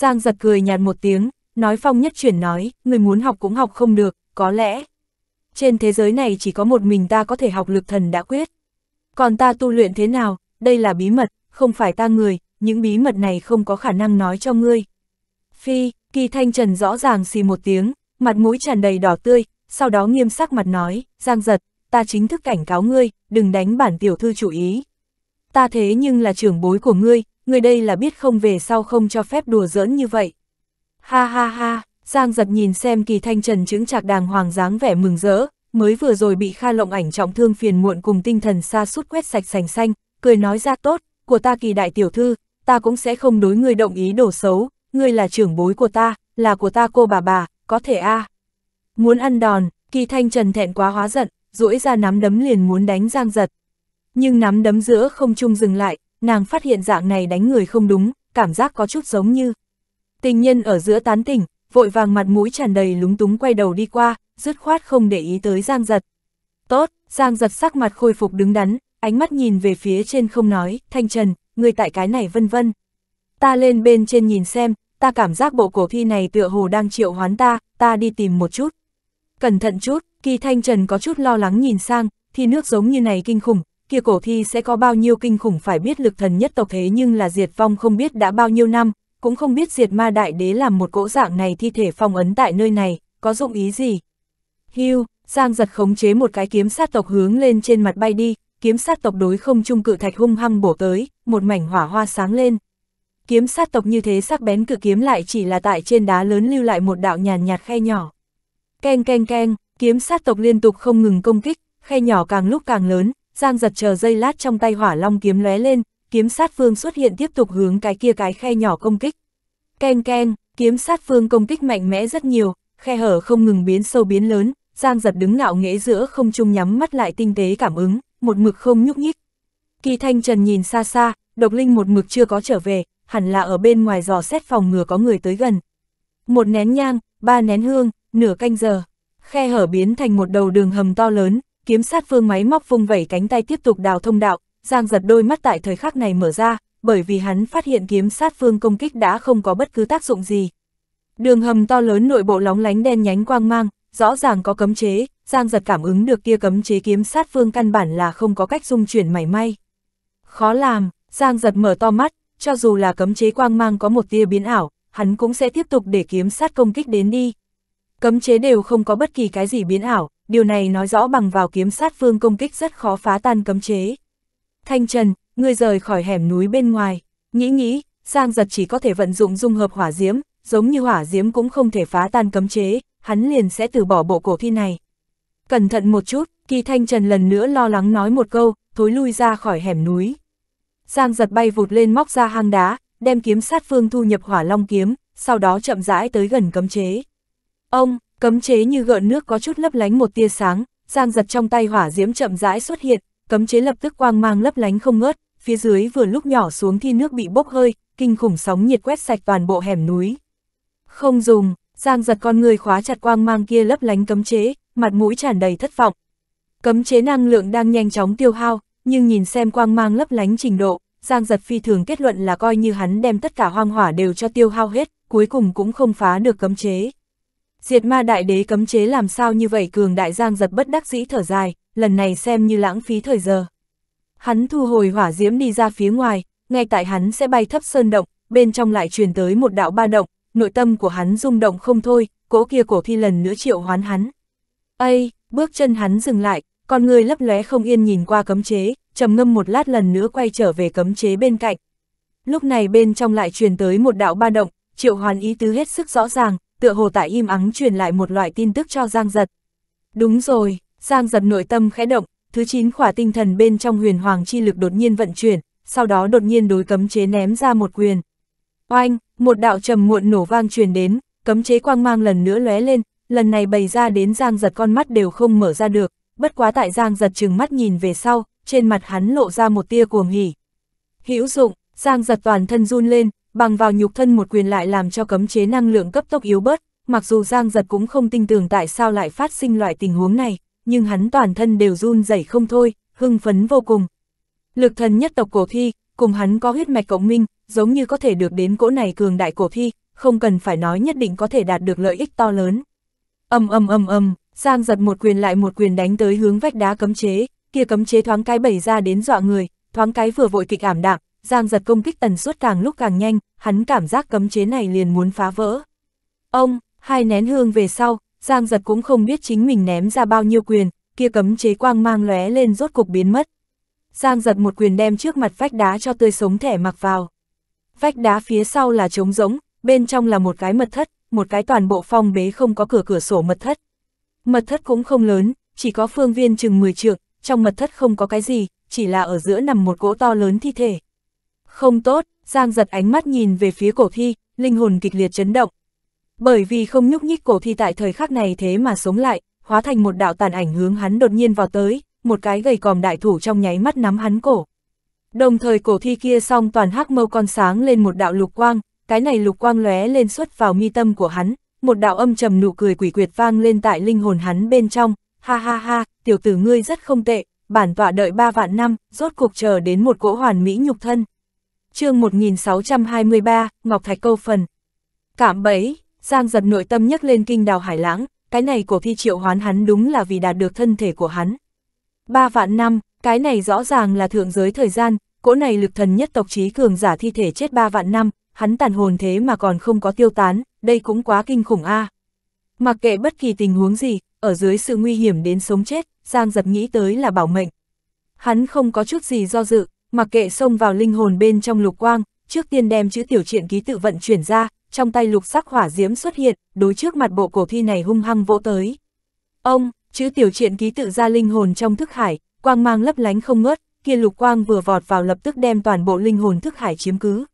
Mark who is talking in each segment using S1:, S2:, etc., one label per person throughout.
S1: Giang giật cười nhạt một tiếng, nói phong nhất chuyển nói, người muốn học cũng học không được, có lẽ. Trên thế giới này chỉ có một mình ta có thể học lực thần đã quyết. Còn ta tu luyện thế nào, đây là bí mật, không phải ta người, những bí mật này không có khả năng nói cho ngươi. Phi, kỳ thanh trần rõ ràng xì một tiếng, mặt mũi tràn đầy đỏ tươi, sau đó nghiêm sắc mặt nói, Giang giật, ta chính thức cảnh cáo ngươi, đừng đánh bản tiểu thư chủ ý. Ta thế nhưng là trưởng bối của ngươi, người đây là biết không về sau không cho phép đùa giỡn như vậy. Ha ha ha, Giang giật nhìn xem kỳ thanh trần chứng chạc đàng hoàng dáng vẻ mừng rỡ, mới vừa rồi bị Kha Lộng ảnh trọng thương phiền muộn cùng tinh thần xa sút quét sạch sành xanh, cười nói ra tốt, của ta kỳ đại tiểu thư, ta cũng sẽ không đối người động ý đổ xấu, ngươi là trưởng bối của ta, là của ta cô bà bà, có thể a à. Muốn ăn đòn, kỳ thanh trần thẹn quá hóa giận, duỗi ra nắm đấm liền muốn đánh Giang giật. Nhưng nắm đấm giữa không chung dừng lại, nàng phát hiện dạng này đánh người không đúng, cảm giác có chút giống như. Tình nhân ở giữa tán tỉnh, vội vàng mặt mũi tràn đầy lúng túng quay đầu đi qua, dứt khoát không để ý tới Giang Giật. Tốt, Giang Giật sắc mặt khôi phục đứng đắn, ánh mắt nhìn về phía trên không nói, Thanh Trần, người tại cái này vân vân. Ta lên bên trên nhìn xem, ta cảm giác bộ cổ thi này tựa hồ đang triệu hoán ta, ta đi tìm một chút. Cẩn thận chút, kỳ Thanh Trần có chút lo lắng nhìn sang, thi nước giống như này kinh khủng, kia cổ thi sẽ có bao nhiêu kinh khủng phải biết lực thần nhất tộc thế nhưng là diệt vong không biết đã bao nhiêu năm, cũng không biết diệt ma đại đế làm một cỗ dạng này thi thể phong ấn tại nơi này, có dụng ý gì. Hưu, Giang giật khống chế một cái kiếm sát tộc hướng lên trên mặt bay đi, kiếm sát tộc đối không trung cự thạch hung hăng bổ tới, một mảnh hỏa hoa sáng lên. Kiếm sát tộc như thế sắc bén cự kiếm lại chỉ là tại trên đá lớn lưu lại một đạo nhàn nhạt khe nhỏ. Keng keng keng, kiếm sát tộc liên tục không ngừng công kích, khe nhỏ càng lúc càng lớn, Giang giật chờ giây lát trong tay hỏa long kiếm lóe lên, kiếm sát phương xuất hiện tiếp tục hướng cái kia cái khe nhỏ công kích. Keng keng, kiếm sát phương công kích mạnh mẽ rất nhiều, khe hở không ngừng biến sâu biến lớn, Giang giật đứng ngạo nghễ giữa không trung nhắm mắt lại tinh tế cảm ứng, một mực không nhúc nhích. Kỳ Thanh Trần nhìn xa xa, độc linh một mực chưa có trở về, hẳn là ở bên ngoài dò xét phòng ngừa có người tới gần. Một nén nhang, ba nén hương, nửa canh giờ, khe hở biến thành một đầu đường hầm to lớn, kiếm sát vương máy móc vung vẩy cánh tay tiếp tục đào thông đạo, Giang giật đôi mắt tại thời khắc này mở ra, bởi vì hắn phát hiện kiếm sát vương công kích đã không có bất cứ tác dụng gì. Đường hầm to lớn nội bộ lóng lánh đen nhánh quang mang, rõ ràng có cấm chế, Giang giật cảm ứng được kia cấm chế kiếm sát vương căn bản là không có cách dung chuyển mảy may. Khó làm, Giang giật mở to mắt, cho dù là cấm chế quang mang có một tia biến ảo, hắn cũng sẽ tiếp tục để kiếm sát công kích đến đi. Cấm chế đều không có bất kỳ cái gì biến ảo, điều này nói rõ bằng vào kiếm sát phương công kích rất khó phá tan cấm chế. Thanh Trần, ngươi rời khỏi hẻm núi bên ngoài, nghĩ nghĩ, sang giật chỉ có thể vận dụng dung hợp hỏa diễm, giống như hỏa diễm cũng không thể phá tan cấm chế, hắn liền sẽ từ bỏ bộ cổ thi này. Cẩn thận một chút, kỳ Thanh Trần lần nữa lo lắng nói một câu, thối lui ra khỏi hẻm núi. Giang giật bay vụt lên móc ra hang đá, đem kiếm sát phương thu nhập hỏa long kiếm, sau đó chậm rãi tới gần cấm chế. Ông, Cấm chế như gợn nước có chút lấp lánh một tia sáng, Giang giật trong tay hỏa diễm chậm rãi xuất hiện, cấm chế lập tức quang mang lấp lánh không ngớt, phía dưới vừa lúc nhỏ xuống thì nước bị bốc hơi, kinh khủng sóng nhiệt quét sạch toàn bộ hẻm núi. Không dùng, Giang giật con người khóa chặt quang mang kia lấp lánh cấm chế, mặt mũi tràn đầy thất vọng. Cấm chế năng lượng đang nhanh chóng tiêu hao, nhưng nhìn xem quang mang lấp lánh trình độ, Giang giật phi thường kết luận là coi như hắn đem tất cả hoang hỏa đều cho tiêu hao hết, cuối cùng cũng không phá được cấm chế. Diệt ma đại đế cấm chế làm sao như vậy cường đại giang giật bất đắc dĩ thở dài, lần này xem như lãng phí thời giờ. Hắn thu hồi hỏa diễm đi ra phía ngoài, ngay tại hắn sẽ bay thấp sơn động, bên trong lại truyền tới một đạo ba động, nội tâm của hắn rung động không thôi, cỗ kia cổ thi lần nữa triệu hoán hắn. Ây, bước chân hắn dừng lại, con người lấp lóe không yên nhìn qua cấm chế, trầm ngâm một lát lần nữa quay trở về cấm chế bên cạnh. Lúc này bên trong lại truyền tới một đạo ba động, triệu hoán ý tứ hết sức rõ ràng, tựa hồ tại im ắng truyền lại một loại tin tức cho Giang Giật. Đúng rồi, Giang Giật nội tâm khẽ động, thứ 9 khỏa tinh thần bên trong huyền hoàng chi lực đột nhiên vận chuyển, sau đó đột nhiên đối cấm chế ném ra một quyền. Oanh, một đạo trầm muộn nổ vang truyền đến, cấm chế quang mang lần nữa lóe lên, lần này bày ra đến Giang Giật con mắt đều không mở ra được, bất quá tại Giang Giật chừng mắt nhìn về sau, trên mặt hắn lộ ra một tia cuồng hỉ. Hữu dụng, Giang Giật toàn thân run lên, bằng vào nhục thân một quyền lại làm cho cấm chế năng lượng cấp tốc yếu bớt, mặc dù Giang Giật cũng không tin tưởng tại sao lại phát sinh loại tình huống này, nhưng hắn toàn thân đều run rẩy không thôi, hưng phấn vô cùng. Lực thần nhất tộc cổ thi, cùng hắn có huyết mạch cộng minh, giống như có thể được đến cỗ này cường đại cổ thi, không cần phải nói nhất định có thể đạt được lợi ích to lớn. Âm âm âm âm, Giang Giật một quyền lại một quyền đánh tới hướng vách đá cấm chế, kia cấm chế thoáng cái bẩy ra đến dọa người, thoáng cái vừa vội kịch ảm đạm, Giang giật công kích tần suất càng lúc càng nhanh, hắn cảm giác cấm chế này liền muốn phá vỡ. Ông, hai nén hương về sau, Giang giật cũng không biết chính mình ném ra bao nhiêu quyền, kia cấm chế quang mang lóe lên rốt cục biến mất. Giang giật một quyền đem trước mặt vách đá cho tươi sống thẻ mặc vào. Vách đá phía sau là trống rỗng, bên trong là một cái mật thất, một cái toàn bộ phong bế không có cửa cửa sổ mật thất. Mật thất cũng không lớn, chỉ có phương viên chừng 10 trượng, trong mật thất không có cái gì, chỉ là ở giữa nằm một gỗ to lớn thi thể. Không tốt, Giang giật ánh mắt nhìn về phía cổ thi, linh hồn kịch liệt chấn động. Bởi vì không nhúc nhích cổ thi tại thời khắc này thế mà sống lại, hóa thành một đạo tàn ảnh hướng hắn đột nhiên vào tới, một cái gầy còm đại thủ trong nháy mắt nắm hắn cổ. Đồng thời cổ thi kia song toàn hắc mâu con sáng lên một đạo lục quang, cái này lục quang lóe lên xuất vào mi tâm của hắn, một đạo âm trầm nụ cười quỷ quyệt vang lên tại linh hồn hắn bên trong, ha ha ha, tiểu tử ngươi rất không tệ, bản tọa đợi ba vạn năm, rốt cuộc chờ đến một cỗ hoàn mỹ nhục thân chương 1623, Ngọc Thạch câu phần. Cảm bẫy, Giang giật nội tâm nhắc lên kinh đào hải lãng, cái này của thi triệu hoán hắn đúng là vì đạt được thân thể của hắn. Ba vạn năm, cái này rõ ràng là thượng giới thời gian, cỗ này lực thần nhất tộc trí cường giả thi thể chết ba vạn năm, hắn tàn hồn thế mà còn không có tiêu tán, đây cũng quá kinh khủng a. À. Mặc kệ bất kỳ tình huống gì, ở dưới sự nguy hiểm đến sống chết, Giang giật nghĩ tới là bảo mệnh. Hắn không có chút gì do dự, mặc kệ xông vào linh hồn bên trong lục quang, trước tiên đem chữ tiểu truyện ký tự vận chuyển ra, trong tay lục sắc hỏa diễm xuất hiện, đối trước mặt bộ cổ thi này hung hăng vỗ tới. Ông, chữ tiểu truyện ký tự ra linh hồn trong thức hải, quang mang lấp lánh không ngớt, kia lục quang vừa vọt vào lập tức đem toàn bộ linh hồn thức hải chiếm cứ.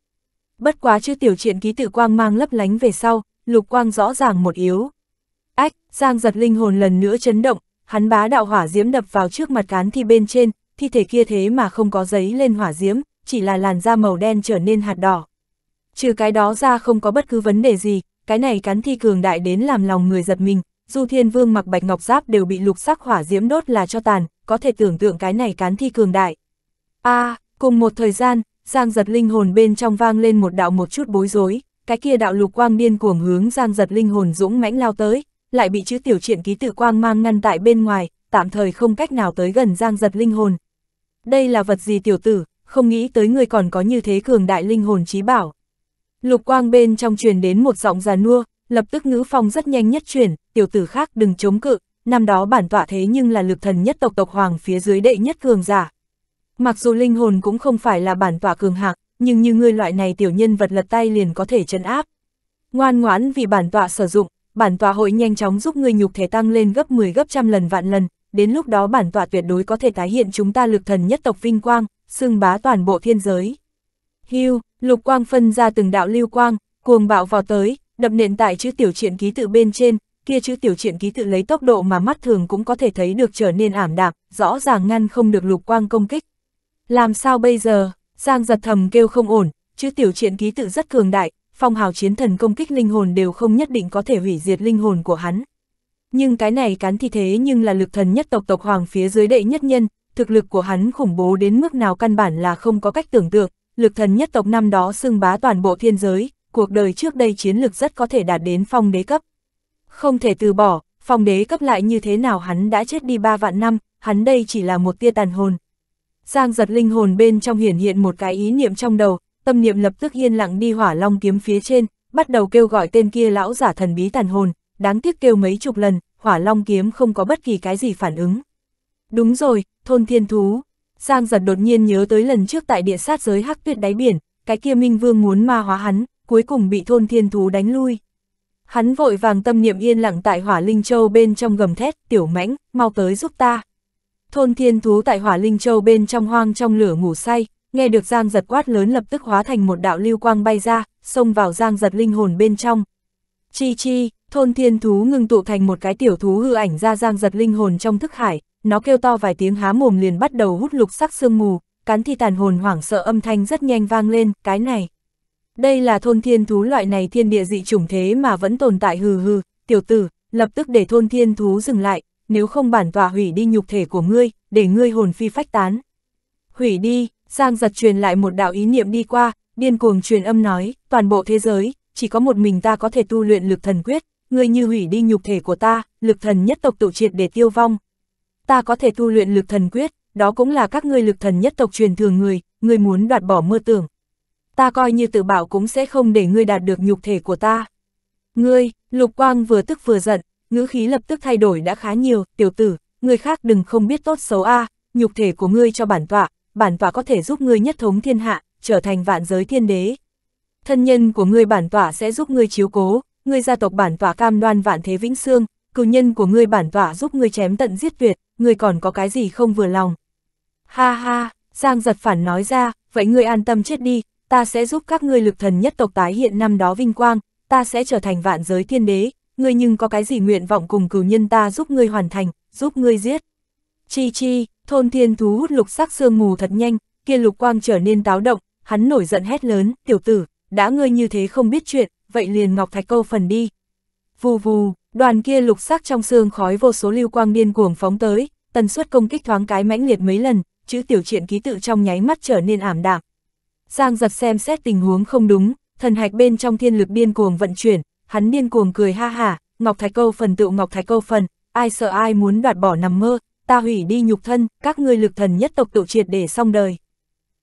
S1: Bất quá chữ tiểu truyện ký tự quang mang lấp lánh về sau, lục quang rõ ràng một yếu. Ách, Giang giật linh hồn lần nữa chấn động, hắn bá đạo hỏa diễm đập vào trước mặt cán thi bên trên, thi thể kia thế mà không có giấy lên hỏa diễm, chỉ là làn da màu đen trở nên hạt đỏ. Trừ cái đó ra không có bất cứ vấn đề gì, cái này cắn thi cường đại đến làm lòng người giật mình, dù thiên vương mặc bạch ngọc giáp đều bị lục sắc hỏa diễm đốt là cho tàn, có thể tưởng tượng cái này cắn thi cường đại. a à, cùng một thời gian, Giang giật linh hồn bên trong vang lên một đạo một chút bối rối, cái kia đạo lục quang điên cuồng hướng Giang giật linh hồn dũng mãnh lao tới, lại bị chữ tiểu triện ký tự quang mang ngăn tại bên ngoài, tạm thời không cách nào tới gần Giang giật linh hồn đây là vật gì tiểu tử, không nghĩ tới người còn có như thế cường đại linh hồn trí bảo. Lục quang bên trong truyền đến một giọng già nua, lập tức ngữ phong rất nhanh nhất truyền tiểu tử khác đừng chống cự, năm đó bản tọa thế nhưng là lực thần nhất tộc tộc hoàng phía dưới đệ nhất cường giả. Mặc dù linh hồn cũng không phải là bản tọa cường hạng, nhưng như ngươi loại này tiểu nhân vật lật tay liền có thể chấn áp. Ngoan ngoãn vì bản tọa sử dụng, bản tọa hội nhanh chóng giúp ngươi nhục thể tăng lên gấp 10 gấp trăm lần vạn lần, đến lúc đó bản tọa tuyệt đối có thể tái hiện chúng ta lực thần nhất tộc vinh quang, xưng bá toàn bộ thiên giới. Hưu, lục quang phân ra từng đạo lưu quang, cuồng bạo vào tới, đập nện tại chữ tiểu truyện ký tự bên trên, kia chữ tiểu truyện ký tự lấy tốc độ mà mắt thường cũng có thể thấy được trở nên ảm đạm, rõ ràng ngăn không được lục quang công kích. Làm sao bây giờ, Giang giật thầm kêu không ổn, chữ tiểu truyện ký tự rất cường đại, phong hào chiến thần công kích linh hồn đều không nhất định có thể hủy diệt linh hồn của hắn. Nhưng cái này cán thì thế nhưng là lực thần nhất tộc tộc hoàng phía dưới đệ nhất nhân, thực lực của hắn khủng bố đến mức nào căn bản là không có cách tưởng tượng, lực thần nhất tộc năm đó xưng bá toàn bộ thiên giới, cuộc đời trước đây chiến lực rất có thể đạt đến phong đế cấp. Không thể từ bỏ, phong đế cấp lại như thế nào hắn đã chết đi ba vạn năm, hắn đây chỉ là một tia tàn hồn. Giang giật linh hồn bên trong hiển hiện một cái ý niệm trong đầu, tâm niệm lập tức yên lặng đi hỏa long kiếm phía trên, bắt đầu kêu gọi tên kia lão giả thần bí tàn hồn, đáng tiếc kêu mấy chục lần, hỏa long kiếm không có bất kỳ cái gì phản ứng. Đúng rồi, thôn thiên thú. Giang giật đột nhiên nhớ tới lần trước tại địa sát giới hắc tuyệt đáy biển, cái kia minh vương muốn ma hóa hắn, cuối cùng bị thôn thiên thú đánh lui. Hắn vội vàng tâm niệm yên lặng tại hỏa linh châu bên trong gầm thét, tiểu mãnh, mau tới giúp ta. Thôn thiên thú tại hỏa linh châu bên trong hoang trong lửa ngủ say, nghe được giang giật quát lớn lập tức hóa thành một đạo lưu quang bay ra, xông vào giang giật linh hồn bên trong. Chi chi, Thôn thiên thú ngưng tụ thành một cái tiểu thú hư ảnh ra giang giật linh hồn trong thức hải, nó kêu to vài tiếng há mồm liền bắt đầu hút lục sắc sương mù, cắn thì tàn hồn hoảng sợ âm thanh rất nhanh vang lên, cái này. Đây là thôn thiên thú loại này thiên địa dị chủng thế mà vẫn tồn tại hừ hừ, tiểu tử, lập tức để thôn thiên thú dừng lại, nếu không bản tỏa hủy đi nhục thể của ngươi, để ngươi hồn phi phách tán. Hủy đi, Giang giật truyền lại một đạo ý niệm đi qua, điên cuồng truyền âm nói, toàn bộ thế giới, chỉ có một mình ta có thể tu luyện lực thần quyết, ngươi như hủy đi nhục thể của ta, lực thần nhất tộc tụ triệt để tiêu vong. Ta có thể tu luyện lực thần quyết, đó cũng là các ngươi lực thần nhất tộc truyền thường người, ngươi muốn đoạt bỏ mơ tưởng. Ta coi như tự bảo cũng sẽ không để ngươi đạt được nhục thể của ta. Ngươi, Lục Quang vừa tức vừa giận, ngữ khí lập tức thay đổi đã khá nhiều, tiểu tử, ngươi khác đừng không biết tốt xấu a, à, nhục thể của ngươi cho bản tọa, bản tọa có thể giúp ngươi nhất thống thiên hạ, trở thành vạn giới thiên đế. Thân nhân của ngươi bản tọa sẽ giúp ngươi chiếu cố, ngươi gia tộc bản tỏa cam đoan vạn thế vĩnh xương, cử nhân của ngươi bản tỏa giúp ngươi chém tận giết tuyệt, ngươi còn có cái gì không vừa lòng. Ha ha, Giang giật phản nói ra, vậy ngươi an tâm chết đi, ta sẽ giúp các ngươi lực thần nhất tộc tái hiện năm đó vinh quang, ta sẽ trở thành vạn giới thiên đế, ngươi nhưng có cái gì nguyện vọng cùng cử nhân ta giúp ngươi hoàn thành, giúp ngươi giết. Chi chi, thôn thiên thú hút lục sắc sương mù thật nhanh, kia lục quang trở nên táo động, hắn nổi giận hét lớn, tiểu tử, đã ngươi như thế không biết chuyện, vậy liền ngọc thạch câu phần đi. Vù vù, đoàn kia lục sắc trong xương khói vô số lưu quang điên cuồng phóng tới, tần suất công kích thoáng cái mãnh liệt mấy lần, chữ tiểu triện ký tự trong nháy mắt trở nên ảm đạm. Giang giật xem xét tình huống không đúng, thần hạch bên trong thiên lực điên cuồng vận chuyển, hắn điên cuồng cười ha hả, ngọc thạch câu phần tựu ngọc thạch câu phần, ai sợ ai muốn đoạt bỏ nằm mơ, ta hủy đi nhục thân, các ngươi lực thần nhất tộc tựu triệt để xong đời.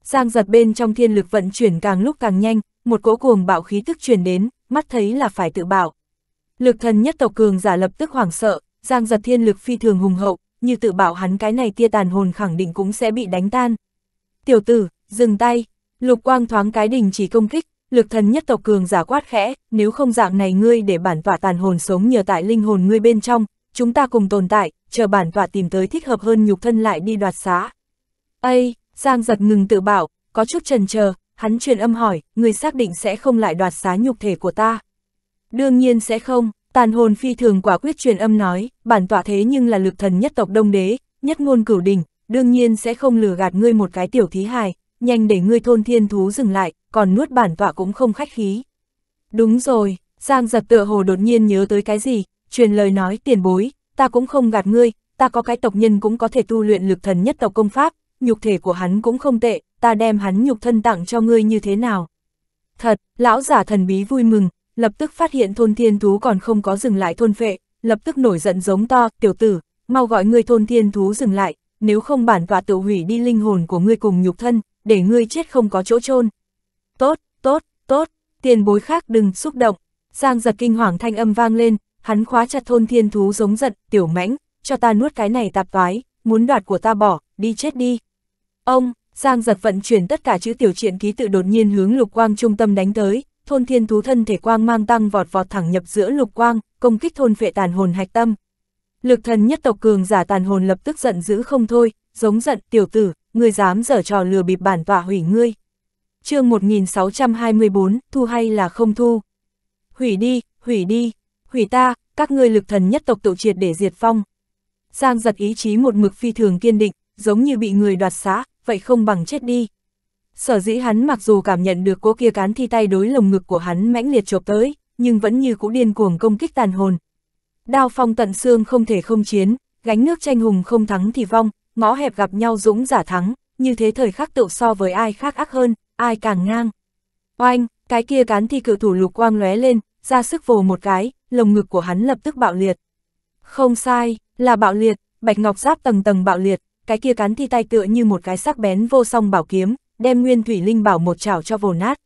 S1: Giang giật bên trong thiên lực vận chuyển càng lúc càng nhanh, một cỗ cuồng bạo khí tức truyền đến, mắt thấy là phải tự bảo. Lực thần nhất tộc cường giả lập tức hoảng sợ, giang giật thiên lực phi thường hùng hậu, như tự bảo hắn cái này tia tàn hồn khẳng định cũng sẽ bị đánh tan. Tiểu tử, dừng tay, lục quang thoáng cái đình chỉ công kích, lực thần nhất tộc cường giả quát khẽ, nếu không dạng này ngươi để bản tỏa tàn hồn sống nhờ tại linh hồn ngươi bên trong, chúng ta cùng tồn tại, chờ bản tọa tìm tới thích hợp hơn nhục thân lại đi đoạt xá. Ây, Giang giật ngừng tự bảo, có chút trần chờ hắn truyền âm hỏi, người xác định sẽ không lại đoạt xá nhục thể của ta. Đương nhiên sẽ không, tàn hồn phi thường quả quyết truyền âm nói, bản tọa thế nhưng là lực thần nhất tộc đông đế, nhất ngôn cửu đình, đương nhiên sẽ không lừa gạt ngươi một cái tiểu thí hài, nhanh để ngươi thôn thiên thú dừng lại, còn nuốt bản tọa cũng không khách khí. Đúng rồi, Giang giật tựa hồ đột nhiên nhớ tới cái gì, truyền lời nói tiền bối, ta cũng không gạt ngươi, ta có cái tộc nhân cũng có thể tu luyện lực thần nhất tộc công pháp, nhục thể của hắn cũng không tệ, ta đem hắn nhục thân tặng cho ngươi như thế nào. Thật, lão giả thần bí vui mừng, lập tức phát hiện thôn thiên thú còn không có dừng lại thôn phệ, lập tức nổi giận giống to, tiểu tử, mau gọi ngươi thôn thiên thú dừng lại, nếu không bản tọa tự hủy đi linh hồn của ngươi cùng nhục thân, để ngươi chết không có chỗ chôn. Tốt, tốt, tốt, tiền bối khác đừng xúc động. Giang giật kinh hoàng thanh âm vang lên, hắn khóa chặt thôn thiên thú giống giận, tiểu mãnh, cho ta nuốt cái này tạp vái, muốn đoạt của ta bỏ, đi chết đi. Ông, Giang giật vận chuyển tất cả chữ tiểu truyện ký tự đột nhiên hướng lục quang trung tâm đánh tới, thôn thiên thú thân thể quang mang tăng vọt vọt thẳng nhập giữa lục quang, công kích thôn phệ tàn hồn hạch tâm. Lực thần nhất tộc cường giả tàn hồn lập tức giận dữ không thôi, giống giận tiểu tử, ngươi dám dở trò lừa bịp bản tọa hủy ngươi. chương 1624, thu hay là không thu? Hủy đi, hủy đi, hủy ta, các ngươi lực thần nhất tộc tụ triệt để diệt phong. Giang giật ý chí một mực phi thường kiên định, giống như bị người đoạt xá, vậy không bằng chết đi. Sở dĩ hắn mặc dù cảm nhận được cô kia cán thi tay đối lồng ngực của hắn mãnh liệt chộp tới, nhưng vẫn như cũ điên cuồng công kích tàn hồn. Đao phong tận xương không thể không chiến, gánh nước tranh hùng không thắng thì vong, ngõ hẹp gặp nhau dũng giả thắng, như thế thời khắc tự so với ai khác ác hơn, ai càng ngang. Oanh, cái kia cán thi cự thủ lục quang lóe lên, ra sức vồ một cái, lồng ngực của hắn lập tức bạo liệt. Không sai, là bạo liệt, bạch ngọc giáp tầng tầng bạo liệt, cái kia cán thi tay tựa như một cái sắc bén vô song bảo kiếm, đem nguyên thủy linh bảo một chảo cho vồ nát.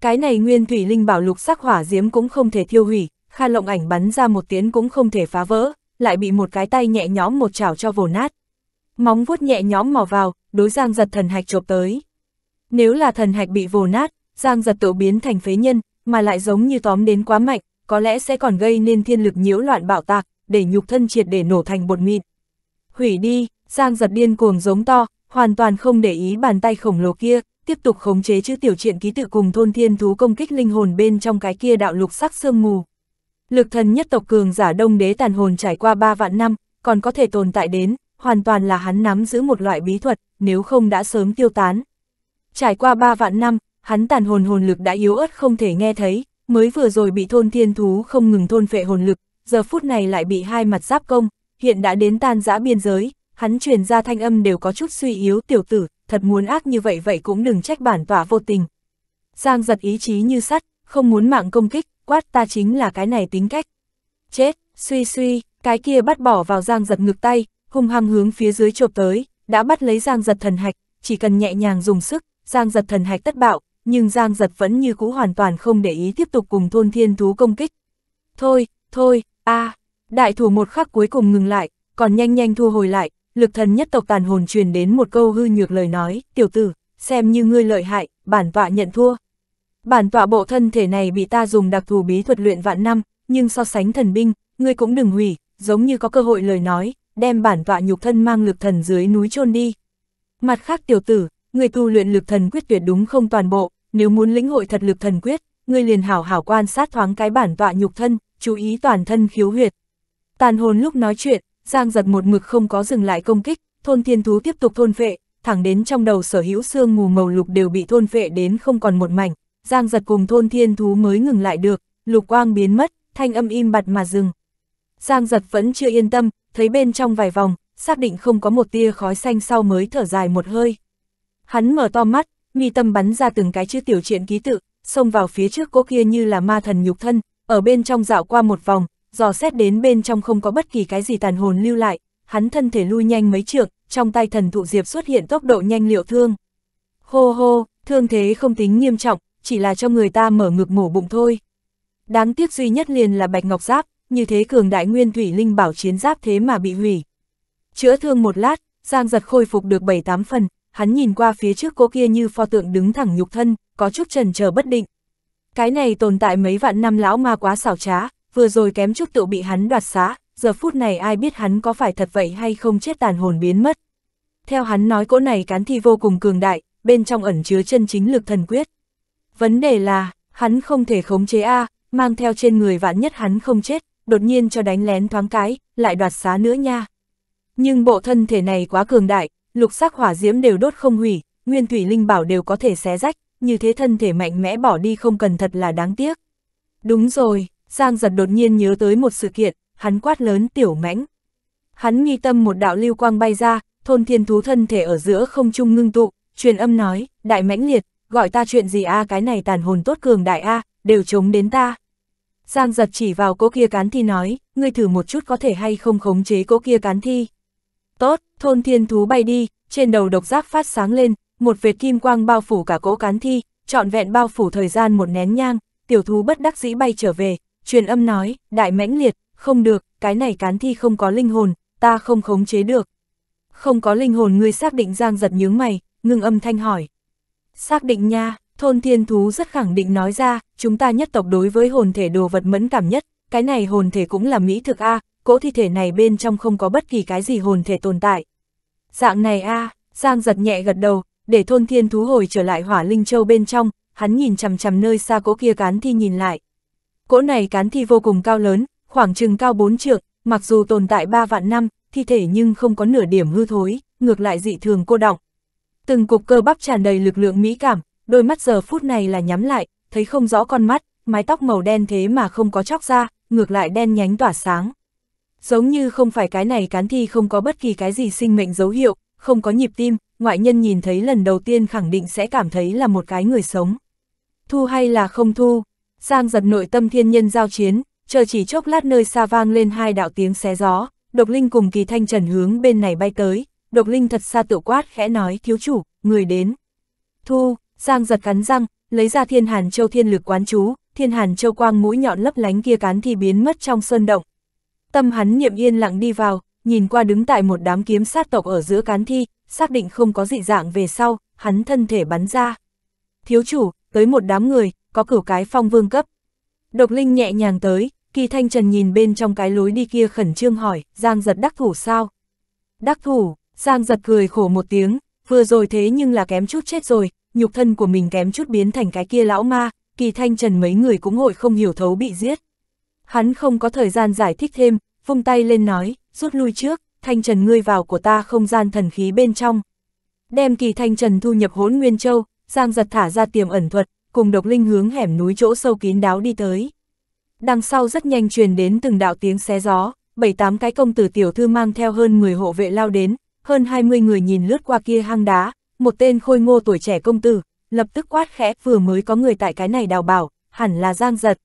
S1: Cái này nguyên thủy linh bảo lục sắc hỏa diễm cũng không thể thiêu hủy, Kha Lộng ảnh bắn ra một tiếng cũng không thể phá vỡ, lại bị một cái tay nhẹ nhõm một chảo cho vồ nát. Móng vuốt nhẹ nhõm mò vào, đối Giang Giật thần hạch chộp tới. Nếu là thần hạch bị vồ nát, Giang Giật tự biến thành phế nhân, mà lại giống như tóm đến quá mạnh, có lẽ sẽ còn gây nên thiên lực nhiễu loạn bạo tạc, để nhục thân triệt để nổ thành bột mịn. Hủy đi, Giang giật điên cuồng giống to, hoàn toàn không để ý bàn tay khổng lồ kia, tiếp tục khống chế chữ tiểu truyện ký tự cùng thôn thiên thú công kích linh hồn bên trong cái kia đạo lục sắc sương mù. Lực thần nhất tộc cường giả đông đế tàn hồn trải qua 3 vạn năm, còn có thể tồn tại đến, hoàn toàn là hắn nắm giữ một loại bí thuật, nếu không đã sớm tiêu tán. Trải qua 3 vạn năm, hắn tàn hồn hồn lực đã yếu ớt không thể nghe thấy, mới vừa rồi bị thôn thiên thú không ngừng thôn phệ hồn lực, giờ phút này lại bị hai mặt giáp công, hiện đã đến tan giã biên giới, hắn truyền ra thanh âm đều có chút suy yếu tiểu tử, thật muốn ác như vậy vậy cũng đừng trách bản tỏa vô tình. Giang giật ý chí như sắt, không muốn mạng công kích, quát ta chính là cái này tính cách. Chết, suy suy, cái kia bắt bỏ vào giang giật ngực tay, hung hăng hướng phía dưới chộp tới, đã bắt lấy giang giật thần hạch, chỉ cần nhẹ nhàng dùng sức, giang giật thần hạch tất bạo, nhưng giang giật vẫn như cũ hoàn toàn không để ý tiếp tục cùng thôn thiên thú công kích. Thôi, thôi, a à, đại thủ một khắc cuối cùng ngừng lại, còn nhanh nhanh thu hồi lại, lực thần nhất tộc tàn hồn truyền đến một câu hư nhược lời nói, tiểu tử, xem như ngươi lợi hại, bản tọa nhận thua. Bản tọa bộ thân thể này bị ta dùng đặc thù bí thuật luyện vạn năm, nhưng so sánh thần binh, ngươi cũng đừng hủy, giống như có cơ hội lời nói, đem bản tọa nhục thân mang lực thần dưới núi chôn đi. Mặt khác tiểu tử, ngươi tu luyện lực thần quyết tuyệt đúng không toàn bộ, nếu muốn lĩnh hội thật lực thần quyết, ngươi liền hảo hảo quan sát thoáng cái bản tọa nhục thân, chú ý toàn thân khiếu huyệt. Tàn hồn lúc nói chuyện, Giang giật một mực không có dừng lại công kích, thôn thiên thú tiếp tục thôn phệ, thẳng đến trong đầu sở hữu xương mù màu lục đều bị thôn phệ đến không còn một mảnh, Giang giật cùng thôn thiên thú mới ngừng lại được, lục quang biến mất, thanh âm im bặt mà dừng. Giang giật vẫn chưa yên tâm, thấy bên trong vài vòng, xác định không có một tia khói xanh sau mới thở dài một hơi. Hắn mở to mắt, mi tâm bắn ra từng cái chữ tiểu truyện ký tự, xông vào phía trước cô kia như là ma thần nhục thân, ở bên trong dạo qua một vòng, dò xét đến bên trong không có bất kỳ cái gì tàn hồn lưu lại, hắn thân thể lui nhanh mấy trượng, trong tay thần thụ diệp xuất hiện tốc độ nhanh liệu thương. Hô hô, thương thế không tính nghiêm trọng, chỉ là cho người ta mở ngực mổ bụng thôi. Đáng tiếc duy nhất liền là bạch ngọc giáp, như thế cường đại nguyên thủy linh bảo chiến giáp thế mà bị hủy. Chữa thương một lát, Giang giật khôi phục được 7-8 phần, hắn nhìn qua phía trước cô kia như pho tượng đứng thẳng nhục thân, có chút trần chờ bất định. Cái này tồn tại mấy vạn năm lão ma quá xảo trá, vừa rồi kém chút tự bị hắn đoạt xá, giờ phút này ai biết hắn có phải thật vậy hay không chết tàn hồn biến mất. Theo hắn nói cỗ này cán thi vô cùng cường đại, bên trong ẩn chứa chân chính lực thần quyết. Vấn đề là, hắn không thể khống chế A, mang theo trên người vạn nhất hắn không chết, đột nhiên cho đánh lén thoáng cái, lại đoạt xá nữa nha. Nhưng bộ thân thể này quá cường đại, lục sắc hỏa diễm đều đốt không hủy, nguyên thủy linh bảo đều có thể xé rách, như thế thân thể mạnh mẽ bỏ đi không cần thật là đáng tiếc. Đúng rồi, Giang giật đột nhiên nhớ tới một sự kiện, hắn quát lớn tiểu mãnh. Hắn nghi tâm một đạo lưu quang bay ra, thôn thiên thú thân thể ở giữa không trung ngưng tụ, truyền âm nói, đại mãnh liệt, gọi ta chuyện gì a cái này tàn hồn tốt cường đại a đều chống đến ta. Giang giật chỉ vào cỗ kia cán thi nói, ngươi thử một chút có thể hay không khống chế cỗ kia cán thi. Tốt, thôn thiên thú bay đi, trên đầu độc giác phát sáng lên, một vệt kim quang bao phủ cả cỗ cán thi, trọn vẹn bao phủ thời gian một nén nhang, tiểu thú bất đắc dĩ bay trở về, Truyền âm nói, đại mãnh liệt, không được, cái này cán thi không có linh hồn, ta không khống chế được. Không có linh hồn ngươi xác định Giang giật nhướng mày, ngưng âm thanh hỏi. Xác định nha, thôn thiên thú rất khẳng định nói ra, chúng ta nhất tộc đối với hồn thể đồ vật mẫn cảm nhất, cái này hồn thể cũng là mỹ thực a, cỗ thi thể này bên trong không có bất kỳ cái gì hồn thể tồn tại. Dạng này a, Giang giật nhẹ gật đầu, để thôn thiên thú hồi trở lại hỏa linh châu bên trong, hắn nhìn chằm chằm nơi xa cỗ kia cán thi nhìn lại. Cỗ này cán thi vô cùng cao lớn, khoảng chừng cao 4 trượng, mặc dù tồn tại 3 vạn năm, thi thể nhưng không có nửa điểm hư thối, ngược lại dị thường cô động, Từng cục cơ bắp tràn đầy lực lượng mỹ cảm, đôi mắt giờ phút này là nhắm lại, thấy không rõ con mắt, mái tóc màu đen thế mà không có chóc ra, ngược lại đen nhánh tỏa sáng. Giống như không phải cái này cán thi không có bất kỳ cái gì sinh mệnh dấu hiệu, không có nhịp tim, ngoại nhân nhìn thấy lần đầu tiên khẳng định sẽ cảm thấy là một cái người sống. Thu hay là không thu, Giang giật nội tâm thiên nhân giao chiến, chờ chỉ chốc lát nơi xa vang lên hai đạo tiếng xé gió, độc linh cùng kỳ thanh trần hướng bên này bay tới, độc linh thật xa tự quát khẽ nói thiếu chủ, người đến. Thu, Giang giật cắn răng, lấy ra thiên hàn châu thiên lực quán chú, thiên hàn châu quang mũi nhọn lấp lánh kia cán thì biến mất trong sơn động. Tâm hắn niệm yên lặng đi vào, nhìn qua đứng tại một đám kiếm sát tộc ở giữa cán thi, xác định không có dị dạng về sau, hắn thân thể bắn ra. Thiếu chủ, tới một đám người, có cửu cái phong vương cấp. Độc linh nhẹ nhàng tới, kỳ thanh trần nhìn bên trong cái lối đi kia khẩn trương hỏi, giang giật đắc thủ sao? Đắc thủ, giang giật cười khổ một tiếng, vừa rồi thế nhưng là kém chút chết rồi, nhục thân của mình kém chút biến thành cái kia lão ma, kỳ thanh trần mấy người cũng hội không hiểu thấu bị giết. Hắn không có thời gian giải thích thêm, vung tay lên nói, rút lui trước, thanh trần ngươi vào của ta không gian thần khí bên trong. Đem kỳ thanh trần thu nhập hốn Nguyên Châu, Giang giật thả ra tiềm ẩn thuật, cùng độc linh hướng hẻm núi chỗ sâu kín đáo đi tới. Đằng sau rất nhanh truyền đến từng đạo tiếng xé gió, bảy tám cái công tử tiểu thư mang theo hơn 10 hộ vệ lao đến, hơn 20 người nhìn lướt qua kia hang đá, một tên khôi ngô tuổi trẻ công tử, lập tức quát khẽ vừa mới có người tại cái này đào bảo, hẳn là giang giật.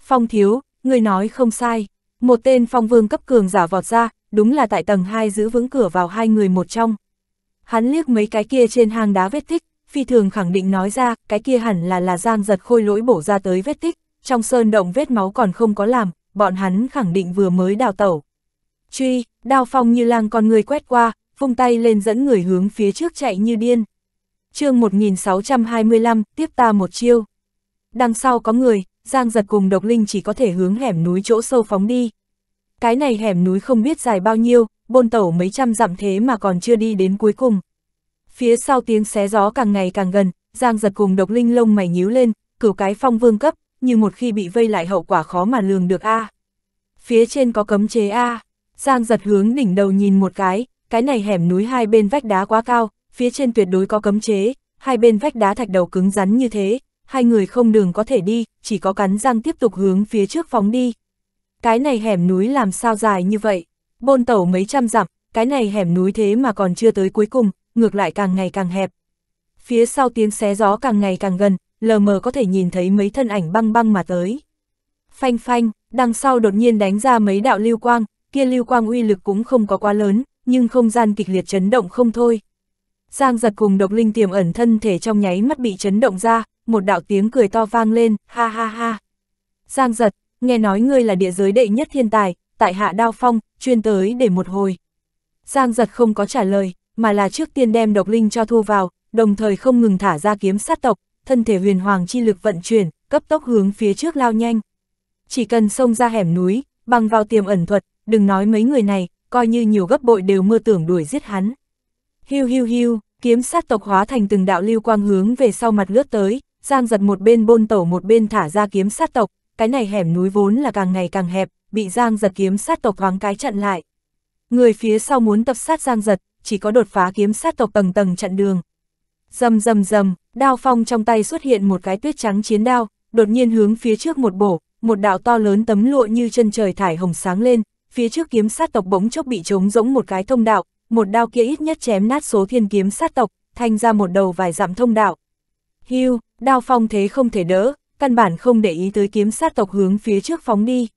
S1: Phong thiếu, người nói không sai, một tên phong vương cấp cường giả vọt ra, đúng là tại tầng 2 giữ vững cửa vào hai người một trong. Hắn liếc mấy cái kia trên hang đá vết tích, phi thường khẳng định nói ra, cái kia hẳn là là giang giật khôi lỗi bổ ra tới vết tích, trong sơn động vết máu còn không có làm, bọn hắn khẳng định vừa mới đào tẩu. Truy, đao phong như lang con người quét qua, vung tay lên dẫn người hướng phía trước chạy như điên. chương 1625, tiếp ta một chiêu. Đằng sau có người, Giang giật cùng độc linh chỉ có thể hướng hẻm núi chỗ sâu phóng đi. Cái này hẻm núi không biết dài bao nhiêu, bôn tẩu mấy trăm dặm thế mà còn chưa đi đến cuối cùng, Phía sau tiếng xé gió càng ngày càng gần, Giang giật cùng độc linh lông mày nhíu lên, cửu cái phong vương cấp, như một khi bị vây lại hậu quả khó mà lường được a. À. Phía trên có cấm chế a. À. Giang giật hướng đỉnh đầu nhìn một cái, cái này hẻm núi hai bên vách đá quá cao, phía trên tuyệt đối có cấm chế, hai bên vách đá thạch đầu cứng rắn như thế, hai người không đường có thể đi, chỉ có cắn răng tiếp tục hướng phía trước phóng đi. Cái này hẻm núi làm sao dài như vậy? Bôn tẩu mấy trăm dặm, cái này hẻm núi thế mà còn chưa tới cuối cùng, ngược lại càng ngày càng hẹp. Phía sau tiếng xé gió càng ngày càng gần, lờ mờ có thể nhìn thấy mấy thân ảnh băng băng mà tới. Phanh phanh, đằng sau đột nhiên đánh ra mấy đạo lưu quang, kia lưu quang uy lực cũng không có quá lớn, nhưng không gian kịch liệt chấn động không thôi. Giang giật cùng độc linh tiềm ẩn thân thể trong nháy mắt bị chấn động ra, một đạo tiếng cười to vang lên, ha ha ha. Giang giật, nghe nói ngươi là địa giới đệ nhất thiên tài, tại hạ đao phong, chuyên tới để một hồi. Giang giật không có trả lời, mà là trước tiên đem độc linh cho thu vào, đồng thời không ngừng thả ra kiếm sát tộc, thân thể huyền hoàng chi lực vận chuyển, cấp tốc hướng phía trước lao nhanh. Chỉ cần xông ra hẻm núi, bằng vào tiềm ẩn thuật, đừng nói mấy người này, coi như nhiều gấp bội đều mơ tưởng đuổi giết hắn. Hiu hiu hiu, kiếm sát tộc hóa thành từng đạo lưu quang hướng về sau mặt lướt tới, Giang giật một bên bôn tẩu một bên thả ra kiếm sát tộc, cái này hẻm núi vốn là càng ngày càng hẹp, bị Giang giật kiếm sát tộc thoáng cái chặn lại. Người phía sau muốn tập sát Giang giật, chỉ có đột phá kiếm sát tộc tầng tầng chặn đường. Dầm dầm dầm, đao phong trong tay xuất hiện một cái tuyết trắng chiến đao, đột nhiên hướng phía trước một bổ, một đạo to lớn tấm lụa như chân trời thải hồng sáng lên, phía trước kiếm sát tộc bỗng chốc bị trống rỗng một cái thông đạo, một đao kia ít nhất chém nát số thiên kiếm sát tộc, thành ra một đầu vài dặm thông đạo. Hưu, đao phong thế không thể đỡ, căn bản không để ý tới kiếm sát tộc hướng phía trước phóng đi.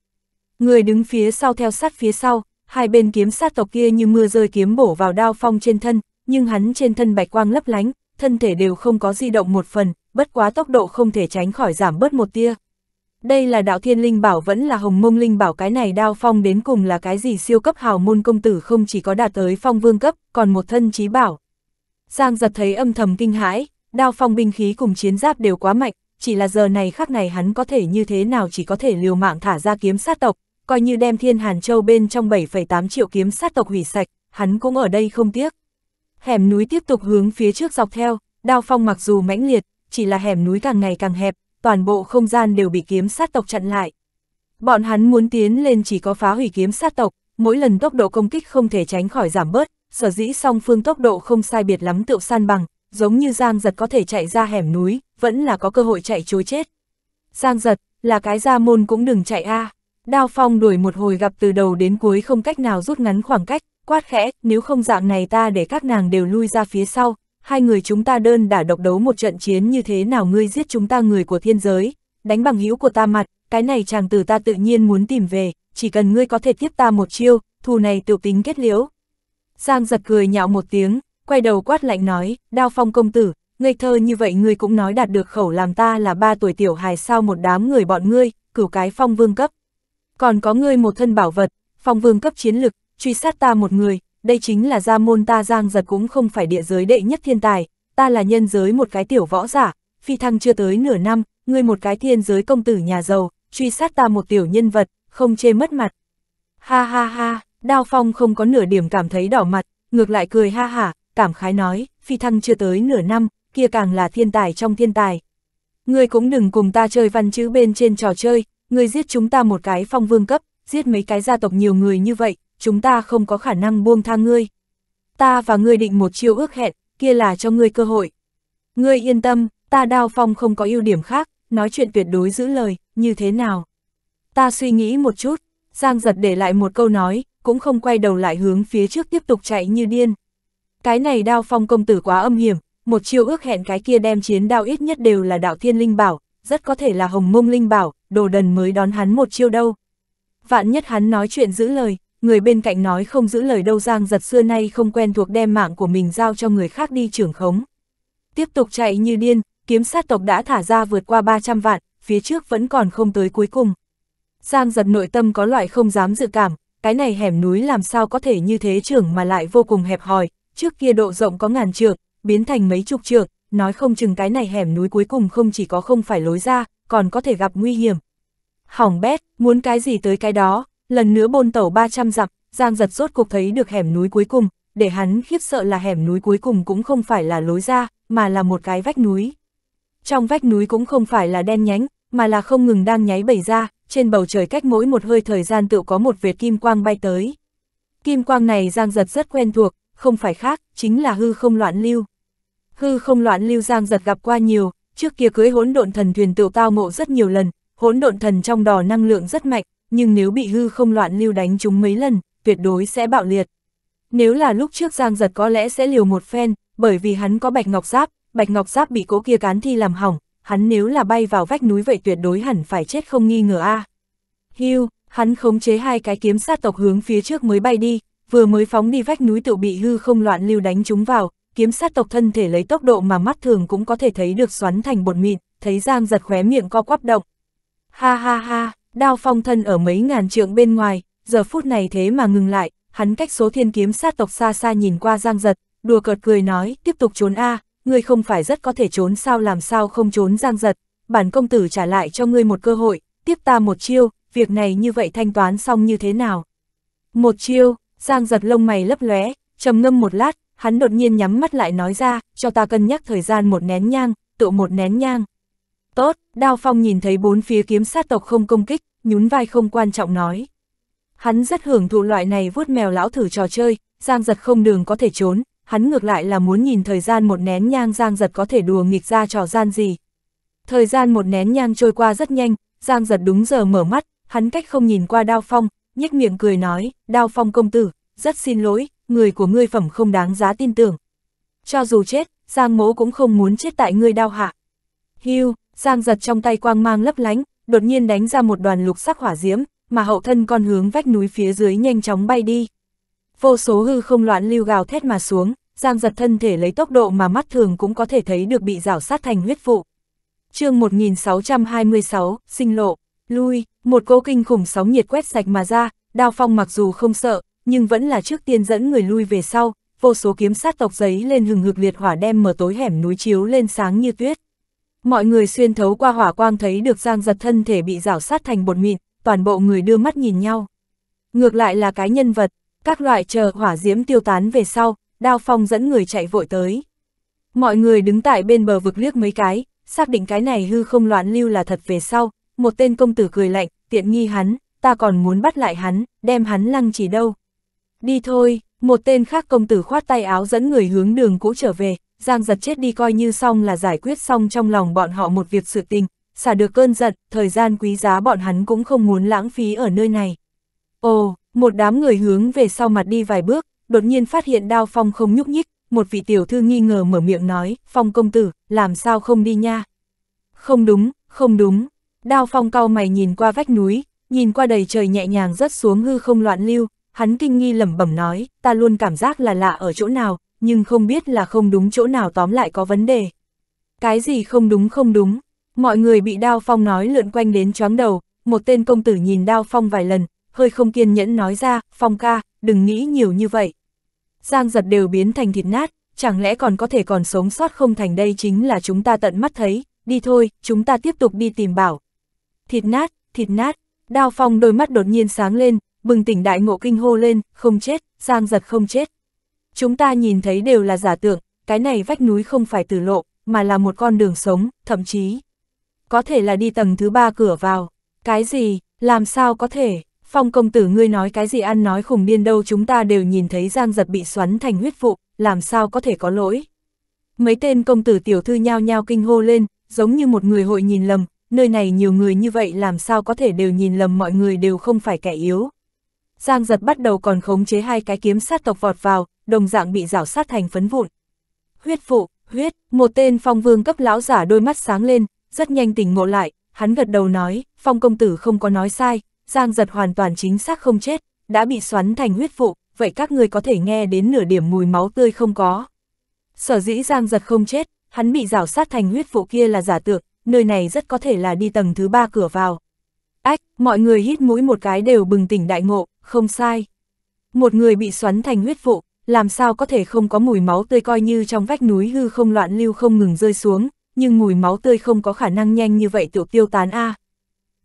S1: Người đứng phía sau theo sát phía sau, hai bên kiếm sát tộc kia như mưa rơi kiếm bổ vào đao phong trên thân, nhưng hắn trên thân bạch quang lấp lánh, thân thể đều không có di động một phần, bất quá tốc độ không thể tránh khỏi giảm bớt một tia. Đây là đạo thiên linh bảo vẫn là hồng mông linh bảo cái này đao phong đến cùng là cái gì siêu cấp hào môn công tử không chỉ có đạt tới phong vương cấp, còn một thân trí bảo. Giang giật thấy âm thầm kinh hãi, đao phong binh khí cùng chiến giáp đều quá mạnh, chỉ là giờ này khắc này hắn có thể như thế nào chỉ có thể liều mạng thả ra kiếm sát tộc, coi như đem thiên hàn châu bên trong 7,8 triệu kiếm sát tộc hủy sạch, hắn cũng ở đây không tiếc. Hẻm núi tiếp tục hướng phía trước dọc theo, đao phong mặc dù mãnh liệt, chỉ là hẻm núi càng ngày càng hẹp, toàn bộ không gian đều bị kiếm sát tộc chặn lại. Bọn hắn muốn tiến lên chỉ có phá hủy kiếm sát tộc, mỗi lần tốc độ công kích không thể tránh khỏi giảm bớt, sở dĩ song phương tốc độ không sai biệt lắm tựu san bằng, giống như Giang Giật có thể chạy ra hẻm núi, vẫn là có cơ hội chạy chối chết. Giang Giật, là cái gia môn cũng đừng chạy a. À. Đao phong đuổi một hồi gặp từ đầu đến cuối không cách nào rút ngắn khoảng cách, quát khẽ, nếu không dạng này ta để các nàng đều lui ra phía sau, hai người chúng ta đơn đã độc đấu một trận chiến như thế nào ngươi giết chúng ta người của thiên giới, đánh bằng hữu của ta mặt, cái này chàng tử ta tự nhiên muốn tìm về, chỉ cần ngươi có thể tiếp ta một chiêu, thù này tiểu tính kết liễu. Giang giật cười nhạo một tiếng, quay đầu quát lạnh nói, đao phong công tử, ngây thơ như vậy ngươi cũng nói đạt được khẩu làm ta là ba tuổi tiểu hài sao một đám người bọn ngươi, cửu cái phong vương cấp còn có ngươi một thân bảo vật, phong vương cấp chiến lực, truy sát ta một người, đây chính là gia môn ta giang giật cũng không phải địa giới đệ nhất thiên tài, ta là nhân giới một cái tiểu võ giả, phi thăng chưa tới nửa năm, ngươi một cái thiên giới công tử nhà giàu, truy sát ta một tiểu nhân vật, không chê mất mặt. Ha ha ha, đao phong không có nửa điểm cảm thấy đỏ mặt, ngược lại cười ha hả, cảm khái nói, phi thăng chưa tới nửa năm, kia càng là thiên tài trong thiên tài. Ngươi cũng đừng cùng ta chơi văn chữ bên trên trò chơi, ngươi giết chúng ta một cái phong vương cấp, giết mấy cái gia tộc nhiều người như vậy, chúng ta không có khả năng buông tha ngươi. Ta và ngươi định một chiêu ước hẹn, kia là cho ngươi cơ hội. Ngươi yên tâm, ta đao phong không có ưu điểm khác, nói chuyện tuyệt đối giữ lời, như thế nào. Ta suy nghĩ một chút, Giang giật để lại một câu nói, cũng không quay đầu lại hướng phía trước tiếp tục chạy như điên. Cái này đao phong công tử quá âm hiểm, một chiêu ước hẹn cái kia đem chiến đao ít nhất đều là đạo thiên linh bảo, rất có thể là hồng mông linh bảo, đồ đần mới đón hắn một chiêu đâu. Vạn nhất hắn nói chuyện giữ lời, người bên cạnh nói không giữ lời đâu Giang giật xưa nay không quen thuộc đem mạng của mình giao cho người khác đi trưởng khống. Tiếp tục chạy như điên, kiếm sát tộc đã thả ra vượt qua 300 vạn, phía trước vẫn còn không tới cuối cùng. Giang giật nội tâm có loại không dám dự cảm, cái này hẻm núi làm sao có thể như thế trưởng mà lại vô cùng hẹp hòi, trước kia độ rộng có ngàn trượng, biến thành mấy chục trượng, nói không chừng cái này hẻm núi cuối cùng không chỉ có không phải lối ra, còn có thể gặp nguy hiểm. Hỏng bét, muốn cái gì tới cái đó, lần nữa bôn tẩu 300 dặm, Giang giật rốt cuộc thấy được hẻm núi cuối cùng, để hắn khiếp sợ là hẻm núi cuối cùng cũng không phải là lối ra, mà là một cái vách núi. Trong vách núi cũng không phải là đen nhánh, mà là không ngừng đang nháy bẩy ra, trên bầu trời cách mỗi một hơi thời gian tự có một vệt kim quang bay tới. Kim quang này Giang Giật rất quen thuộc, không phải khác, chính là hư không loạn lưu. Hư không loạn lưu Giang Giật gặp qua nhiều, Trước kia cưới hỗn độn thần thuyền tựu tao ngộ rất nhiều lần, hỗn độn thần trong đò năng lượng rất mạnh, nhưng nếu bị hư không loạn lưu đánh chúng mấy lần, tuyệt đối sẽ bạo liệt. Nếu là lúc trước Giang Giật có lẽ sẽ liều một phen, bởi vì hắn có bạch ngọc giáp, bạch ngọc giáp bị cỗ kia cán thi làm hỏng, hắn nếu là bay vào vách núi vậy tuyệt đối hẳn phải chết không nghi ngờ a. À. Hưu, hắn khống chế hai cái kiếm sát tộc hướng phía trước mới bay đi, vừa mới phóng đi vách núi tự bị hư không loạn lưu đánh chúng vào, kiếm sát tộc thân thể lấy tốc độ mà mắt thường cũng có thể thấy được xoắn thành bột mịn, thấy Giang giật khóe miệng co quắp động. Ha ha ha, đao phong thân ở mấy ngàn trượng bên ngoài, giờ phút này thế mà ngừng lại, hắn cách số thiên kiếm sát tộc xa xa nhìn qua Giang giật, đùa cợt cười nói, tiếp tục trốn a ngươi không phải rất có thể trốn sao làm sao không trốn Giang giật, bản công tử trả lại cho ngươi một cơ hội, tiếp ta một chiêu, việc này như vậy thanh toán xong như thế nào? Một chiêu, Giang giật lông mày lấp lóe, trầm ngâm một lát, hắn đột nhiên nhắm mắt lại nói ra, cho ta cân nhắc thời gian một nén nhang, tự một nén nhang. Tốt, Đao Phong nhìn thấy bốn phía kiếm sát tộc không công kích, nhún vai không quan trọng nói. Hắn rất hưởng thụ loại này vuốt mèo lão thử trò chơi, giang giật không đường có thể trốn, hắn ngược lại là muốn nhìn thời gian một nén nhang giang giật có thể đùa nghịch ra trò gian gì. Thời gian một nén nhang trôi qua rất nhanh, giang giật đúng giờ mở mắt, hắn cách không nhìn qua Đao Phong, nhếch miệng cười nói, Đao Phong công tử, rất xin lỗi, người của ngươi phẩm không đáng giá tin tưởng. Cho dù chết, Giang mố cũng không muốn chết tại ngươi đau hạ. Hưu, Giang giật trong tay quang mang lấp lánh, đột nhiên đánh ra một đoàn lục sắc hỏa diễm, mà hậu thân con hướng vách núi phía dưới nhanh chóng bay đi. Vô số hư không loạn lưu gào thét mà xuống, Giang giật thân thể lấy tốc độ mà mắt thường cũng có thể thấy được bị rảo sát thành huyết vụ. chương 1626, sinh lộ, lui, một cỗ kinh khủng sóng nhiệt quét sạch mà ra, đao phong mặc dù không sợ, nhưng vẫn là trước tiên dẫn người lui về sau, vô số kiếm sát tộc giấy lên hừng hực liệt hỏa đem mở tối hẻm núi chiếu lên sáng như tuyết. Mọi người xuyên thấu qua hỏa quang thấy được Giang giật thân thể bị rảo sát thành bột mịn, toàn bộ người đưa mắt nhìn nhau. Ngược lại là cái nhân vật, các loại chờ hỏa diễm tiêu tán về sau, đao phong dẫn người chạy vội tới. Mọi người đứng tại bên bờ vực liếc mấy cái, xác định cái này hư không loạn lưu là thật về sau, một tên công tử cười lạnh, tiện nghi hắn, ta còn muốn bắt lại hắn, đem hắn lăng chỉ đâu. Đi thôi, một tên khác công tử khoát tay áo dẫn người hướng đường cũ trở về, Giang giật chết đi coi như xong là giải quyết xong trong lòng bọn họ một việc sự tình, xả được cơn giận, thời gian quý giá bọn hắn cũng không muốn lãng phí ở nơi này. Ồ, một đám người hướng về sau mặt đi vài bước, đột nhiên phát hiện đao phong không nhúc nhích, một vị tiểu thư nghi ngờ mở miệng nói, phong công tử, làm sao không đi nha? Không đúng, không đúng, đao phong cau mày nhìn qua vách núi, nhìn qua đầy trời nhẹ nhàng rớt xuống hư không loạn lưu, Hắn kinh nghi lẩm bẩm nói, ta luôn cảm giác là lạ ở chỗ nào, nhưng không biết là không đúng chỗ nào tóm lại có vấn đề. Cái gì không đúng không đúng, mọi người bị Đao Phong nói lượn quanh đến chóng đầu, một tên công tử nhìn Đao Phong vài lần, hơi không kiên nhẫn nói ra, Phong ca, đừng nghĩ nhiều như vậy. Giang giật đều biến thành thịt nát, chẳng lẽ còn có thể còn sống sót không thành đây chính là chúng ta tận mắt thấy, đi thôi, chúng ta tiếp tục đi tìm bảo. Thịt nát, thịt nát, Đao Phong đôi mắt đột nhiên sáng lên, bừng tỉnh đại ngộ kinh hô lên, không chết, Giang giật không chết. Chúng ta nhìn thấy đều là giả tưởng, cái này vách núi không phải tử lộ, mà là một con đường sống, thậm chí. Có thể là đi tầng thứ ba cửa vào. Cái gì, làm sao có thể, phong công tử ngươi nói cái gì ăn nói khủng điên đâu chúng ta đều nhìn thấy Giang giật bị xoắn thành huyết vụ, làm sao có thể có lỗi. Mấy tên công tử tiểu thư nhao nhao kinh hô lên, giống như một người hội nhìn lầm, nơi này nhiều người như vậy làm sao có thể đều nhìn lầm mọi người đều không phải kẻ yếu. Giang giật bắt đầu còn khống chế hai cái kiếm sát tộc vọt vào, đồng dạng bị rảo sát thành phấn vụn. Huyết phụ, huyết, một tên phong vương cấp lão giả đôi mắt sáng lên, rất nhanh tỉnh ngộ lại, hắn gật đầu nói, phong công tử không có nói sai, Giang giật hoàn toàn chính xác không chết, đã bị xoắn thành huyết phụ, vậy các người có thể nghe đến nửa điểm mùi máu tươi không có. Sở dĩ Giang giật không chết, hắn bị rảo sát thành huyết phụ kia là giả tượng, nơi này rất có thể là đi tầng thứ ba cửa vào. Ách, mọi người hít mũi một cái đều bừng tỉnh đại ngộ, không sai. Một người bị xoắn thành huyết vụ, làm sao có thể không có mùi máu tươi coi như trong vách núi hư không loạn lưu không ngừng rơi xuống, nhưng mùi máu tươi không có khả năng nhanh như vậy tiểu tiêu tán a. À.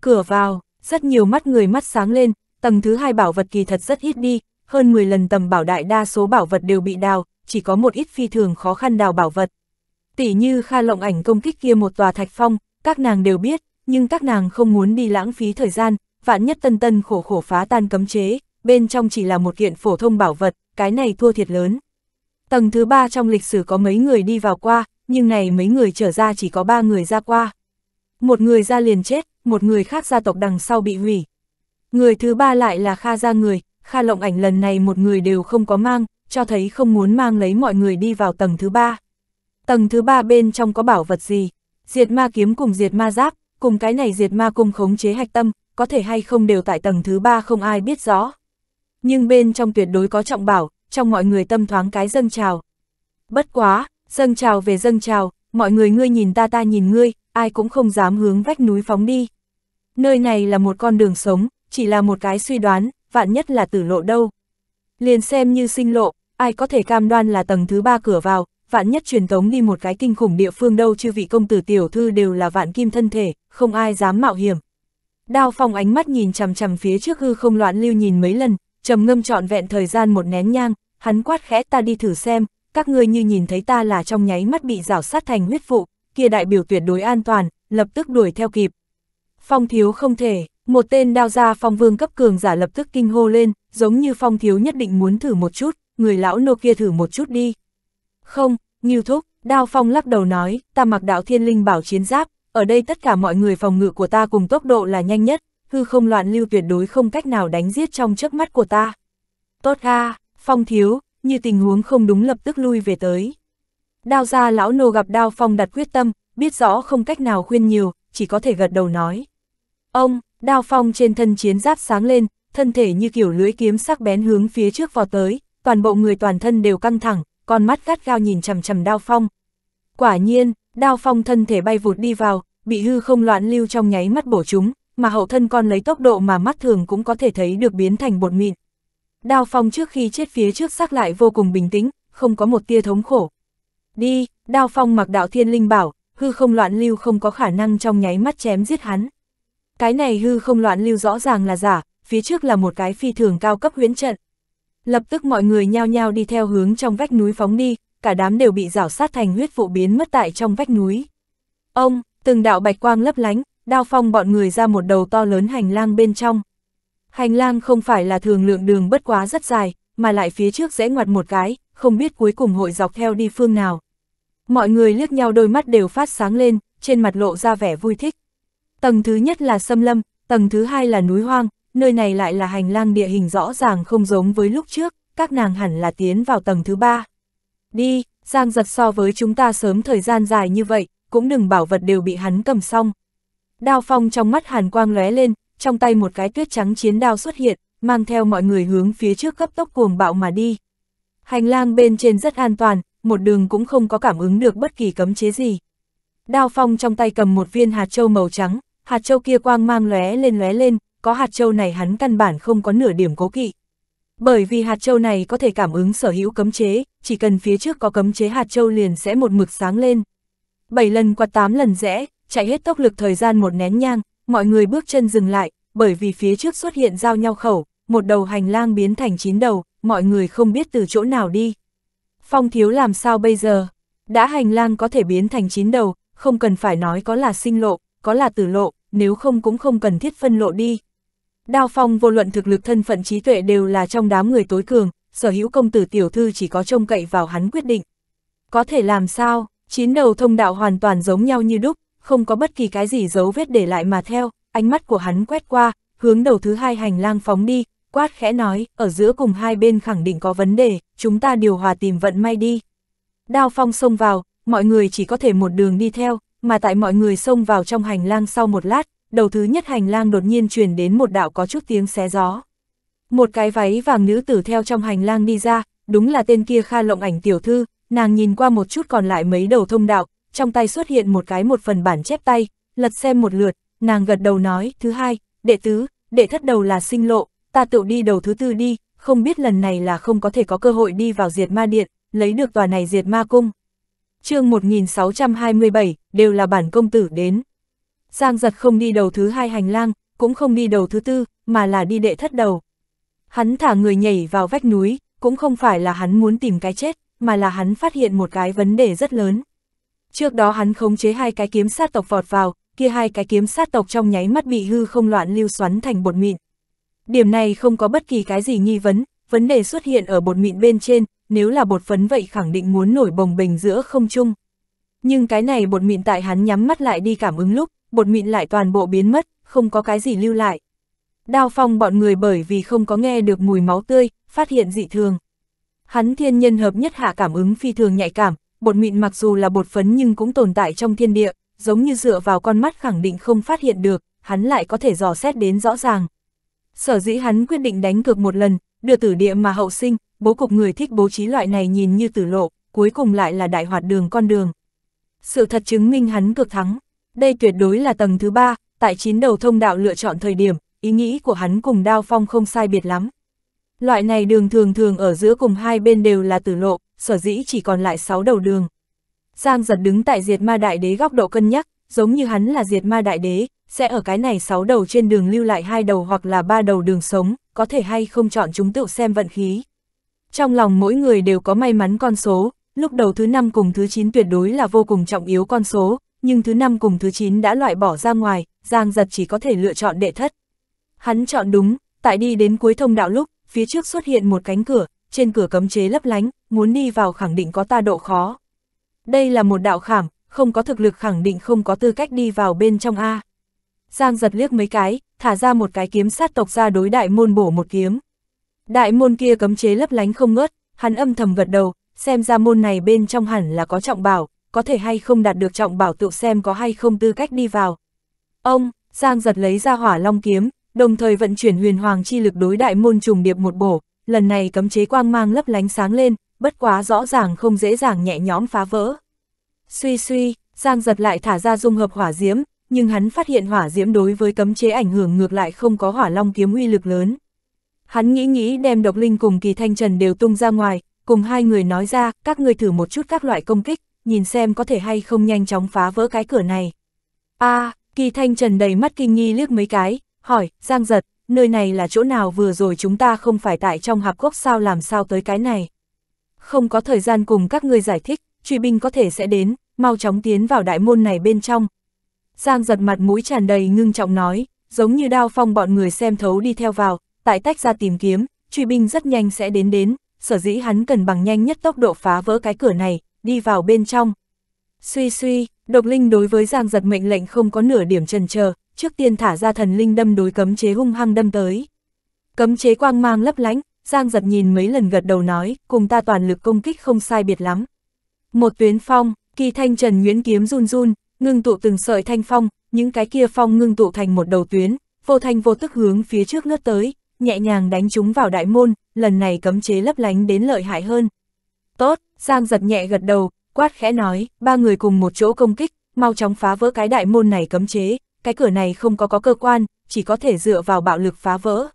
S1: Cửa vào, rất nhiều mắt người mắt sáng lên, tầng thứ hai bảo vật kỳ thật rất ít đi, hơn 10 lần tầm bảo đại đa số bảo vật đều bị đào, chỉ có một ít phi thường khó khăn đào bảo vật. Tỷ như Kha Lộng ảnh công kích kia một tòa thạch phong, các nàng đều biết, nhưng các nàng không muốn đi lãng phí thời gian, vạn nhất tân tân khổ khổ phá tan cấm chế, bên trong chỉ là một kiện phổ thông bảo vật, cái này thua thiệt lớn. Tầng thứ ba trong lịch sử có mấy người đi vào qua, nhưng này mấy người trở ra chỉ có ba người ra qua. Một người ra liền chết, một người khác gia tộc đằng sau bị hủy. Người thứ ba lại là Kha ra người, Kha lộng ảnh lần này một người đều không có mang, cho thấy không muốn mang lấy mọi người đi vào tầng thứ ba. Tầng thứ ba bên trong có bảo vật gì? Diệt ma kiếm cùng diệt ma giáp, cùng cái này diệt ma cùng khống chế hạch tâm, có thể hay không đều tại tầng thứ ba không ai biết rõ. Nhưng bên trong tuyệt đối có trọng bảo, trong mọi người tâm thoáng cái dâng trào. Bất quá, dâng trào về dâng trào, mọi người ngươi nhìn ta ta nhìn ngươi, ai cũng không dám hướng vách núi phóng đi. Nơi này là một con đường sống, chỉ là một cái suy đoán, vạn nhất là tử lộ đâu. Liền xem như sinh lộ, ai có thể cam đoan là tầng thứ ba cửa vào, vạn nhất truyền tống đi một cái kinh khủng địa phương đâu chứ vị công tử tiểu thư đều là vạn kim thân thể, không ai dám mạo hiểm. Đao phong ánh mắt nhìn chằm chằm phía trước hư không loạn lưu nhìn mấy lần, trầm ngâm trọn vẹn thời gian một nén nhang, hắn quát khẽ ta đi thử xem, các ngươi như nhìn thấy ta là trong nháy mắt bị rảo sát thành huyết vụ, kia đại biểu tuyệt đối an toàn, lập tức đuổi theo kịp. Phong thiếu không thể, một tên đao gia phong vương cấp cường giả lập tức kinh hô lên, giống như phong thiếu nhất định muốn thử một chút, người lão nô kia thử một chút đi. Không, nghiêu thúc, đao phong lắc đầu nói, ta mặc đạo thiên linh bảo chiến giáp, ở đây tất cả mọi người phòng ngự của ta cùng tốc độ là nhanh nhất, hư không loạn lưu tuyệt đối không cách nào đánh giết trong trước mắt của ta. Tốt ha, phong thiếu, như tình huống không đúng lập tức lui về tới. Đao ra lão nô gặp đao phong đặt quyết tâm, biết rõ không cách nào khuyên nhiều, chỉ có thể gật đầu nói. Ông, đao phong trên thân chiến giáp sáng lên, thân thể như kiểu lưỡi kiếm sắc bén hướng phía trước vò tới, toàn bộ người toàn thân đều căng thẳng, con mắt gắt gao nhìn chằm chằm đao phong. Quả nhiên, Đao phong thân thể bay vụt đi vào, bị hư không loạn lưu trong nháy mắt bổ chúng, mà hậu thân con lấy tốc độ mà mắt thường cũng có thể thấy được biến thành bột mịn. Đao phong trước khi chết phía trước sắc lại vô cùng bình tĩnh, không có một tia thống khổ. Đi, đao phong mặc đạo thiên linh bảo, hư không loạn lưu không có khả năng trong nháy mắt chém giết hắn. Cái này hư không loạn lưu rõ ràng là giả, phía trước là một cái phi thường cao cấp huyễn trận. Lập tức mọi người nhao nhao đi theo hướng trong vách núi phóng đi, cả đám đều bị rảo sát thành huyết vụ biến mất tại trong vách núi. Ông, từng đạo bạch quang lấp lánh, đao phong bọn người ra một đầu to lớn hành lang bên trong. Hành lang không phải là thường lượng đường bất quá rất dài, mà lại phía trước rẽ ngoặt một cái, không biết cuối cùng hội dọc theo đi phương nào. Mọi người liếc nhau đôi mắt đều phát sáng lên, trên mặt lộ ra vẻ vui thích. Tầng thứ nhất là xâm lâm, tầng thứ hai là núi hoang, nơi này lại là hành lang địa hình rõ ràng không giống với lúc trước, các nàng hẳn là tiến vào tầng thứ ba đi, Giang giật so với chúng ta sớm thời gian dài như vậy, cũng đừng bảo vật đều bị hắn cầm xong. Đao phong trong mắt hàn quang lóe lên, trong tay một cái tuyết trắng chiến đao xuất hiện, mang theo mọi người hướng phía trước cấp tốc cuồng bạo mà đi. Hành lang bên trên rất an toàn, một đường cũng không có cảm ứng được bất kỳ cấm chế gì. Đao phong trong tay cầm một viên hạt châu màu trắng, hạt châu kia quang mang lóe lên lóe lên, có hạt châu này hắn căn bản không có nửa điểm cố kỵ. Bởi vì hạt châu này có thể cảm ứng sở hữu cấm chế, chỉ cần phía trước có cấm chế hạt châu liền sẽ một mực sáng lên. bảy lần qua tám lần rẽ, chạy hết tốc lực thời gian một nén nhang, mọi người bước chân dừng lại, bởi vì phía trước xuất hiện giao nhau khẩu, một đầu hành lang biến thành chín đầu, mọi người không biết từ chỗ nào đi. Phong thiếu làm sao bây giờ? Đã hành lang có thể biến thành chín đầu, không cần phải nói có là sinh lộ, có là tử lộ, nếu không cũng không cần thiết phân lộ đi, Đao Phong vô luận thực lực thân phận trí tuệ đều là trong đám người tối cường, sở hữu công tử tiểu thư chỉ có trông cậy vào hắn quyết định. Có thể làm sao, chín đầu thông đạo hoàn toàn giống nhau như đúc, không có bất kỳ cái gì dấu vết để lại mà theo, ánh mắt của hắn quét qua, hướng đầu thứ hai hành lang phóng đi, quát khẽ nói, ở giữa cùng hai bên khẳng định có vấn đề, chúng ta điều hòa tìm vận may đi. Đao Phong xông vào, mọi người chỉ có thể một đường đi theo, mà tại mọi người xông vào trong hành lang sau một lát, đầu thứ nhất hành lang đột nhiên truyền đến một đạo có chút tiếng xé gió. Một cái váy vàng nữ tử theo trong hành lang đi ra, đúng là tên kia Kha Lộng Ảnh tiểu thư, nàng nhìn qua một chút còn lại mấy đầu thông đạo, trong tay xuất hiện một cái một phần bản chép tay, lật xem một lượt, nàng gật đầu nói, thứ hai, đệ tứ, đệ thất đầu là sinh lộ, ta tự đi đầu thứ tư đi, không biết lần này là không có thể có cơ hội đi vào diệt ma điện, lấy được tòa này diệt ma cung. chương 1627, đều là bản công tử đến. Giang giật không đi đầu thứ hai hành lang, cũng không đi đầu thứ tư, mà là đi đệ thất đầu. Hắn thả người nhảy vào vách núi, cũng không phải là hắn muốn tìm cái chết, mà là hắn phát hiện một cái vấn đề rất lớn. Trước đó hắn khống chế hai cái kiếm sát tộc vọt vào, kia hai cái kiếm sát tộc trong nháy mắt bị hư không loạn lưu xoắn thành bột mịn. Điểm này không có bất kỳ cái gì nghi vấn, vấn đề xuất hiện ở bột mịn bên trên, nếu là bột phấn vậy khẳng định muốn nổi bồng bềnh giữa không trung. Nhưng cái này bột mịn tại hắn nhắm mắt lại đi cảm ứng lúc, bột mịn lại toàn bộ biến mất, không có cái gì lưu lại. Đao phong bọn người bởi vì không có nghe được mùi máu tươi, phát hiện dị thường. Hắn thiên nhân hợp nhất hạ cảm ứng phi thường nhạy cảm, bột mịn mặc dù là bột phấn nhưng cũng tồn tại trong thiên địa, giống như dựa vào con mắt khẳng định không phát hiện được, hắn lại có thể dò xét đến rõ ràng. Sở dĩ hắn quyết định đánh cược một lần, đưa tử địa mà hậu sinh, bố cục người thích bố trí loại này nhìn như tử lộ, cuối cùng lại là đại hoạt đường con đường. Sự thật chứng minh hắn cực thắng đây tuyệt đối là tầng thứ ba, tại chín đầu thông đạo lựa chọn thời điểm, ý nghĩ của hắn cùng đao phong không sai biệt lắm. Loại này đường thường thường ở giữa cùng hai bên đều là tử lộ, sở dĩ chỉ còn lại sáu đầu đường. Giang giật đứng tại diệt ma đại đế góc độ cân nhắc, giống như hắn là diệt ma đại đế, sẽ ở cái này sáu đầu trên đường lưu lại hai đầu hoặc là ba đầu đường sống, có thể hay không chọn chúng tự xem vận khí. Trong lòng mỗi người đều có may mắn con số, lúc đầu thứ năm cùng thứ chín tuyệt đối là vô cùng trọng yếu con số, nhưng thứ năm cùng thứ chín đã loại bỏ ra ngoài, Giang Giật chỉ có thể lựa chọn đệ thất. Hắn chọn đúng, tại đi đến cuối thông đạo lúc, phía trước xuất hiện một cánh cửa, trên cửa cấm chế lấp lánh, muốn đi vào khẳng định có ta độ khó. Đây là một đạo khảm, không có thực lực khẳng định không có tư cách đi vào bên trong A. Giang giật liếc mấy cái, thả ra một cái kiếm sát tộc ra đối đại môn bổ một kiếm. Đại môn kia cấm chế lấp lánh không ngớt, hắn âm thầm gật đầu, xem ra môn này bên trong hẳn là có trọng bảo, có thể hay không đạt được trọng bảo tự xem có hay không tư cách đi vào. Ông, Giang giật lấy ra hỏa long kiếm, đồng thời vận chuyển huyền hoàng chi lực đối đại môn trùng điệp một bổ, lần này cấm chế quang mang lấp lánh sáng lên, bất quá rõ ràng không dễ dàng nhẹ nhõm phá vỡ. Suy suy, Giang giật lại thả ra dung hợp hỏa diễm, nhưng hắn phát hiện hỏa diễm đối với cấm chế ảnh hưởng ngược lại không có hỏa long kiếm uy lực lớn. Hắn nghĩ nghĩ đem độc linh cùng kỳ thanh trần đều tung ra ngoài, cùng hai người nói ra, các người thử một chút các loại công kích, nhìn xem có thể hay không nhanh chóng phá vỡ cái cửa này. a à, kỳ thanh trần đầy mắt kinh nghi liếc mấy cái, hỏi, giang giật, nơi này là chỗ nào vừa rồi chúng ta không phải tại trong hạp cốc sao làm sao tới cái này. Không có thời gian cùng các ngươi giải thích, truy binh có thể sẽ đến, mau chóng tiến vào đại môn này bên trong. Giang giật mặt mũi tràn đầy ngưng trọng nói, giống như đao phong bọn người xem thấu đi theo vào, tại tách ra tìm kiếm, truy binh rất nhanh sẽ đến đến, sở dĩ hắn cần bằng nhanh nhất tốc độ phá vỡ cái cửa này, đi vào bên trong. Suy suy, độc linh đối với Giang giật mệnh lệnh không có nửa điểm trần chờ trước tiên thả ra thần linh đâm đối cấm chế hung hăng đâm tới. Cấm chế quang mang lấp lánh, Giang giật nhìn mấy lần gật đầu nói, cùng ta toàn lực công kích không sai biệt lắm. Một tuyến phong, kỳ thanh trần nguyễn kiếm run run, ngưng tụ từng sợi thanh phong, những cái kia phong ngưng tụ thành một đầu tuyến, vô thanh vô tức hướng phía trước lướt tới, nhẹ nhàng đánh chúng vào đại môn, lần này cấm chế lấp lánh đến lợi hại hơn. Tốt, Giang giật nhẹ gật đầu, quát khẽ nói, ba người cùng một chỗ công kích, mau chóng phá vỡ cái đại môn này cấm chế, cái cửa này không có có cơ quan, chỉ có thể dựa vào bạo lực phá vỡ.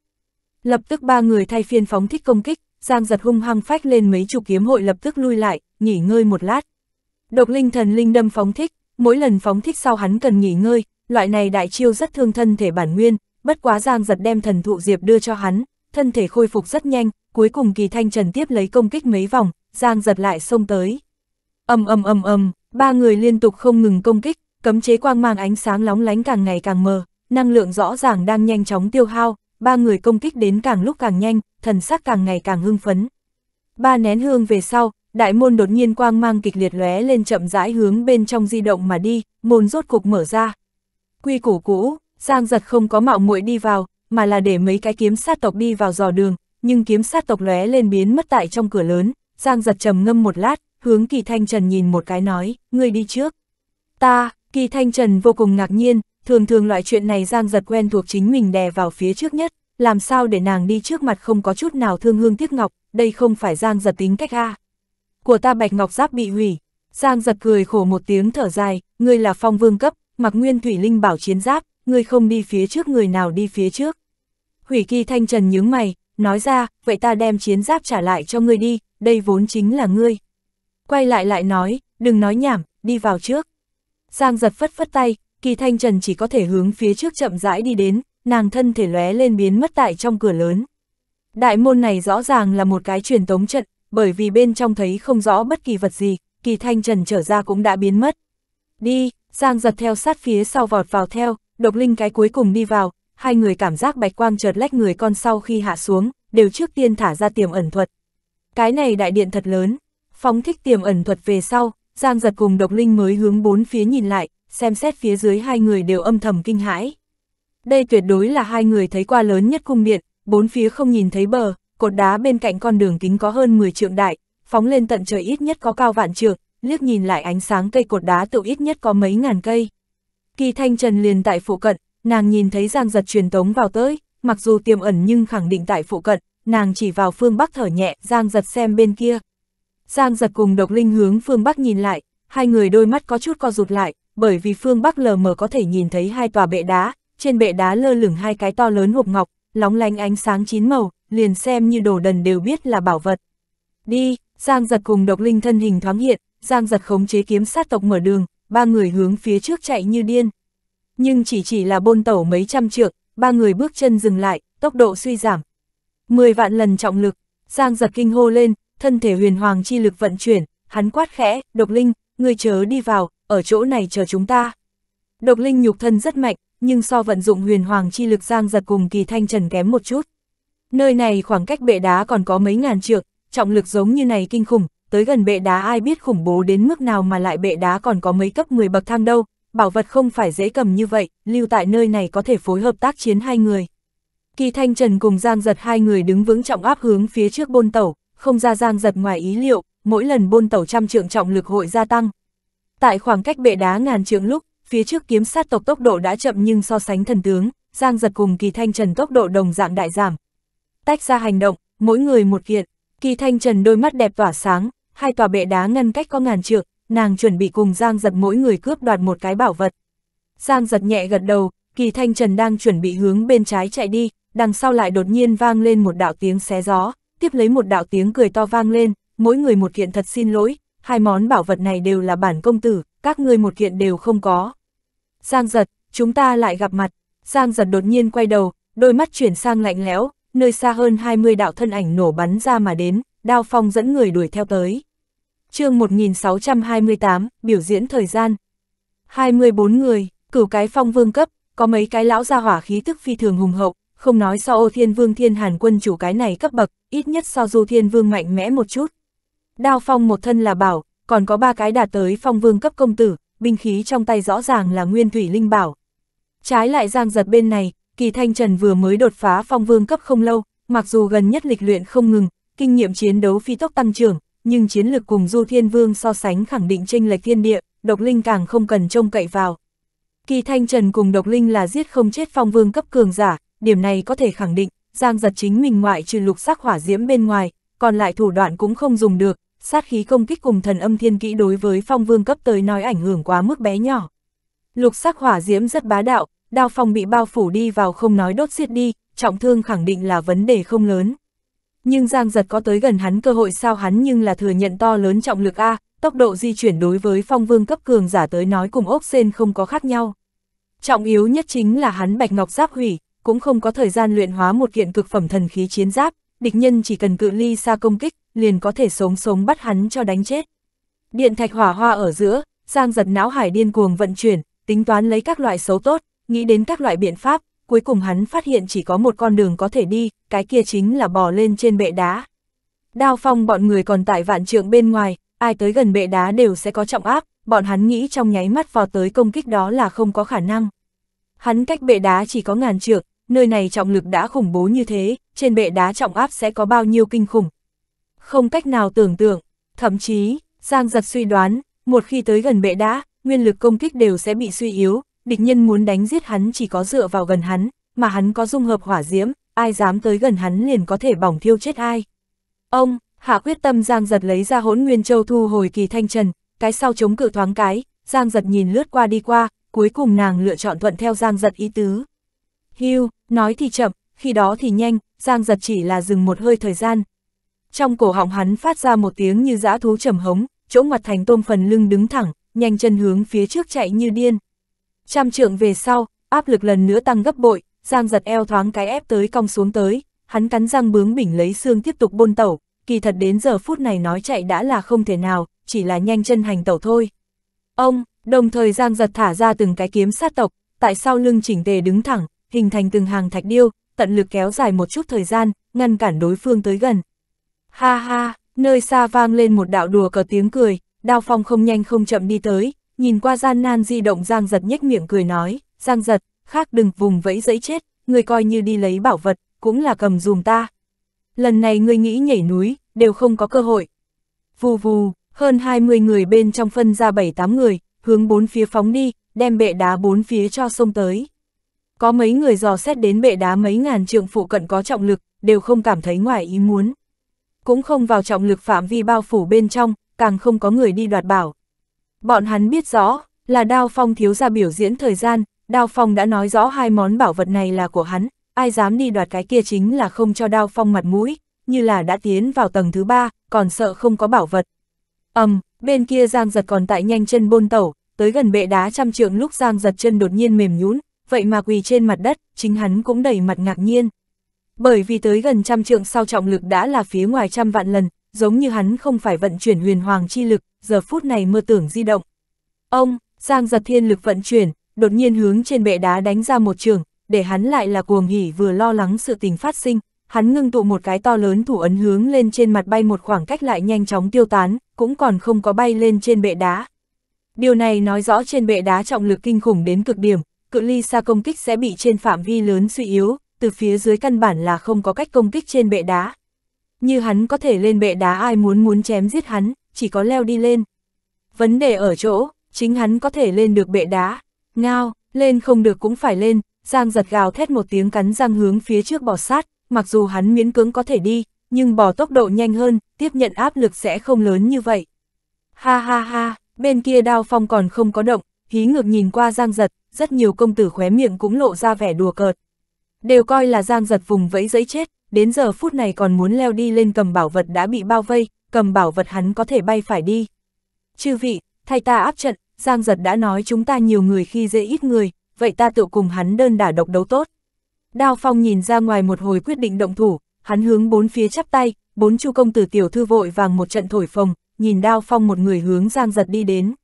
S1: Lập tức ba người thay phiên phóng thích công kích, Giang giật hung hăng phách lên mấy chục kiếm hội lập tức lui lại, nghỉ ngơi một lát. Độc linh thần linh đâm phóng thích, mỗi lần phóng thích sau hắn cần nghỉ ngơi, loại này đại chiêu rất thương thân thể bản nguyên, bất quá Giang giật đem thần thụ diệp đưa cho hắn, thân thể khôi phục rất nhanh, cuối cùng kỳ thanh trần tiếp lấy công kích mấy vòng, Giang giật lại xông tới. ầm ầm ầm ầm, ba người liên tục không ngừng công kích, cấm chế quang mang ánh sáng lóng lánh càng ngày càng mờ, năng lượng rõ ràng đang nhanh chóng tiêu hao, ba người công kích đến càng lúc càng nhanh, thần sắc càng ngày càng hưng phấn. Ba nén hương về sau, đại môn đột nhiên quang mang kịch liệt lóe lên chậm rãi hướng bên trong di động mà đi, môn rốt cục mở ra. Quy củ cũ, Giang giật không có mạo muội đi vào, mà là để mấy cái kiếm sát tộc đi vào dò đường, nhưng kiếm sát tộc lóe lên biến mất tại trong cửa lớn, Giang giật trầm ngâm một lát, hướng Kỳ Thanh Trần nhìn một cái nói, ngươi đi trước. Ta, Kỳ Thanh Trần vô cùng ngạc nhiên, thường thường loại chuyện này Giang giật quen thuộc chính mình đè vào phía trước nhất, làm sao để nàng đi trước mặt không có chút nào thương hương tiếc ngọc, đây không phải Giang giật tính cách a Của ta bạch ngọc giáp bị hủy, Giang giật cười khổ một tiếng thở dài, ngươi là phong vương cấp, mặc nguyên thủy linh bảo chiến giáp, ngươi không đi phía trước người nào đi phía trước. Hủy kỳ thanh trần nhướng mày, nói ra, vậy ta đem chiến giáp trả lại cho ngươi đi, đây vốn chính là ngươi. Quay lại lại nói, đừng nói nhảm, đi vào trước. Giang giật phất phất tay, kỳ thanh trần chỉ có thể hướng phía trước chậm rãi đi đến, nàng thân thể lóe lên biến mất tại trong cửa lớn. Đại môn này rõ ràng là một cái truyền tống trận, bởi vì bên trong thấy không rõ bất kỳ vật gì, kỳ thanh trần trở ra cũng đã biến mất. Đi, Giang giật theo sát phía sau vọt vào theo, độc linh cái cuối cùng đi vào, hai người cảm giác bạch quang chợt lách người con sau khi hạ xuống, đều trước tiên thả ra tiềm ẩn thuật. Cái này đại điện thật lớn, phóng thích tiềm ẩn thuật về sau, Giang giật cùng độc linh mới hướng bốn phía nhìn lại, xem xét phía dưới hai người đều âm thầm kinh hãi. Đây tuyệt đối là hai người thấy qua lớn nhất cung điện, bốn phía không nhìn thấy bờ, cột đá bên cạnh con đường kính có hơn 10 trượng đại, phóng lên tận trời ít nhất có cao vạn trượng, liếc nhìn lại ánh sáng cây cột đá tự ít nhất có mấy ngàn cây. Kỳ Thanh Trần liền tại phụ cận, nàng nhìn thấy Giang Giật truyền tống vào tới, mặc dù tiềm ẩn nhưng khẳng định tại phụ cận, nàng chỉ vào phương Bắc thở nhẹ, Giang Giật xem bên kia. Giang Giật cùng Độc Linh hướng phương Bắc nhìn lại, hai người đôi mắt có chút co rụt lại, bởi vì phương Bắc lờ mờ có thể nhìn thấy hai tòa bệ đá, trên bệ đá lơ lửng hai cái to lớn hộp ngọc, lóng lánh ánh sáng chín màu, liền xem như đồ đần đều biết là bảo vật. Đi, Giang Giật cùng Độc Linh thân hình thoáng hiện, Giang Giật khống chế kiếm sát tộc mở đường, ba người hướng phía trước chạy như điên nhưng chỉ chỉ là bôn tẩu mấy trăm trượng, ba người bước chân dừng lại, tốc độ suy giảm. Mười vạn lần trọng lực, Giang giật kinh hô lên, thân thể huyền hoàng chi lực vận chuyển, hắn quát khẽ, độc linh, người chớ đi vào, ở chỗ này chờ chúng ta. Độc linh nhục thân rất mạnh, nhưng so vận dụng huyền hoàng chi lực Giang giật cùng kỳ thanh trần kém một chút. Nơi này khoảng cách bệ đá còn có mấy ngàn trượng, trọng lực giống như này kinh khủng, tới gần bệ đá ai biết khủng bố đến mức nào mà lại bệ đá còn có mấy cấp 10 bậc thang đâu, bảo vật không phải dễ cầm như vậy, lưu tại nơi này có thể phối hợp tác chiến hai người. Kỳ Thanh Trần cùng Giang Giật hai người đứng vững trọng áp hướng phía trước bôn tẩu, không ra Giang Giật ngoài ý liệu, mỗi lần bôn tẩu trăm trượng trọng lực hội gia tăng. Tại khoảng cách bệ đá ngàn trượng lúc, phía trước kiếm sát tộc tốc độ đã chậm nhưng so sánh thần tướng, Giang Giật cùng Kỳ Thanh Trần tốc độ đồng dạng đại giảm. Tách ra hành động, mỗi người một kiện, Kỳ Thanh Trần đôi mắt đẹp tỏa sáng, hai tòa bệ đá ngăn cách có ngàn trượng, nàng chuẩn bị cùng Giang giật mỗi người cướp đoạt một cái bảo vật. Giang giật nhẹ gật đầu, kỳ thanh trần đang chuẩn bị hướng bên trái chạy đi, đằng sau lại đột nhiên vang lên một đạo tiếng xé gió, tiếp lấy một đạo tiếng cười to vang lên, mỗi người một kiện thật xin lỗi, hai món bảo vật này đều là bản công tử, các ngươi một kiện đều không có. Giang giật, chúng ta lại gặp mặt, Giang giật đột nhiên quay đầu, đôi mắt chuyển sang lạnh lẽo, nơi xa hơn 20 đạo thân ảnh nổ bắn ra mà đến, đao phong dẫn người đuổi theo tới chương 1628, biểu diễn thời gian. 24 người, cửu cái phong vương cấp, có mấy cái lão gia hỏa khí tức phi thường hùng hậu, không nói so ô thiên vương thiên hàn quân chủ cái này cấp bậc, ít nhất so du thiên vương mạnh mẽ một chút. Đao phong một thân là bảo, còn có ba cái đạt tới phong vương cấp công tử, binh khí trong tay rõ ràng là nguyên thủy linh bảo. Trái lại giang giật bên này, kỳ thanh trần vừa mới đột phá phong vương cấp không lâu, mặc dù gần nhất lịch luyện không ngừng, kinh nghiệm chiến đấu phi tốc tăng trưởng, nhưng chiến lực cùng Du Thiên Vương so sánh khẳng định chênh lệch thiên địa, Độc Linh càng không cần trông cậy vào. Kỳ Thanh Trần cùng Độc Linh là giết không chết phong vương cấp cường giả, điểm này có thể khẳng định, Giang giật chính mình ngoại trừ lục sắc hỏa diễm bên ngoài, còn lại thủ đoạn cũng không dùng được, sát khí công kích cùng thần âm thiên kỹ đối với phong vương cấp tới nói ảnh hưởng quá mức bé nhỏ. Lục sắc hỏa diễm rất bá đạo, đao phong bị bao phủ đi vào không nói đốt xiết đi, trọng thương khẳng định là vấn đề không lớn nhưng Giang Giật có tới gần hắn cơ hội sao hắn nhưng là thừa nhận to lớn trọng lực A, tốc độ di chuyển đối với phong vương cấp cường giả tới nói cùng ốc sen không có khác nhau. Trọng yếu nhất chính là hắn bạch ngọc giáp hủy, cũng không có thời gian luyện hóa một kiện cực phẩm thần khí chiến giáp, địch nhân chỉ cần cự ly xa công kích, liền có thể sống sống bắt hắn cho đánh chết. Điện thạch hỏa hoa ở giữa, Giang giật não hải điên cuồng vận chuyển, tính toán lấy các loại xấu tốt, nghĩ đến các loại biện pháp, cuối cùng hắn phát hiện chỉ có một con đường có thể đi, cái kia chính là bò lên trên bệ đá. Đao phong bọn người còn tại vạn trượng bên ngoài, ai tới gần bệ đá đều sẽ có trọng áp, bọn hắn nghĩ trong nháy mắt vào tới công kích đó là không có khả năng. Hắn cách bệ đá chỉ có ngàn trượng, nơi này trọng lực đã khủng bố như thế, trên bệ đá trọng áp sẽ có bao nhiêu kinh khủng. Không cách nào tưởng tượng, thậm chí, Giang giật suy đoán, một khi tới gần bệ đá, nguyên lực công kích đều sẽ bị suy yếu, địch nhân muốn đánh giết hắn chỉ có dựa vào gần hắn, mà hắn có dung hợp hỏa diễm, ai dám tới gần hắn liền có thể bỏng thiêu chết ai. Ông, hạ quyết tâm Giang Giật lấy ra hỗn nguyên châu thu hồi kỳ thanh trần, cái sau chống cự thoáng cái, Giang Giật nhìn lướt qua đi qua, cuối cùng nàng lựa chọn thuận theo Giang Giật ý tứ. Hưu, nói thì chậm, khi đó thì nhanh, Giang Giật chỉ là dừng một hơi thời gian. Trong cổ họng hắn phát ra một tiếng như dã thú trầm hống, chỗ ngoặt thành tôm phần lưng đứng thẳng, nhanh chân hướng phía trước chạy như điên. Trăm trượng về sau, áp lực lần nữa tăng gấp bội, Giang giật eo thoáng cái ép tới cong xuống tới, hắn cắn răng bướng bỉnh lấy xương tiếp tục bôn tẩu, kỳ thật đến giờ phút này nói chạy đã là không thể nào, chỉ là nhanh chân hành tẩu thôi. Ông, đồng thời Giang giật thả ra từng cái kiếm sát tộc, tại sau lưng chỉnh tề đứng thẳng, hình thành từng hàng thạch điêu, tận lực kéo dài một chút thời gian, ngăn cản đối phương tới gần. Ha ha, nơi xa vang lên một đạo đùa cờ tiếng cười, đao phong không nhanh không chậm đi tới, Nhìn qua gian nan di động Giang giật nhếch miệng cười nói, Giang giật, khác đừng vùng vẫy dẫy chết, người coi như đi lấy bảo vật, cũng là cầm dùm ta. Lần này người nghĩ nhảy núi, đều không có cơ hội. Vù vù, hơn 20 người bên trong phân ra 7-8 người, hướng bốn phía phóng đi, đem bệ đá bốn phía cho sông tới. Có mấy người dò xét đến bệ đá mấy ngàn trượng phụ cận có trọng lực, đều không cảm thấy ngoài ý muốn. Cũng không vào trọng lực phạm vi bao phủ bên trong, càng không có người đi đoạt bảo. Bọn hắn biết rõ, là Đao Phong thiếu ra biểu diễn thời gian, Đao Phong đã nói rõ hai món bảo vật này là của hắn, ai dám đi đoạt cái kia chính là không cho Đao Phong mặt mũi, như là đã tiến vào tầng thứ ba, còn sợ không có bảo vật. ầm um, bên kia Giang giật còn tại nhanh chân bôn tẩu, tới gần bệ đá trăm trượng lúc Giang giật chân đột nhiên mềm nhũn vậy mà quỳ trên mặt đất, chính hắn cũng đầy mặt ngạc nhiên. Bởi vì tới gần trăm trượng sau trọng lực đã là phía ngoài trăm vạn lần, giống như hắn không phải vận chuyển huyền hoàng chi lực, giờ phút này mơ tưởng di động. Ông, Giang giật thiên lực vận chuyển, đột nhiên hướng trên bệ đá đánh ra một trường, để hắn lại là cuồng hỉ vừa lo lắng sự tình phát sinh, hắn ngưng tụ một cái to lớn thủ ấn hướng lên trên mặt bay một khoảng cách lại nhanh chóng tiêu tán, cũng còn không có bay lên trên bệ đá. Điều này nói rõ trên bệ đá trọng lực kinh khủng đến cực điểm, cự ly xa công kích sẽ bị trên phạm vi lớn suy yếu, từ phía dưới căn bản là không có cách công kích trên bệ đá. Như hắn có thể lên bệ đá ai muốn muốn chém giết hắn, chỉ có leo đi lên. Vấn đề ở chỗ, chính hắn có thể lên được bệ đá, ngao, lên không được cũng phải lên, Giang giật gào thét một tiếng cắn răng hướng phía trước bò sát, mặc dù hắn miễn cưỡng có thể đi, nhưng bò tốc độ nhanh hơn, tiếp nhận áp lực sẽ không lớn như vậy. Ha ha ha, bên kia đao phong còn không có động, hí ngược nhìn qua Giang giật, rất nhiều công tử khóe miệng cũng lộ ra vẻ đùa cợt. Đều coi là Giang giật vùng vẫy giấy chết, đến giờ phút này còn muốn leo đi lên cầm bảo vật đã bị bao vây, cầm bảo vật hắn có thể bay phải đi. Chư vị, thay ta áp trận, Giang Giật đã nói chúng ta nhiều người khi dễ ít người, vậy ta tự cùng hắn đơn đả độc đấu tốt. Đao Phong nhìn ra ngoài một hồi quyết định động thủ, hắn hướng bốn phía chắp tay, bốn chu công tử tiểu thư vội vàng một trận thổi phồng, nhìn Đao Phong một người hướng Giang Giật đi đến.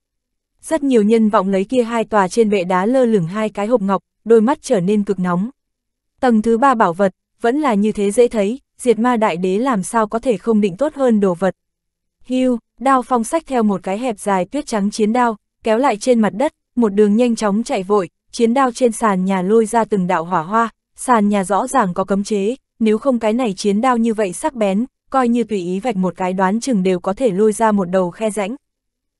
S1: Rất nhiều nhân vọng lấy kia hai tòa trên bệ đá lơ lửng hai cái hộp ngọc, đôi mắt trở nên cực nóng. Tầng thứ ba bảo vật, vẫn là như thế dễ thấy, diệt ma đại đế làm sao có thể không định tốt hơn đồ vật. Hưu, đao phong sách theo một cái hẹp dài tuyết trắng chiến đao, kéo lại trên mặt đất, một đường nhanh chóng chạy vội, chiến đao trên sàn nhà lôi ra từng đạo hỏa hoa, sàn nhà rõ ràng có cấm chế, nếu không cái này chiến đao như vậy sắc bén, coi như tùy ý vạch một cái đoán chừng đều có thể lôi ra một đầu khe rãnh.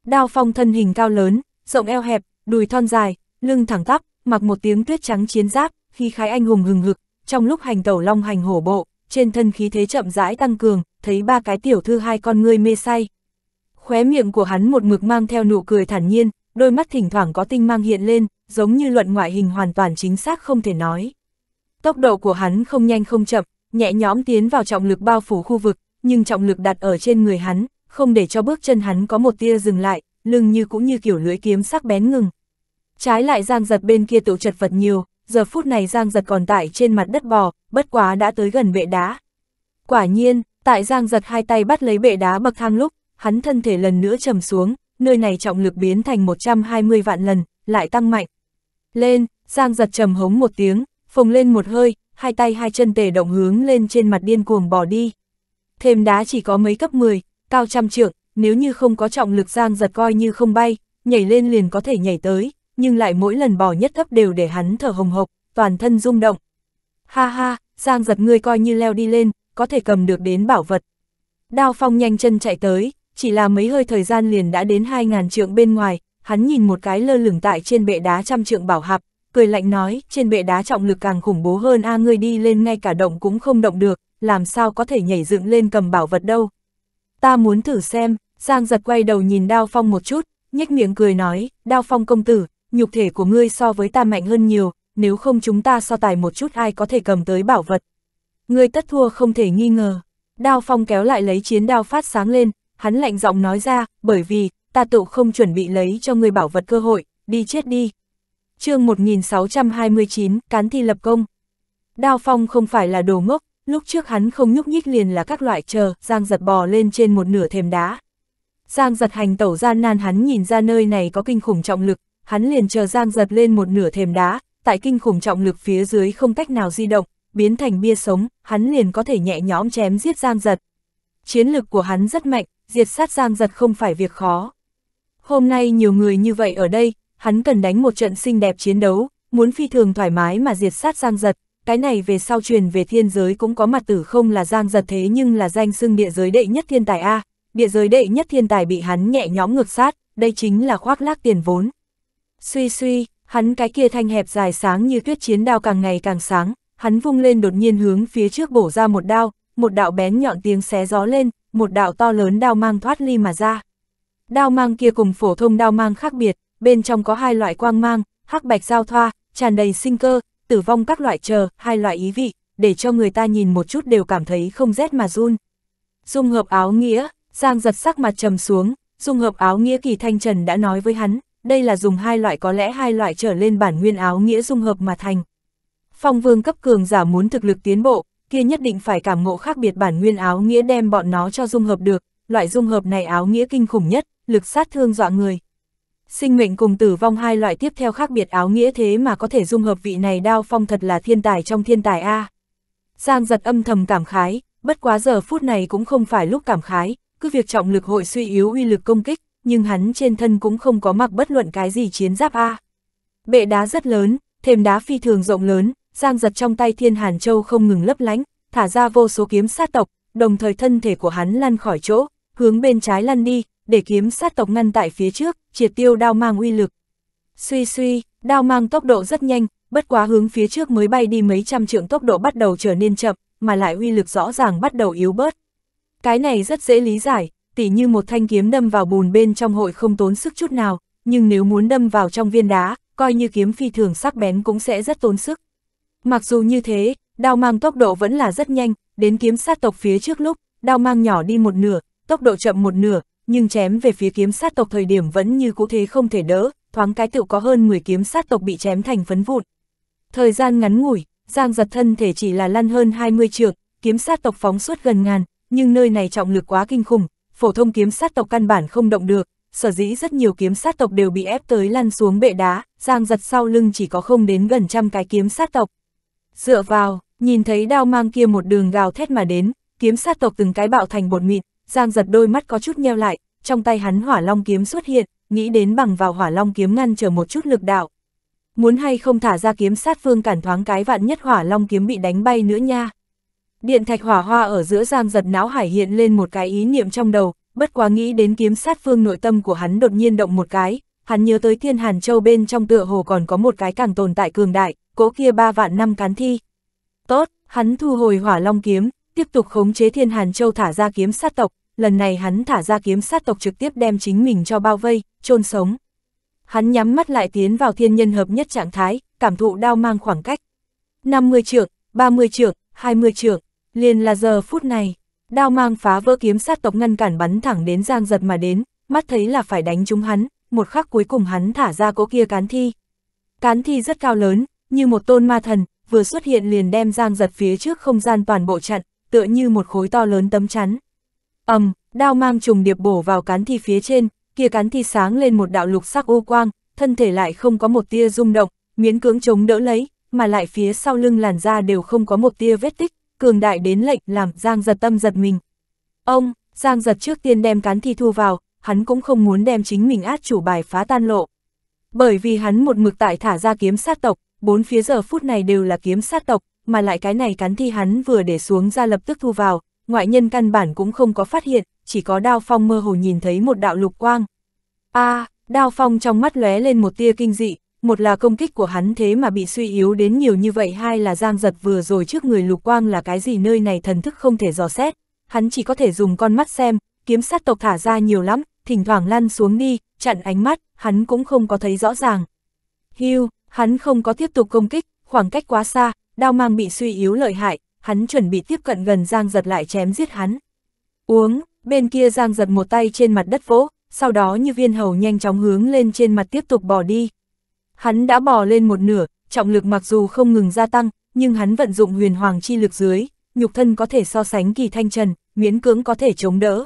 S1: Đao phong thân hình cao lớn, rộng eo hẹp, đùi thon dài, lưng thẳng tắp, mặc một tiếng tuyết trắng chiến giáp, khi khái anh hùng hừng hực, trong lúc hành tẩu long hành hổ bộ, trên thân khí thế chậm rãi tăng cường, thấy ba cái tiểu thư hai con ngươi mê say. Khóe miệng của hắn một mực mang theo nụ cười thản nhiên, đôi mắt thỉnh thoảng có tinh mang hiện lên, giống như luận ngoại hình hoàn toàn chính xác không thể nói. Tốc độ của hắn không nhanh không chậm, nhẹ nhõm tiến vào trọng lực bao phủ khu vực, nhưng trọng lực đặt ở trên người hắn, không để cho bước chân hắn có một tia dừng lại, lưng như cũng như kiểu lưỡi kiếm sắc bén ngừng. Trái lại Giang Giật bên kia tụ chật vật nhiều, giờ phút này Giang Giật còn tại trên mặt đất bò, bất quá đã tới gần bệ đá. Quả nhiên, tại Giang Giật hai tay bắt lấy bệ đá bậc thang lúc, hắn thân thể lần nữa trầm xuống, nơi này trọng lực biến thành 120 vạn lần, lại tăng mạnh. Lên, Giang Giật trầm hống một tiếng, phồng lên một hơi, hai tay hai chân tề động hướng lên trên mặt điên cuồng bò đi. Thêm đá chỉ có mấy cấp 10, cao trăm trượng, nếu như không có trọng lực Giang Giật coi như không bay, nhảy lên liền có thể nhảy tới, nhưng lại mỗi lần bỏ nhất thấp đều để hắn thở hồng hộc, toàn thân rung động. Ha ha, Giang giật ngươi coi như leo đi lên, có thể cầm được đến bảo vật. Đao phong nhanh chân chạy tới, chỉ là mấy hơi thời gian liền đã đến 2.000 trượng bên ngoài, hắn nhìn một cái lơ lửng tại trên bệ đá trăm trượng bảo hạp, cười lạnh nói, trên bệ đá trọng lực càng khủng bố hơn a ngươi đi lên ngay cả động cũng không động được, làm sao có thể nhảy dựng lên cầm bảo vật đâu. Ta muốn thử xem, Giang giật quay đầu nhìn Đao Phong một chút, nhếch miệng cười nói, Đao Phong công tử, nhục thể của ngươi so với ta mạnh hơn nhiều, nếu không chúng ta so tài một chút ai có thể cầm tới bảo vật. Ngươi tất thua không thể nghi ngờ. Đao phong kéo lại lấy chiến đao phát sáng lên, hắn lạnh giọng nói ra, bởi vì, ta tự không chuẩn bị lấy cho ngươi bảo vật cơ hội, đi chết đi. chương 1629, cán thi lập công. Đao phong không phải là đồ ngốc, lúc trước hắn không nhúc nhích liền là các loại chờ, giang giật bò lên trên một nửa thềm đá. Giang giật hành tẩu gian nan hắn nhìn ra nơi này có kinh khủng trọng lực, hắn liền chờ Giang giật lên một nửa thềm đá, tại kinh khủng trọng lực phía dưới không cách nào di động, biến thành bia sống, hắn liền có thể nhẹ nhõm chém giết Giang giật. Chiến lực của hắn rất mạnh, diệt sát Giang giật không phải việc khó. Hôm nay nhiều người như vậy ở đây, hắn cần đánh một trận xinh đẹp chiến đấu, muốn phi thường thoải mái mà diệt sát Giang giật. Cái này về sau truyền về thiên giới cũng có mặt tử không là giang giật thế nhưng là danh xưng địa giới đệ nhất thiên tài A, địa giới đệ nhất thiên tài bị hắn nhẹ nhõm ngược sát, đây chính là khoác lác tiền vốn, Suy suy, hắn cái kia thanh hẹp dài sáng như tuyết chiến đao càng ngày càng sáng, hắn vung lên đột nhiên hướng phía trước bổ ra một đao, một đạo bén nhọn tiếng xé gió lên, một đạo to lớn đao mang thoát ly mà ra. Đao mang kia cùng phổ thông đao mang khác biệt, bên trong có hai loại quang mang, hắc bạch giao thoa, tràn đầy sinh cơ, tử vong các loại chờ, hai loại ý vị, để cho người ta nhìn một chút đều cảm thấy không rét mà run. Dung hợp áo nghĩa, Giang giật sắc mặt trầm xuống, dung hợp áo nghĩa kỳ thanh trần đã nói với hắn, đây là dùng hai loại có lẽ hai loại trở lên bản nguyên áo nghĩa dung hợp mà thành. Phong vương cấp cường giả muốn thực lực tiến bộ, kia nhất định phải cảm ngộ khác biệt bản nguyên áo nghĩa đem bọn nó cho dung hợp được, loại dung hợp này áo nghĩa kinh khủng nhất, lực sát thương dọa người. Sinh mệnh cùng tử vong hai loại tiếp theo khác biệt áo nghĩa thế mà có thể dung hợp vị này đao phong thật là thiên tài trong thiên tài A. Giang giật âm thầm cảm khái, bất quá giờ phút này cũng không phải lúc cảm khái, cứ việc trọng lực hội suy yếu uy lực công kích, nhưng hắn trên thân cũng không có mặc bất luận cái gì chiến giáp A. Bệ đá rất lớn, thềm đá phi thường rộng lớn, giang giật trong tay thiên hàn châu không ngừng lấp lánh, thả ra vô số kiếm sát tộc, đồng thời thân thể của hắn lăn khỏi chỗ, hướng bên trái lăn đi, để kiếm sát tộc ngăn tại phía trước, triệt tiêu đao mang uy lực. Suy suy, đao mang tốc độ rất nhanh, bất quá hướng phía trước mới bay đi mấy trăm trượng tốc độ bắt đầu trở nên chậm, mà lại uy lực rõ ràng bắt đầu yếu bớt. Cái này rất dễ lý giải, tỉ như một thanh kiếm đâm vào bùn bên trong hội không tốn sức chút nào, nhưng nếu muốn đâm vào trong viên đá, coi như kiếm phi thường sắc bén cũng sẽ rất tốn sức. Mặc dù như thế, đao mang tốc độ vẫn là rất nhanh, đến kiếm sát tộc phía trước lúc, đao mang nhỏ đi một nửa, tốc độ chậm một nửa, nhưng chém về phía kiếm sát tộc thời điểm vẫn như cũ thế không thể đỡ, thoáng cái tựu có hơn 10 kiếm sát tộc bị chém thành phấn vụn. Thời gian ngắn ngủi, Giang giật thân thể chỉ là lăn hơn 20 trượng, kiếm sát tộc phóng suốt gần ngàn, nhưng nơi này trọng lực quá kinh khủng, phổ thông kiếm sát tộc căn bản không động được, sở dĩ rất nhiều kiếm sát tộc đều bị ép tới lăn xuống bệ đá, giang giật sau lưng chỉ có không đến gần trăm cái kiếm sát tộc. Dựa vào, nhìn thấy đao mang kia một đường gào thét mà đến, kiếm sát tộc từng cái bạo thành bột mịn, giang giật đôi mắt có chút nheo lại, trong tay hắn hỏa long kiếm xuất hiện, nghĩ đến bằng vào hỏa long kiếm ngăn trở một chút lực đạo. Muốn hay không thả ra kiếm sát phương cản thoáng cái vạn nhất hỏa long kiếm bị đánh bay nữa nha. Điện thạch hỏa hoa ở giữa giang giật não hải hiện lên một cái ý niệm trong đầu, bất quá nghĩ đến kiếm sát phương nội tâm của hắn đột nhiên động một cái, hắn nhớ tới thiên hàn châu bên trong tựa hồ còn có một cái càng tồn tại cường đại, cỗ kia ba vạn năm cán thi. Tốt, hắn thu hồi hỏa long kiếm, tiếp tục khống chế thiên hàn châu thả ra kiếm sát tộc, lần này hắn thả ra kiếm sát tộc trực tiếp đem chính mình cho bao vây, chôn sống. Hắn nhắm mắt lại tiến vào thiên nhân hợp nhất trạng thái, cảm thụ đao mang khoảng cách. 50 trượng, 30 trượng, 20 trượng, Liền là giờ phút này, đao mang phá vỡ kiếm sát tộc ngăn cản bắn thẳng đến Giang Giật mà đến, mắt thấy là phải đánh chúng hắn, một khắc cuối cùng hắn thả ra cỗ kia cán thi. Cán thi rất cao lớn, như một tôn ma thần, vừa xuất hiện liền đem Giang Giật phía trước không gian toàn bộ chặn, tựa như một khối to lớn tấm chắn. Ầm, um, đao mang trùng điệp bổ vào cán thi phía trên, kia cán thi sáng lên một đạo lục sắc ô quang, thân thể lại không có một tia rung động, miến cưỡng chống đỡ lấy, mà lại phía sau lưng làn da đều không có một tia vết tích, cường đại đến lệnh làm Giang giật tâm giật mình. Ông, Giang giật trước tiên đem cán thi thu vào, hắn cũng không muốn đem chính mình át chủ bài phá tan lộ. Bởi vì hắn một mực tại thả ra kiếm sát tộc, bốn phía giờ phút này đều là kiếm sát tộc, mà lại cái này cán thi hắn vừa để xuống ra lập tức thu vào, ngoại nhân căn bản cũng không có phát hiện, chỉ có đao phong mơ hồ nhìn thấy một đạo lục quang. a à, đao phong trong mắt lóe lên một tia kinh dị, một là công kích của hắn thế mà bị suy yếu đến nhiều như vậy hai là giang giật vừa rồi trước người lục quang là cái gì nơi này thần thức không thể dò xét, hắn chỉ có thể dùng con mắt xem, kiếm sát tộc thả ra nhiều lắm, thỉnh thoảng lăn xuống đi, chặn ánh mắt, hắn cũng không có thấy rõ ràng. Hưu, hắn không có tiếp tục công kích, khoảng cách quá xa, đao mang bị suy yếu lợi hại, hắn chuẩn bị tiếp cận gần giang giật lại chém giết hắn. Uống, bên kia giang giật một tay trên mặt đất vỗ, sau đó như viên hầu nhanh chóng hướng lên trên mặt tiếp tục bỏ đi, Hắn đã bò lên một nửa, trọng lực mặc dù không ngừng gia tăng, nhưng hắn vận dụng huyền hoàng chi lực dưới, nhục thân có thể so sánh kỳ thanh trần, miễn cưỡng có thể chống đỡ.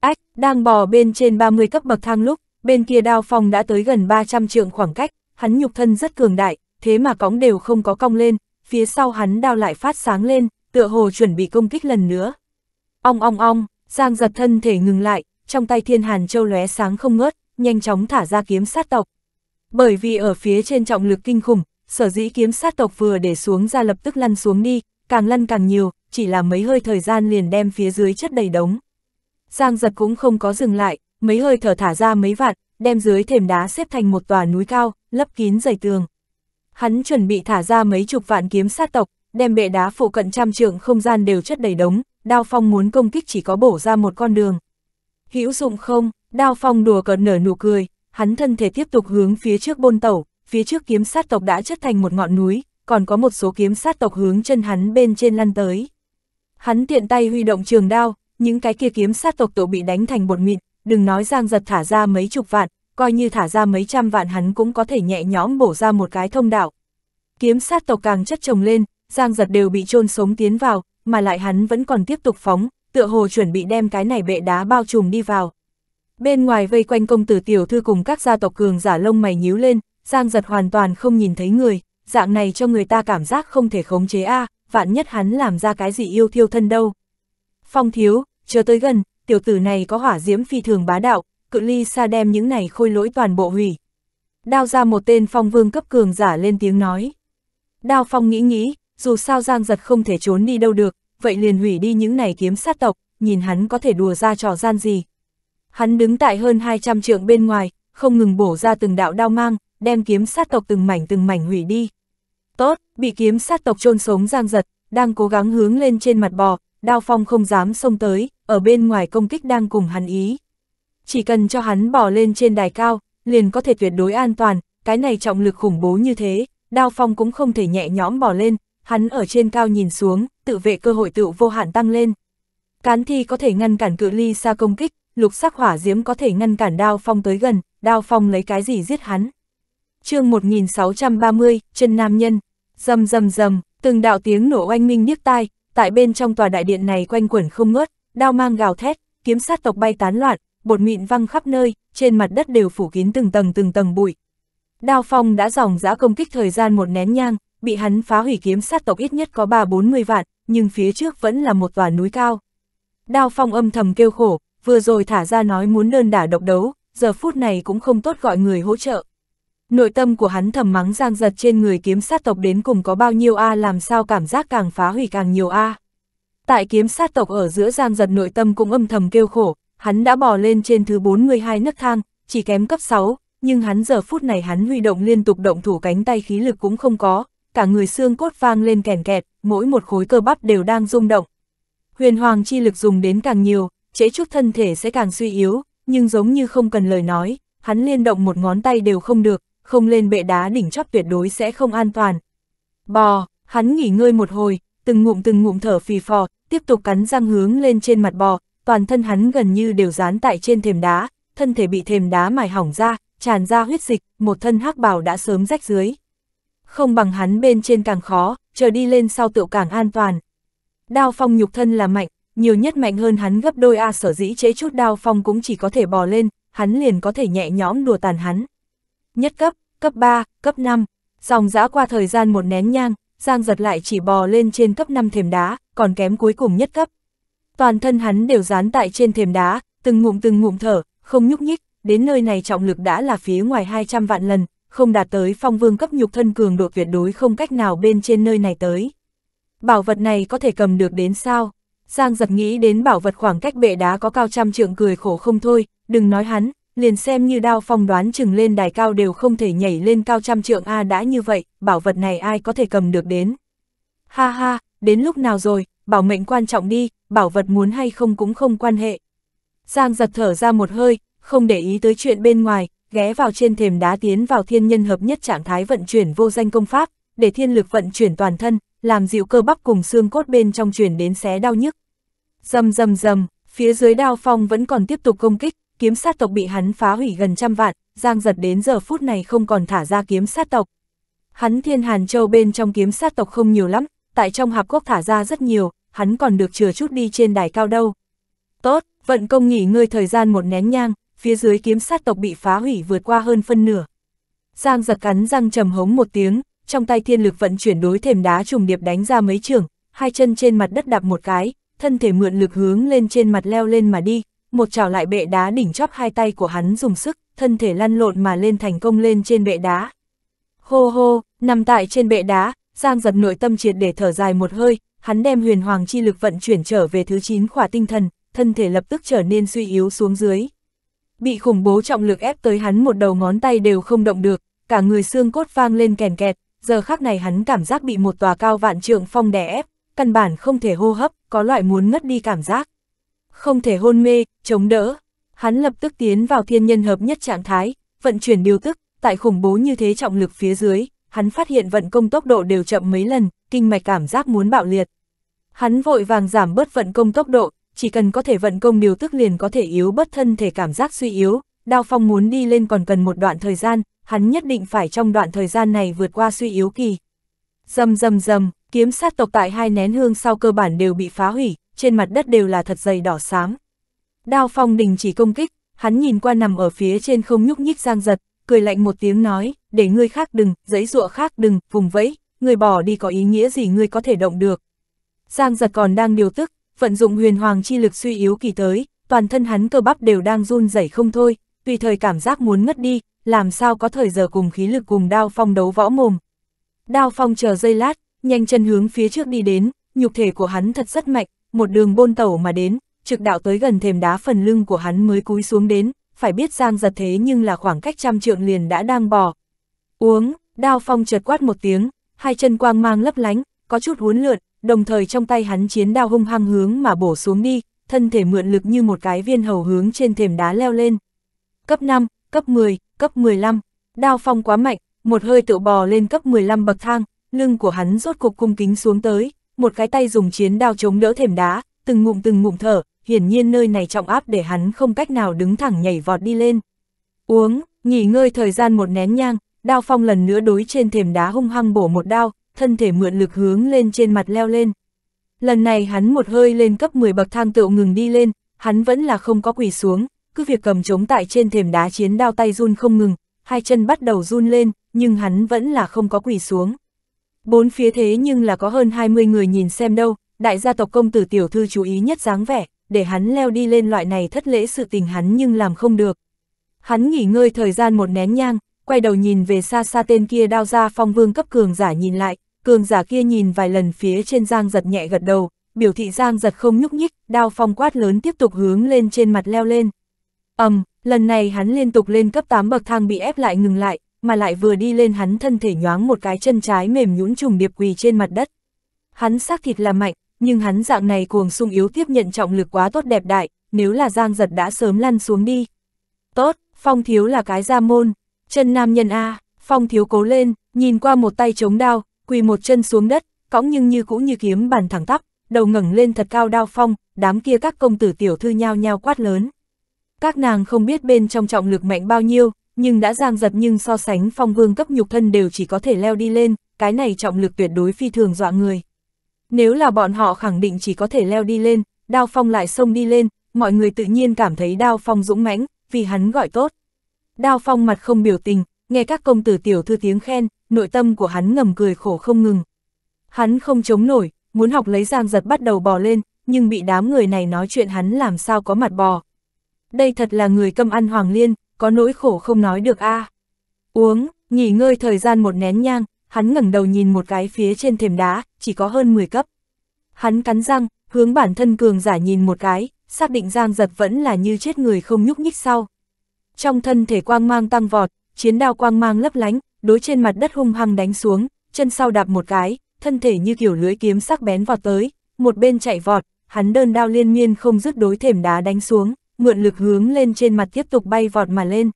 S1: Ách, đang bò bên trên 30 cấp bậc thang lúc, bên kia đao phong đã tới gần 300 trượng khoảng cách, hắn nhục thân rất cường đại, thế mà cõng đều không có cong lên, phía sau hắn đao lại phát sáng lên, tựa hồ chuẩn bị công kích lần nữa. Ong ong ong, Giang giật thân thể ngừng lại, trong tay thiên hàn châu lóe sáng không ngớt, nhanh chóng thả ra kiếm sát tộc, bởi vì ở phía trên trọng lực kinh khủng, sở dĩ kiếm sát tộc vừa để xuống ra lập tức lăn xuống đi, càng lăn càng nhiều, chỉ là mấy hơi thời gian liền đem phía dưới chất đầy đống. Giang giật cũng không có dừng lại, mấy hơi thở thả ra mấy vạn, đem dưới thềm đá xếp thành một tòa núi cao, lấp kín dày tường. Hắn chuẩn bị thả ra mấy chục vạn kiếm sát tộc, đem bệ đá phụ cận trăm trượng không gian đều chất đầy đống, đao phong muốn công kích chỉ có bổ ra một con đường. Hữu dụng không, đao phong đùa cợt nở nụ cười, hắn thân thể tiếp tục hướng phía trước bôn tẩu, phía trước kiếm sát tộc đã chất thành một ngọn núi, còn có một số kiếm sát tộc hướng chân hắn bên trên lăn tới. Hắn tiện tay huy động trường đao, những cái kia kiếm sát tộc tổ bị đánh thành bột mịn, đừng nói giang giật thả ra mấy chục vạn, coi như thả ra mấy trăm vạn hắn cũng có thể nhẹ nhõm bổ ra một cái thông đạo. Kiếm sát tộc càng chất chồng lên, giang giật đều bị chôn sống tiến vào, mà lại hắn vẫn còn tiếp tục phóng, tựa hồ chuẩn bị đem cái này bệ đá bao trùm đi vào. Bên ngoài vây quanh công tử tiểu thư cùng các gia tộc cường giả lông mày nhíu lên, Giang giật hoàn toàn không nhìn thấy người, dạng này cho người ta cảm giác không thể khống chế a vạn nhất hắn làm ra cái gì yêu thiêu thân đâu. Phong thiếu, chờ tới gần, tiểu tử này có hỏa diễm phi thường bá đạo, cự ly xa đem những này khôi lỗi toàn bộ hủy. Đao ra một tên phong vương cấp cường giả lên tiếng nói. Đao phong nghĩ nghĩ, dù sao giang giật không thể trốn đi đâu được, vậy liền hủy đi những này kiếm sát tộc, nhìn hắn có thể đùa ra trò gian gì. Hắn đứng tại hơn 200 trượng bên ngoài, không ngừng bổ ra từng đạo đao mang, đem kiếm sát tộc từng mảnh từng mảnh hủy đi. Tốt, bị kiếm sát tộc trôn sống giang giật, đang cố gắng hướng lên trên mặt bò, đao phong không dám xông tới, ở bên ngoài công kích đang cùng hắn ý. Chỉ cần cho hắn bò lên trên đài cao, liền có thể tuyệt đối an toàn, cái này trọng lực khủng bố như thế, đao phong cũng không thể nhẹ nhõm bò lên, hắn ở trên cao nhìn xuống, tự vệ cơ hội tự vô hạn tăng lên. Cán thi có thể ngăn cản cự ly xa công kích, lục sắc hỏa diễm có thể ngăn cản đao phong tới gần, đao phong lấy cái gì giết hắn. chương 1630, chân nam nhân, rầm rầm rầm, từng đạo tiếng nổ oanh minh niếc tai, tại bên trong tòa đại điện này quanh quẩn không ngớt, đao mang gào thét, kiếm sát tộc bay tán loạn, bột mịn văng khắp nơi, trên mặt đất đều phủ kín từng tầng từng tầng bụi. Đao phong đã dòng dã công kích thời gian một nén nhang, bị hắn phá hủy kiếm sát tộc ít nhất có 3-40 vạn, nhưng phía trước vẫn là một tòa núi cao. Đao phong âm thầm kêu khổ, vừa rồi thả ra nói muốn đơn đả độc đấu, giờ phút này cũng không tốt gọi người hỗ trợ. Nội tâm của hắn thầm mắng giang giật trên người kiếm sát tộc đến cùng có bao nhiêu A làm sao cảm giác càng phá hủy càng nhiều A. Tại kiếm sát tộc ở giữa giang giật nội tâm cũng âm thầm kêu khổ, hắn đã bò lên trên thứ 42 nấc thang, chỉ kém cấp 6, nhưng hắn giờ phút này hắn huy động liên tục động thủ cánh tay khí lực cũng không có, cả người xương cốt vang lên kèn kẹt, mỗi một khối cơ bắp đều đang rung động. Huyền hoàng chi lực dùng đến càng nhiều, chế trúc thân thể sẽ càng suy yếu, nhưng giống như không cần lời nói, hắn liên động một ngón tay đều không được, không lên bệ đá đỉnh chóp tuyệt đối sẽ không an toàn. Bò, hắn nghỉ ngơi một hồi, từng ngụm từng ngụm thở phì phò, tiếp tục cắn răng hướng lên trên mặt bò, toàn thân hắn gần như đều dán tại trên thềm đá, thân thể bị thềm đá mài hỏng ra, tràn ra huyết dịch, một thân hắc bào đã sớm rách dưới. Không bằng hắn bên trên càng khó, chờ đi lên sau tựu càng an toàn. Đao phong nhục thân là mạnh, nhiều nhất mạnh hơn hắn gấp đôi A sở dĩ chế chút đao phong cũng chỉ có thể bò lên, hắn liền có thể nhẹ nhõm đùa tàn hắn. Nhất cấp, cấp 3, cấp 5, dòng dã qua thời gian một nén nhang, Giang giật lại chỉ bò lên trên cấp 5 thềm đá, còn kém cuối cùng nhất cấp. Toàn thân hắn đều dán tại trên thềm đá, từng ngụm từng ngụm thở, không nhúc nhích, đến nơi này trọng lực đã là phía ngoài 200 vạn lần, không đạt tới phong vương cấp nhục thân cường độ tuyệt đối không cách nào bên trên nơi này tới. Bảo vật này có thể cầm được đến sao? Giang giật nghĩ đến bảo vật khoảng cách bệ đá có cao trăm trượng cười khổ không thôi, đừng nói hắn, liền xem như đao phong đoán chừng lên đài cao đều không thể nhảy lên cao trăm trượng A đã như vậy, bảo vật này ai có thể cầm được đến. Ha ha, đến lúc nào rồi, bảo mệnh quan trọng đi, bảo vật muốn hay không cũng không quan hệ. Giang giật thở ra một hơi, không để ý tới chuyện bên ngoài, ghé vào trên thềm đá tiến vào thiên nhân hợp nhất trạng thái vận chuyển vô danh công pháp, để thiên lực vận chuyển toàn thân, làm dịu cơ bắp cùng xương cốt bên trong chuyển đến xé đau nhức. Dầm dầm dầm, phía dưới đao phong vẫn còn tiếp tục công kích, kiếm sát tộc bị hắn phá hủy gần trăm vạn, giang giật đến giờ phút này không còn thả ra kiếm sát tộc. Hắn thiên hàn châu bên trong kiếm sát tộc không nhiều lắm, tại trong hạp quốc thả ra rất nhiều, hắn còn được chừa chút đi trên đài cao đâu. Tốt, vận công nghỉ ngơi thời gian một nén nhang, phía dưới kiếm sát tộc bị phá hủy vượt qua hơn phân nửa. Giang giật cắn răng trầm hống một tiếng, trong tay thiên lực vận chuyển đối thềm đá trùng điệp đánh ra mấy trường, hai chân trên mặt đất đạp một cái, thân thể mượn lực hướng lên trên mặt leo lên mà đi, một chảo lại bệ đá đỉnh chóp hai tay của hắn dùng sức, thân thể lăn lộn mà lên thành công lên trên bệ đá. Hô hô, nằm tại trên bệ đá, Giang giật nội tâm triệt để thở dài một hơi, hắn đem huyền hoàng chi lực vận chuyển trở về thứ 9 khỏa tinh thần, thân thể lập tức trở nên suy yếu xuống dưới. Bị khủng bố trọng lực ép tới hắn một đầu ngón tay đều không động được, cả người xương cốt vang lên kèn kẹt, giờ khác này hắn cảm giác bị một tòa cao vạn trượng phong đè ép, căn bản không thể hô hấp, có loại muốn ngất đi cảm giác. Không thể hôn mê, chống đỡ. Hắn lập tức tiến vào thiên nhân hợp nhất trạng thái, vận chuyển điều tức, tại khủng bố như thế trọng lực phía dưới, hắn phát hiện vận công tốc độ đều chậm mấy lần, kinh mạch cảm giác muốn bạo liệt. Hắn vội vàng giảm bớt vận công tốc độ, chỉ cần có thể vận công điều tức liền có thể yếu bất thân thể cảm giác suy yếu, đao phong muốn đi lên còn cần một đoạn thời gian, hắn nhất định phải trong đoạn thời gian này vượt qua suy yếu kỳ. Dầm dầm dầm, kiếm sát tộc tại hai nén hương sau cơ bản đều bị phá hủy, trên mặt đất đều là thật dày đỏ xám. Đao phong đình chỉ công kích, hắn nhìn qua nằm ở phía trên không nhúc nhích giang giật, cười lạnh một tiếng nói, để ngươi khác đừng, giấy ruộng khác đừng, vùng vẫy, người bỏ đi có ý nghĩa gì ngươi có thể động được. Giang giật còn đang điều tức, vận dụng huyền hoàng chi lực suy yếu kỳ tới, toàn thân hắn cơ bắp đều đang run rẩy không thôi, tùy thời cảm giác muốn ngất đi, làm sao có thời giờ cùng khí lực cùng đao phong đấu võ mồm. Đao phong chờ giây lát, nhanh chân hướng phía trước đi đến, nhục thể của hắn thật rất mạnh, một đường bôn tẩu mà đến, trực đạo tới gần thềm đá phần lưng của hắn mới cúi xuống đến, phải biết giang giật thế nhưng là khoảng cách trăm trượng liền đã đang bò. Uống, đao phong chợt quát một tiếng, hai chân quang mang lấp lánh, có chút huấn lượn, đồng thời trong tay hắn chiến đao hung hăng hướng mà bổ xuống đi, thân thể mượn lực như một cái viên hầu hướng trên thềm đá leo lên. Cấp 5, cấp 10, cấp 15, đao phong quá mạnh, một hơi tự bò lên cấp 15 bậc thang, lưng của hắn rốt cục cung kính xuống tới, một cái tay dùng chiến đao chống đỡ thềm đá, từng ngụm từng ngụm thở, hiển nhiên nơi này trọng áp để hắn không cách nào đứng thẳng nhảy vọt đi lên. Uống, nghỉ ngơi thời gian một nén nhang, đao phong lần nữa đối trên thềm đá hung hăng bổ một đao, thân thể mượn lực hướng lên trên mặt leo lên. Lần này hắn một hơi lên cấp 10 bậc thang tựu ngừng đi lên, hắn vẫn là không có quỳ xuống, cứ việc cầm chống tại trên thềm đá chiến đao tay run không ngừng, hai chân bắt đầu run lên, nhưng hắn vẫn là không có quỳ xuống. Bốn phía thế nhưng là có hơn 20 người nhìn xem đâu, đại gia tộc công tử tiểu thư chú ý nhất dáng vẻ, để hắn leo đi lên loại này thất lễ sự tình hắn nhưng làm không được. Hắn nghỉ ngơi thời gian một nén nhang, quay đầu nhìn về xa xa tên kia đao ra phong vương cấp cường giả nhìn lại, cường giả kia nhìn vài lần phía trên giang giật nhẹ gật đầu, biểu thị giang giật không nhúc nhích, đao phong quát lớn tiếp tục hướng lên trên mặt leo lên ầm, um, lần này hắn liên tục lên cấp 8 bậc thang bị ép lại ngừng lại, mà lại vừa đi lên hắn thân thể nhoáng một cái chân trái mềm nhũn trùng điệp quỳ trên mặt đất. Hắn xác thịt là mạnh, nhưng hắn dạng này cuồng sung yếu tiếp nhận trọng lực quá tốt đẹp đại, nếu là giang giật đã sớm lăn xuống đi. Tốt, phong thiếu là cái gia môn, chân nam nhân A, phong thiếu cố lên, nhìn qua một tay chống đao, quỳ một chân xuống đất, cõng nhưng như cũ như kiếm bàn thẳng tắp, đầu ngẩng lên thật cao đao phong, đám kia các công tử tiểu thư nhao nhao quát lớn. Các nàng không biết bên trong trọng lực mạnh bao nhiêu, nhưng đã giang giật nhưng so sánh phong vương cấp nhục thân đều chỉ có thể leo đi lên, cái này trọng lực tuyệt đối phi thường dọa người. Nếu là bọn họ khẳng định chỉ có thể leo đi lên, đao phong lại xông đi lên, mọi người tự nhiên cảm thấy đao phong dũng mãnh, vì hắn gọi tốt. Đao phong mặt không biểu tình, nghe các công tử tiểu thư tiếng khen, nội tâm của hắn ngầm cười khổ không ngừng. Hắn không chống nổi, muốn học lấy giang giật bắt đầu bò lên, nhưng bị đám người này nói chuyện hắn làm sao có mặt bò, đây thật là người câm ăn hoàng liên, có nỗi khổ không nói được a. À. Uống, nghỉ ngơi thời gian một nén nhang, hắn ngẩng đầu nhìn một cái phía trên thềm đá, chỉ có hơn 10 cấp. Hắn cắn răng, hướng bản thân cường giả nhìn một cái, xác định Giang Giật vẫn là như chết người không nhúc nhích sau. Trong thân thể quang mang tăng vọt, chiến đao quang mang lấp lánh, đối trên mặt đất hung hăng đánh xuống, chân sau đạp một cái, thân thể như kiểu lưỡi kiếm sắc bén vọt tới, một bên chạy vọt, hắn đơn đao liên miên không dứt đối thềm đá đánh xuống mượn lực hướng lên trên mặt tiếp tục bay vọt mà lên.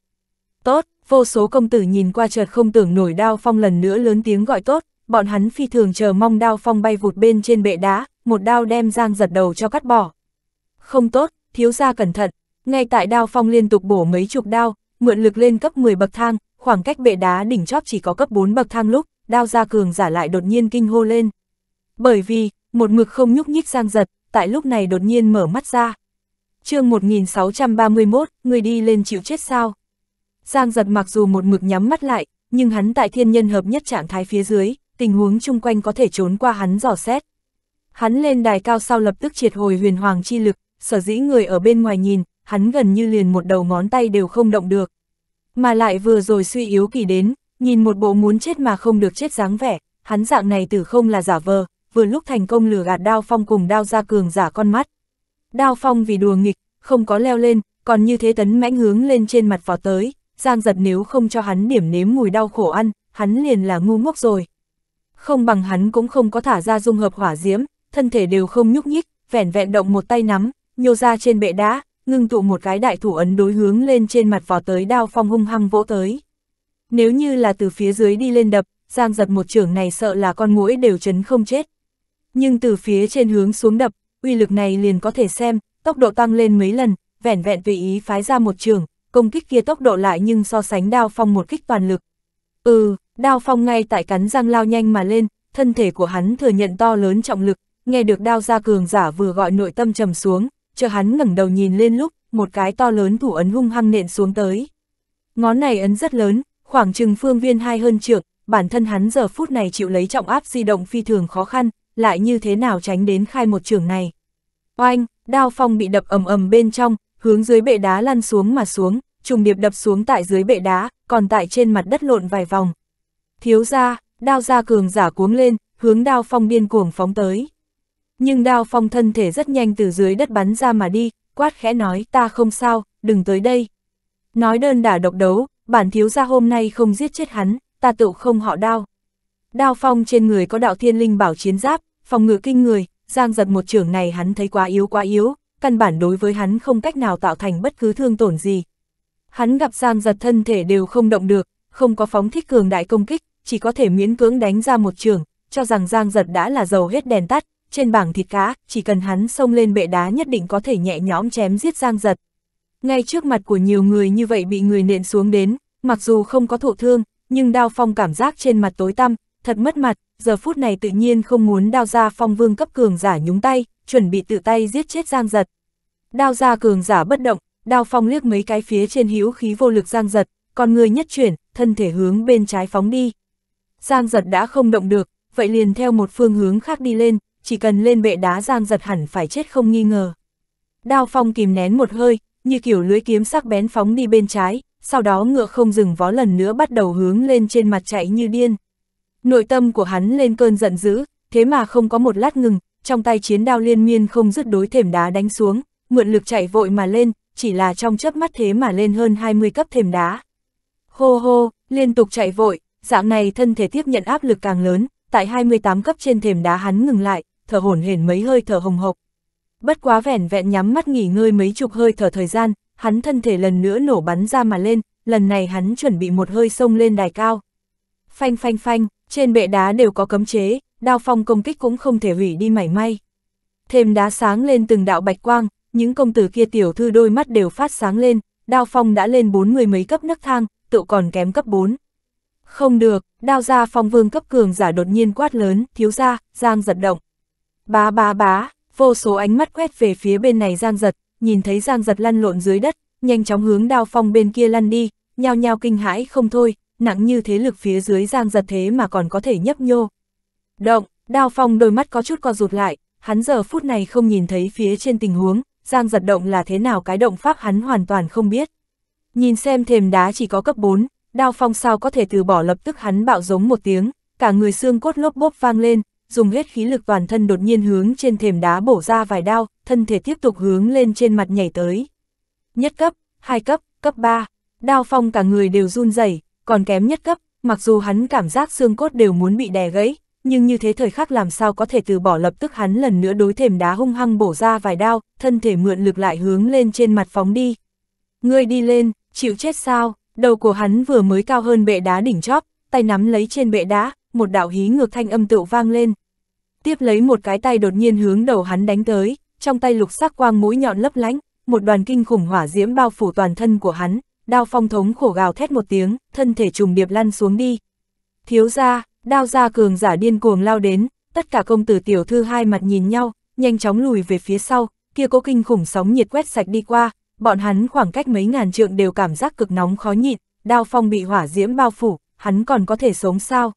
S1: Tốt, vô số công tử nhìn qua chợt không tưởng nổi đao phong lần nữa lớn tiếng gọi tốt, bọn hắn phi thường chờ mong đao phong bay vụt bên trên bệ đá, một đao đem giang giật đầu cho cắt bỏ. Không tốt, thiếu ra cẩn thận, ngay tại đao phong liên tục bổ mấy chục đao, mượn lực lên cấp 10 bậc thang, khoảng cách bệ đá đỉnh chóp chỉ có cấp 4 bậc thang lúc, đao ra cường giả lại đột nhiên kinh hô lên. Bởi vì, một mực không nhúc nhích giang giật, tại lúc này đột nhiên mở mắt ra, chương 1631, người đi lên chịu chết sao? Giang giật mặc dù một mực nhắm mắt lại, nhưng hắn tại thiên nhân hợp nhất trạng thái phía dưới, tình huống chung quanh có thể trốn qua hắn dò xét. Hắn lên đài cao sau lập tức triệt hồi huyền hoàng chi lực, sở dĩ người ở bên ngoài nhìn, hắn gần như liền một đầu ngón tay đều không động được. Mà lại vừa rồi suy yếu kỳ đến, nhìn một bộ muốn chết mà không được chết dáng vẻ, hắn dạng này tử không là giả vờ, vừa lúc thành công lừa gạt đao phong cùng đao ra cường giả con mắt. Đao phong vì đùa nghịch, không có leo lên, còn như thế tấn mãnh hướng lên trên mặt vỏ tới, Giang giật nếu không cho hắn điểm nếm mùi đau khổ ăn, hắn liền là ngu ngốc rồi. Không bằng hắn cũng không có thả ra dung hợp hỏa diễm, thân thể đều không nhúc nhích, vẻn vẹn động một tay nắm, nhô ra trên bệ đá, ngưng tụ một cái đại thủ ấn đối hướng lên trên mặt vỏ tới đao phong hung hăng vỗ tới. Nếu như là từ phía dưới đi lên đập, Giang giật một trưởng này sợ là con mũi đều chấn không chết. Nhưng từ phía trên hướng xuống đập, uy lực này liền có thể xem, tốc độ tăng lên mấy lần, vẻn vẹn tùy ý phái ra một trường, công kích kia tốc độ lại nhưng so sánh đao phong một kích toàn lực. Ừ, đao phong ngay tại cắn răng lao nhanh mà lên, thân thể của hắn thừa nhận to lớn trọng lực, nghe được đao gia cường giả vừa gọi nội tâm trầm xuống, chờ hắn ngẩng đầu nhìn lên lúc, một cái to lớn thủ ấn hung hăng nện xuống tới. Ngón này ấn rất lớn, khoảng chừng phương viên hai hơn trượng, bản thân hắn giờ phút này chịu lấy trọng áp di động phi thường khó khăn, lại như thế nào tránh đến khai một trường này. Oanh, đao phong bị đập ầm ầm bên trong, hướng dưới bệ đá lăn xuống mà xuống, trùng điệp đập xuống tại dưới bệ đá, còn tại trên mặt đất lộn vài vòng. Thiếu ra, đao ra cường giả cuống lên, hướng đao phong điên cuồng phóng tới. Nhưng đao phong thân thể rất nhanh từ dưới đất bắn ra mà đi, quát khẽ nói ta không sao, đừng tới đây. Nói đơn đả độc đấu, bản thiếu ra hôm nay không giết chết hắn, ta tự không họ đao. Đao phong trên người có đạo thiên linh bảo chiến giáp, phòng ngự kinh người, giang giật một trưởng này hắn thấy quá yếu quá yếu, căn bản đối với hắn không cách nào tạo thành bất cứ thương tổn gì. Hắn gặp giang giật thân thể đều không động được, không có phóng thích cường đại công kích, chỉ có thể miễn cưỡng đánh ra một trường, cho rằng giang giật đã là dầu hết đèn tắt, trên bảng thịt cá, chỉ cần hắn xông lên bệ đá nhất định có thể nhẹ nhõm chém giết giang giật. Ngay trước mặt của nhiều người như vậy bị người nện xuống đến, mặc dù không có thụ thương, nhưng đao phong cảm giác trên mặt tối tăm, thật mất mặt, giờ phút này tự nhiên không muốn đao gia phong vương cấp cường giả nhúng tay, chuẩn bị tự tay giết chết Giang Giật. Đao gia cường giả bất động, đao phong liếc mấy cái phía trên hữu khí vô lực Giang Giật, còn người nhất chuyển, thân thể hướng bên trái phóng đi. Giang Giật đã không động được, vậy liền theo một phương hướng khác đi lên, chỉ cần lên bệ đá Giang Giật hẳn phải chết không nghi ngờ. Đao phong kìm nén một hơi, như kiểu lưới kiếm sắc bén phóng đi bên trái, sau đó ngựa không dừng vó lần nữa bắt đầu hướng lên trên mặt chạy như điên. Nội tâm của hắn lên cơn giận dữ, thế mà không có một lát ngừng, trong tay chiến đao liên miên không dứt đối thềm đá đánh xuống, mượn lực chạy vội mà lên, chỉ là trong chớp mắt thế mà lên hơn 20 cấp thềm đá. Hô hô, liên tục chạy vội, dạng này thân thể tiếp nhận áp lực càng lớn, tại 28 cấp trên thềm đá hắn ngừng lại, thở hổn hển mấy hơi thở hồng hộc. Bất quá vẻn vẹn nhắm mắt nghỉ ngơi mấy chục hơi thở thời gian, hắn thân thể lần nữa nổ bắn ra mà lên, lần này hắn chuẩn bị một hơi sông lên đài cao. Phanh phanh phanh, trên bệ đá đều có cấm chế, đao phong công kích cũng không thể hủy đi mảy may. Thêm đá sáng lên từng đạo bạch quang, những công tử kia tiểu thư đôi mắt đều phát sáng lên, đao phong đã lên bốn mươi mấy cấp nấc thang, tự còn kém cấp 4. Không được, đao ra phong vương cấp cường giả đột nhiên quát lớn, thiếu ra, giang giật động. Bá bá bá, vô số ánh mắt quét về phía bên này giang giật, nhìn thấy giang giật lăn lộn dưới đất, nhanh chóng hướng đao phong bên kia lăn đi, nhao nhao kinh hãi không thôi, nặng như thế lực phía dưới giang giật thế mà còn có thể nhấp nhô. Động, đao phong đôi mắt có chút co rụt lại, hắn giờ phút này không nhìn thấy phía trên tình huống, giang giật động là thế nào cái động pháp hắn hoàn toàn không biết. Nhìn xem thềm đá chỉ có cấp 4, đao phong sao có thể từ bỏ lập tức hắn bạo giống một tiếng, cả người xương cốt lốp bốp vang lên, dùng hết khí lực toàn thân đột nhiên hướng trên thềm đá bổ ra vài đao, thân thể tiếp tục hướng lên trên mặt nhảy tới. Nhất cấp, hai cấp, cấp 3, đao phong cả người đều run rẩy còn kém nhất cấp, mặc dù hắn cảm giác xương cốt đều muốn bị đè gãy, nhưng như thế thời khắc làm sao có thể từ bỏ lập tức hắn lần nữa đối thềm đá hung hăng bổ ra vài đao, thân thể mượn lực lại hướng lên trên mặt phóng đi. Ngươi đi lên, chịu chết sao, đầu của hắn vừa mới cao hơn bệ đá đỉnh chóp, tay nắm lấy trên bệ đá, một đạo hí ngược thanh âm tựu vang lên. Tiếp lấy một cái tay đột nhiên hướng đầu hắn đánh tới, trong tay lục sắc quang mũi nhọn lấp lánh, một đoàn kinh khủng hỏa diễm bao phủ toàn thân của hắn, đao phong thống khổ gào thét một tiếng, thân thể trùng điệp lăn xuống đi. Thiếu ra, đao ra cường giả điên cuồng lao đến, tất cả công tử tiểu thư hai mặt nhìn nhau, nhanh chóng lùi về phía sau, kia cố kinh khủng sóng nhiệt quét sạch đi qua, bọn hắn khoảng cách mấy ngàn trượng đều cảm giác cực nóng khó nhịn, đao phong bị hỏa diễm bao phủ, hắn còn có thể sống sao?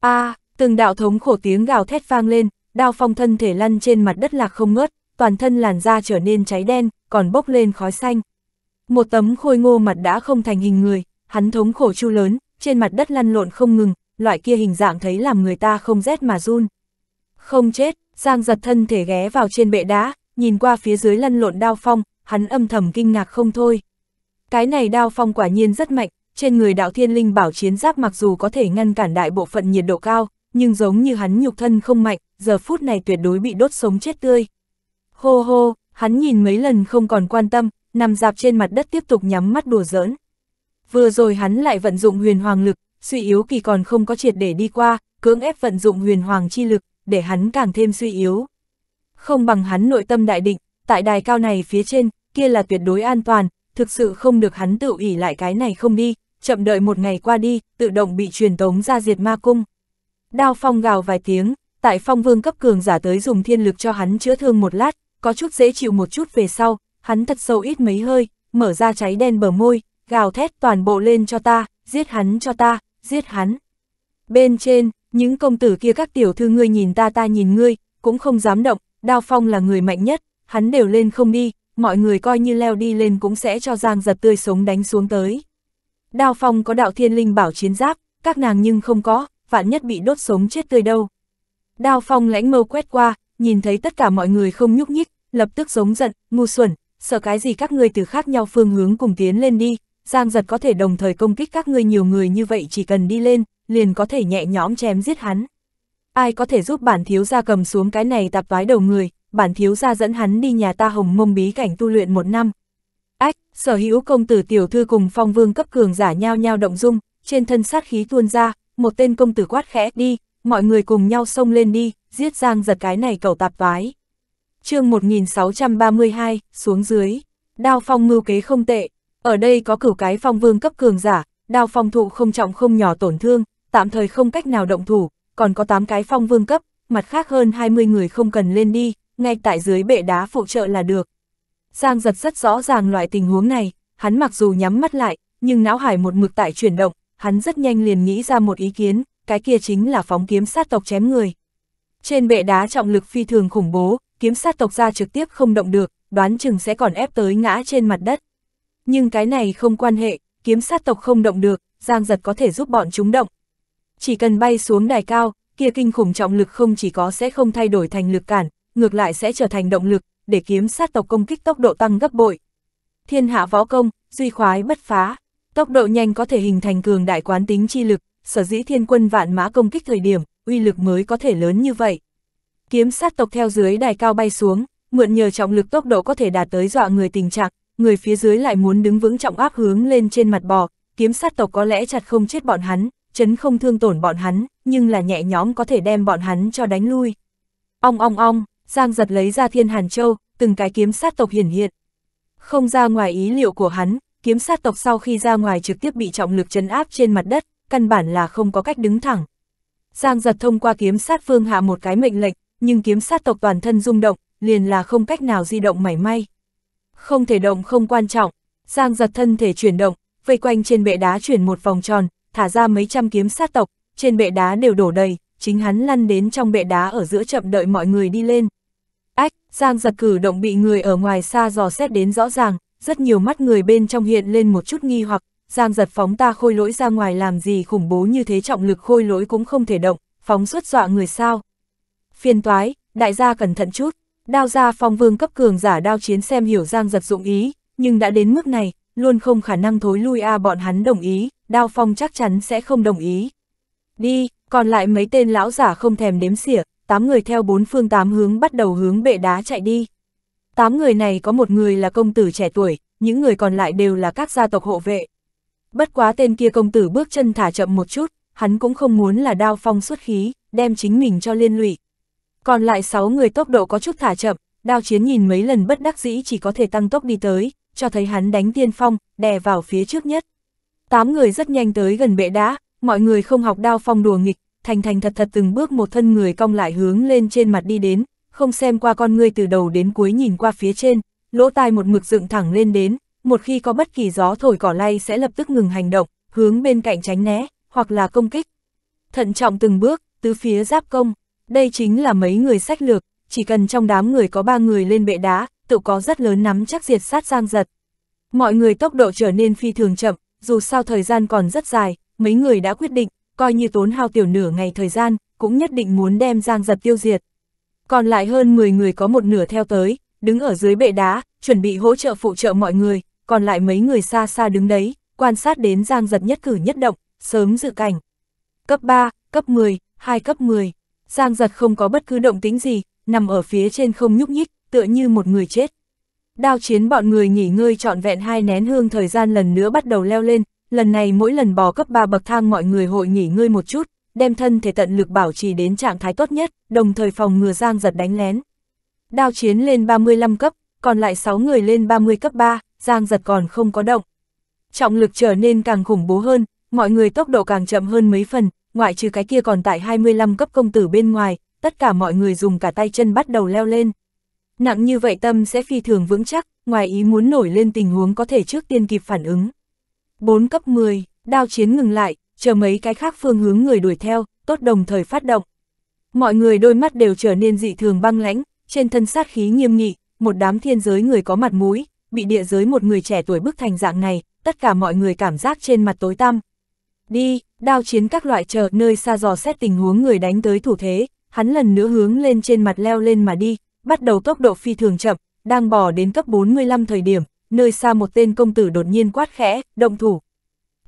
S1: A, à, từng đạo thống khổ tiếng gào thét vang lên, đao phong thân thể lăn trên mặt đất lạc không ngớt, toàn thân làn da trở nên cháy đen, còn bốc lên khói xanh. Một tấm khôi ngô mặt đã không thành hình người, hắn thống khổ chu lớn, trên mặt đất lăn lộn không ngừng, loại kia hình dạng thấy làm người ta không rét mà run. Không chết, Giang giật thân thể ghé vào trên bệ đá, nhìn qua phía dưới lăn lộn đao phong, hắn âm thầm kinh ngạc không thôi. Cái này đao phong quả nhiên rất mạnh, trên người đạo thiên linh bảo chiến giáp mặc dù có thể ngăn cản đại bộ phận nhiệt độ cao, nhưng giống như hắn nhục thân không mạnh, giờ phút này tuyệt đối bị đốt sống chết tươi. Hô hô, hắn nhìn mấy lần không còn quan tâm, nằm dạp trên mặt đất tiếp tục nhắm mắt đùa giỡn. Vừa rồi hắn lại vận dụng huyền hoàng lực, suy yếu kỳ còn không có triệt để đi qua, cưỡng ép vận dụng huyền hoàng chi lực, để hắn càng thêm suy yếu. Không bằng hắn nội tâm đại định, tại đài cao này phía trên, kia là tuyệt đối an toàn, thực sự không được hắn tự ủy lại cái này không đi, chậm đợi một ngày qua đi, tự động bị truyền tống ra diệt ma cung. Đao phong gào vài tiếng, tại phong vương cấp cường giả tới dùng thiên lực cho hắn chữa thương một lát, có chút dễ chịu một chút về sau, hắn thật sâu ít mấy hơi, mở ra cháy đen bờ môi, gào thét toàn bộ lên cho ta, giết hắn cho ta, giết hắn. Bên trên, những công tử kia các tiểu thư ngươi nhìn ta ta nhìn ngươi, cũng không dám động, Đao Phong là người mạnh nhất, hắn đều lên không đi, mọi người coi như leo đi lên cũng sẽ cho Giang giật tươi sống đánh xuống tới. Đao Phong có đạo thiên linh bảo chiến giáp, các nàng nhưng không có, vạn nhất bị đốt sống chết tươi đâu. Đao Phong lãnh mâu quét qua, nhìn thấy tất cả mọi người không nhúc nhích, lập tức giống giận, ngu xuẩn, sợ cái gì các ngươi từ khác nhau phương hướng cùng tiến lên đi, Giang giật có thể đồng thời công kích các ngươi nhiều người như vậy chỉ cần đi lên, liền có thể nhẹ nhõm chém giết hắn. Ai có thể giúp bản thiếu gia cầm xuống cái này tạp vái đầu người, bản thiếu gia dẫn hắn đi nhà ta hồng mông bí cảnh tu luyện một năm. Ách, sở hữu công tử tiểu thư cùng phong vương cấp cường giả nhau nhau động dung, trên thân sát khí tuôn ra, một tên công tử quát khẽ đi, mọi người cùng nhau xông lên đi, giết Giang giật cái này cầu tạp vái chương 1632, xuống dưới. Đao phong mưu kế không tệ, ở đây có cửu cái phong vương cấp cường giả, đao phong thụ không trọng không nhỏ tổn thương, tạm thời không cách nào động thủ, còn có 8 cái phong vương cấp, mặt khác hơn 20 người không cần lên đi, ngay tại dưới bệ đá phụ trợ là được. Giang giật rất rõ ràng loại tình huống này, hắn mặc dù nhắm mắt lại, nhưng não hải một mực tại chuyển động, hắn rất nhanh liền nghĩ ra một ý kiến, cái kia chính là phóng kiếm sát tộc chém người. Trên bệ đá trọng lực phi thường khủng bố, kiếm sát tộc ra trực tiếp không động được, đoán chừng sẽ còn ép tới ngã trên mặt đất. Nhưng cái này không quan hệ, kiếm sát tộc không động được, Giang Giật có thể giúp bọn chúng động. Chỉ cần bay xuống đài cao, kia kinh khủng trọng lực không chỉ có sẽ không thay đổi thành lực cản, ngược lại sẽ trở thành động lực, để kiếm sát tộc công kích tốc độ tăng gấp bội. Thiên hạ võ công, duy khoái bất phá, tốc độ nhanh có thể hình thành cường đại quán tính chi lực, sở dĩ thiên quân vạn mã công kích thời điểm, uy lực mới có thể lớn như vậy kiếm sát tộc theo dưới đài cao bay xuống, mượn nhờ trọng lực tốc độ có thể đạt tới dọa người tình trạng, người phía dưới lại muốn đứng vững trọng áp hướng lên trên mặt bò, kiếm sát tộc có lẽ chặt không chết bọn hắn, chấn không thương tổn bọn hắn, nhưng là nhẹ nhóm có thể đem bọn hắn cho đánh lui. Ong ong ong, Giang giật lấy ra thiên hàn châu, từng cái kiếm sát tộc hiển hiện. Không ra ngoài ý liệu của hắn, kiếm sát tộc sau khi ra ngoài trực tiếp bị trọng lực chấn áp trên mặt đất, căn bản là không có cách đứng thẳng. Giang giật thông qua kiếm sát phương hạ một cái mệnh lệnh, nhưng kiếm sát tộc toàn thân rung động, liền là không cách nào di động mảy may. Không thể động không quan trọng, Giang giật thân thể chuyển động, vây quanh trên bệ đá chuyển một vòng tròn, thả ra mấy trăm kiếm sát tộc, trên bệ đá đều đổ đầy, chính hắn lăn đến trong bệ đá ở giữa chậm đợi mọi người đi lên. Ách, Giang giật cử động bị người ở ngoài xa dò xét đến rõ ràng, rất nhiều mắt người bên trong hiện lên một chút nghi hoặc, Giang giật phóng ta khôi lỗi ra ngoài làm gì khủng bố như thế trọng lực khôi lỗi cũng không thể động, phóng xuất dọa người sao phiền toái, đại gia cẩn thận chút, đao gia phong vương cấp cường giả đao chiến xem hiểu giang giật dụng ý, nhưng đã đến mức này, luôn không khả năng thối lui a à bọn hắn đồng ý, đao phong chắc chắn sẽ không đồng ý. Đi, còn lại mấy tên lão giả không thèm đếm xỉa, tám người theo bốn phương tám hướng bắt đầu hướng bệ đá chạy đi. Tám người này có một người là công tử trẻ tuổi, những người còn lại đều là các gia tộc hộ vệ. Bất quá tên kia công tử bước chân thả chậm một chút, hắn cũng không muốn là đao phong xuất khí, đem chính mình cho liên lụy. Còn lại 6 người tốc độ có chút thả chậm, đao chiến nhìn mấy lần bất đắc dĩ chỉ có thể tăng tốc đi tới, cho thấy hắn đánh tiên phong, đè vào phía trước nhất. 8 người rất nhanh tới gần bệ đá, mọi người không học đao phong đùa nghịch, thành thành thật thật từng bước một thân người cong lại hướng lên trên mặt đi đến, không xem qua con người từ đầu đến cuối nhìn qua phía trên, lỗ tai một mực dựng thẳng lên đến, một khi có bất kỳ gió thổi cỏ lay sẽ lập tức ngừng hành động, hướng bên cạnh tránh né, hoặc là công kích. Thận trọng từng bước, tứ phía giáp công. Đây chính là mấy người sách lược, chỉ cần trong đám người có ba người lên bệ đá, tự có rất lớn nắm chắc diệt sát Giang Giật. Mọi người tốc độ trở nên phi thường chậm, dù sao thời gian còn rất dài, mấy người đã quyết định, coi như tốn hao tiểu nửa ngày thời gian, cũng nhất định muốn đem Giang Giật tiêu diệt. Còn lại hơn 10 người có một nửa theo tới, đứng ở dưới bệ đá, chuẩn bị hỗ trợ phụ trợ mọi người, còn lại mấy người xa xa đứng đấy, quan sát đến Giang Giật nhất cử nhất động, sớm dự cảnh. Cấp 3, cấp 10, 2 cấp 10. Giang giật không có bất cứ động tính gì, nằm ở phía trên không nhúc nhích, tựa như một người chết. Đao chiến bọn người nghỉ ngơi trọn vẹn hai nén hương thời gian lần nữa bắt đầu leo lên, lần này mỗi lần bò cấp 3 bậc thang mọi người hội nghỉ ngơi một chút, đem thân thể tận lực bảo trì đến trạng thái tốt nhất, đồng thời phòng ngừa giang giật đánh lén. Đao chiến lên 35 cấp, còn lại 6 người lên 30 cấp 3, giang giật còn không có động. Trọng lực trở nên càng khủng bố hơn, mọi người tốc độ càng chậm hơn mấy phần, ngoại trừ cái kia còn tại 25 cấp công tử bên ngoài, tất cả mọi người dùng cả tay chân bắt đầu leo lên. Nặng như vậy tâm sẽ phi thường vững chắc, ngoài ý muốn nổi lên tình huống có thể trước tiên kịp phản ứng. 4 cấp 10, đao chiến ngừng lại, chờ mấy cái khác phương hướng người đuổi theo, tốt đồng thời phát động. Mọi người đôi mắt đều trở nên dị thường băng lãnh, trên thân sát khí nghiêm nghị, một đám thiên giới người có mặt mũi, bị địa giới một người trẻ tuổi bức thành dạng này, tất cả mọi người cảm giác trên mặt tối tăm, đi, đao chiến các loại chờ nơi xa dò xét tình huống người đánh tới thủ thế, hắn lần nữa hướng lên trên mặt leo lên mà đi, bắt đầu tốc độ phi thường chậm, đang bỏ đến cấp 45 thời điểm, nơi xa một tên công tử đột nhiên quát khẽ, động thủ.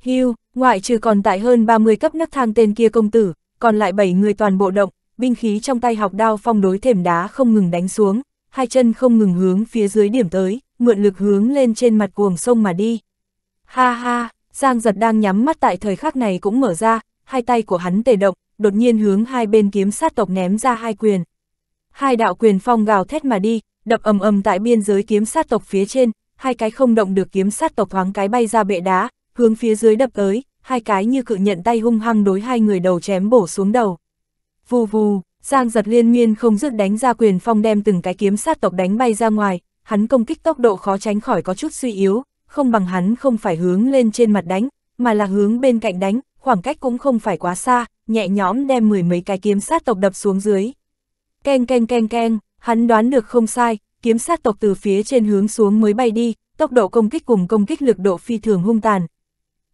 S1: Hưu, ngoại trừ còn tại hơn 30 cấp nấc thang tên kia công tử, còn lại 7 người toàn bộ động, binh khí trong tay học đao phong đối thềm đá không ngừng đánh xuống, hai chân không ngừng hướng phía dưới điểm tới, mượn lực hướng lên trên mặt cuồng sông mà đi. Ha ha, Giang giật đang nhắm mắt tại thời khắc này cũng mở ra, hai tay của hắn tề động, đột nhiên hướng hai bên kiếm sát tộc ném ra hai quyền. Hai đạo quyền phong gào thét mà đi, đập ầm ầm tại biên giới kiếm sát tộc phía trên, hai cái không động được kiếm sát tộc thoáng cái bay ra bệ đá, hướng phía dưới đập tới, hai cái như cự nhận tay hung hăng đối hai người đầu chém bổ xuống đầu. Vù vù, Giang giật liên miên không dứt đánh ra quyền phong đem từng cái kiếm sát tộc đánh bay ra ngoài, hắn công kích tốc độ khó tránh khỏi có chút suy yếu, không bằng hắn không phải hướng lên trên mặt đánh, mà là hướng bên cạnh đánh, khoảng cách cũng không phải quá xa, nhẹ nhõm đem mười mấy cái kiếm sát tộc đập xuống dưới. Keng keng keng keng, hắn đoán được không sai, kiếm sát tộc từ phía trên hướng xuống mới bay đi, tốc độ công kích cùng công kích lực độ phi thường hung tàn.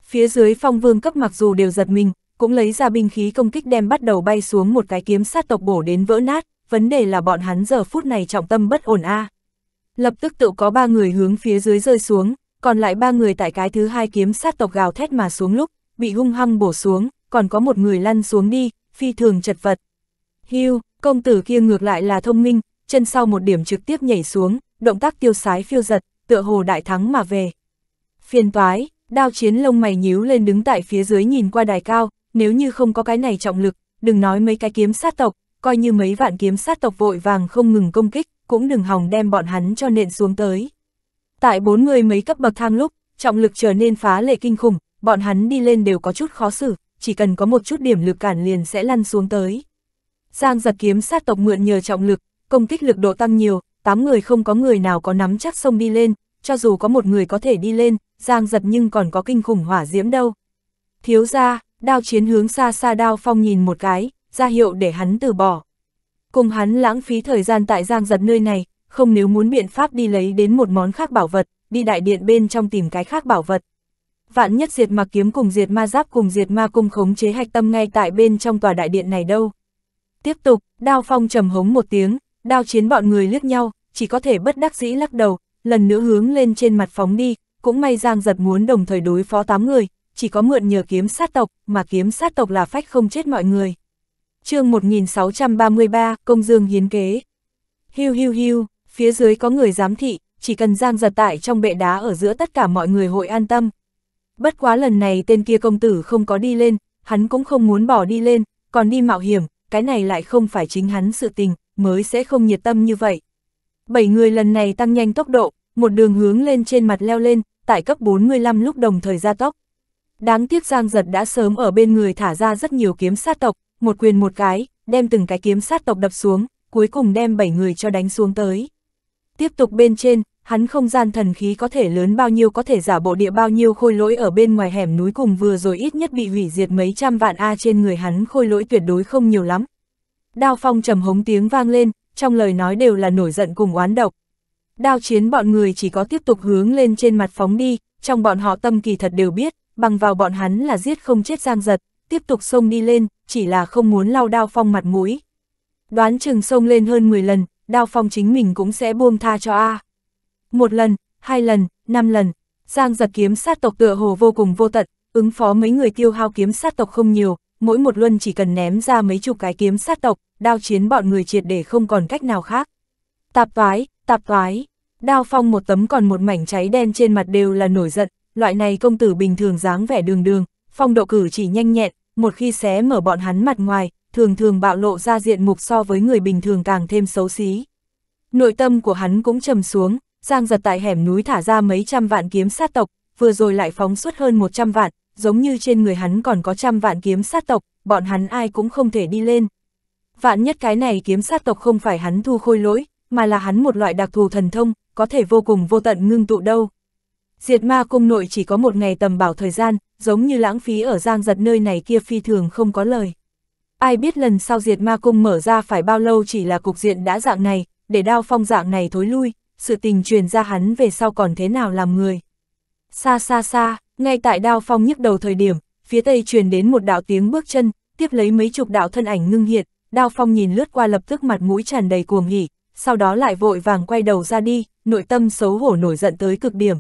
S1: Phía dưới phong vương cấp mặc dù đều giật mình, cũng lấy ra binh khí công kích đem bắt đầu bay xuống một cái kiếm sát tộc bổ đến vỡ nát, vấn đề là bọn hắn giờ phút này trọng tâm bất ổn a. À. Lập tức tự có ba người hướng phía dưới rơi xuống, còn lại ba người tại cái thứ hai kiếm sát tộc gào thét mà xuống lúc, bị hung hăng bổ xuống, còn có một người lăn xuống đi, phi thường chật vật. Hưu, công tử kia ngược lại là thông minh, chân sau một điểm trực tiếp nhảy xuống, động tác tiêu sái phiêu giật, tựa hồ đại thắng mà về. Phiền toái, đao chiến lông mày nhíu lên đứng tại phía dưới nhìn qua đài cao, nếu như không có cái này trọng lực, đừng nói mấy cái kiếm sát tộc, coi như mấy vạn kiếm sát tộc vội vàng không ngừng công kích, cũng đừng hòng đem bọn hắn cho nện xuống tới. Tại bốn người mấy cấp bậc thang lúc, trọng lực trở nên phá lệ kinh khủng, bọn hắn đi lên đều có chút khó xử, chỉ cần có một chút điểm lực cản liền sẽ lăn xuống tới. Giang giật kiếm sát tộc mượn nhờ trọng lực, công kích lực độ tăng nhiều, tám người không có người nào có nắm chắc sông đi lên, cho dù có một người có thể đi lên, giang giật nhưng còn có kinh khủng hỏa diễm đâu. Thiếu ra, đao chiến hướng xa xa đao phong nhìn một cái, ra hiệu để hắn từ bỏ. Cùng hắn lãng phí thời gian tại giang giật nơi này, không nếu muốn biện pháp đi lấy đến một món khác bảo vật, đi đại điện bên trong tìm cái khác bảo vật. Vạn nhất diệt mặc kiếm cùng diệt ma giáp cùng diệt ma cung khống chế hạch tâm ngay tại bên trong tòa đại điện này đâu. Tiếp tục, đao phong trầm hống một tiếng, đao chiến bọn người liếc nhau, chỉ có thể bất đắc dĩ lắc đầu, lần nữa hướng lên trên mặt phóng đi, cũng may Giang giật muốn đồng thời đối phó tám người, chỉ có mượn nhờ kiếm sát tộc, mà kiếm sát tộc là phách không chết mọi người. chương 1633, Công Dương Hiến Kế Hiu hiu hiu phía dưới có người giám thị, chỉ cần giang giật tại trong bệ đá ở giữa tất cả mọi người hội an tâm. Bất quá lần này tên kia công tử không có đi lên, hắn cũng không muốn bỏ đi lên, còn đi mạo hiểm, cái này lại không phải chính hắn sự tình, mới sẽ không nhiệt tâm như vậy. Bảy người lần này tăng nhanh tốc độ, một đường hướng lên trên mặt leo lên, tại cấp 45 lúc đồng thời ra tốc. Đáng tiếc Giang Giật đã sớm ở bên người thả ra rất nhiều kiếm sát tộc, một quyền một cái, đem từng cái kiếm sát tộc đập xuống, cuối cùng đem bảy người cho đánh xuống tới. Tiếp tục bên trên, hắn không gian thần khí có thể lớn bao nhiêu có thể giả bộ địa bao nhiêu khôi lỗi ở bên ngoài hẻm núi cùng vừa rồi ít nhất bị hủy diệt mấy trăm vạn A trên người hắn khôi lỗi tuyệt đối không nhiều lắm. Đao phong trầm hống tiếng vang lên, trong lời nói đều là nổi giận cùng oán độc. Đao chiến bọn người chỉ có tiếp tục hướng lên trên mặt phóng đi, trong bọn họ tâm kỳ thật đều biết, bằng vào bọn hắn là giết không chết giang giật, tiếp tục xông đi lên, chỉ là không muốn lau đao phong mặt mũi. Đoán chừng xông lên hơn 10 lần, Đao Phong chính mình cũng sẽ buông tha cho A. Một lần, hai lần, năm lần, Giang giật kiếm sát tộc tựa hồ vô cùng vô tận, ứng phó mấy người tiêu hao kiếm sát tộc không nhiều, mỗi một luân chỉ cần ném ra mấy chục cái kiếm sát tộc, đao chiến bọn người triệt để không còn cách nào khác. Tạp toái, tạp toái, đao phong một tấm còn một mảnh cháy đen trên mặt đều là nổi giận, loại này công tử bình thường dáng vẻ đường đường, phong độ cử chỉ nhanh nhẹn, một khi xé mở bọn hắn mặt ngoài, thường thường bạo lộ ra diện mục so với người bình thường càng thêm xấu xí. Nội tâm của hắn cũng trầm xuống, Giang giật tại hẻm núi thả ra mấy trăm vạn kiếm sát tộc, vừa rồi lại phóng xuất hơn 100 vạn, giống như trên người hắn còn có trăm vạn kiếm sát tộc, bọn hắn ai cũng không thể đi lên. Vạn nhất cái này kiếm sát tộc không phải hắn thu khôi lỗi, mà là hắn một loại đặc thù thần thông, có thể vô cùng vô tận ngưng tụ đâu. Diệt ma cung nội chỉ có một ngày tầm bảo thời gian, giống như lãng phí ở giang giật nơi này kia phi thường không có lời. Ai biết lần sau diệt ma cung mở ra phải bao lâu chỉ là cục diện đã dạng này, để đao phong dạng này thối lui, sự tình truyền ra hắn về sau còn thế nào làm người. Xa xa xa, ngay tại đao phong nhức đầu thời điểm, phía tây truyền đến một đạo tiếng bước chân, tiếp lấy mấy chục đạo thân ảnh ngưng hiện, đao phong nhìn lướt qua lập tức mặt mũi tràn đầy cuồng hỉ, sau đó lại vội vàng quay đầu ra đi, nội tâm xấu hổ nổi giận tới cực điểm.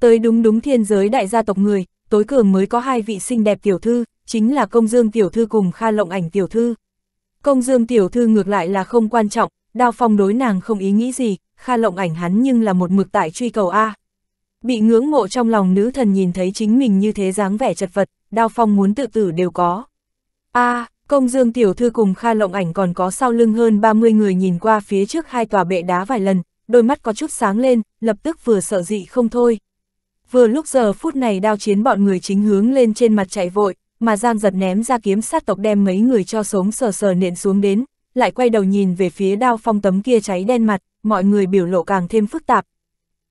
S1: Tới đúng đúng thiên giới đại gia tộc người, tối cường mới có hai vị xinh đẹp tiểu thư, chính là công dương tiểu thư cùng kha lộng ảnh tiểu thư. Công dương tiểu thư ngược lại là không quan trọng, đao phong đối nàng không ý nghĩ gì, kha lộng ảnh hắn nhưng là một mực tại truy cầu A. Bị ngưỡng mộ trong lòng nữ thần nhìn thấy chính mình như thế dáng vẻ chật vật, đao phong muốn tự tử đều có. A, công dương tiểu thư cùng kha lộng ảnh còn có sau lưng hơn 30 người nhìn qua phía trước hai tòa bệ đá vài lần, đôi mắt có chút sáng lên, lập tức vừa sợ dị không thôi. Vừa lúc giờ phút này đao chiến bọn người chính hướng lên trên mặt chạy vội, mà Giang giật ném ra kiếm sát tộc đem mấy người cho sống sờ sờ nện xuống đến, lại quay đầu nhìn về phía đao phong tấm kia cháy đen mặt, mọi người biểu lộ càng thêm phức tạp.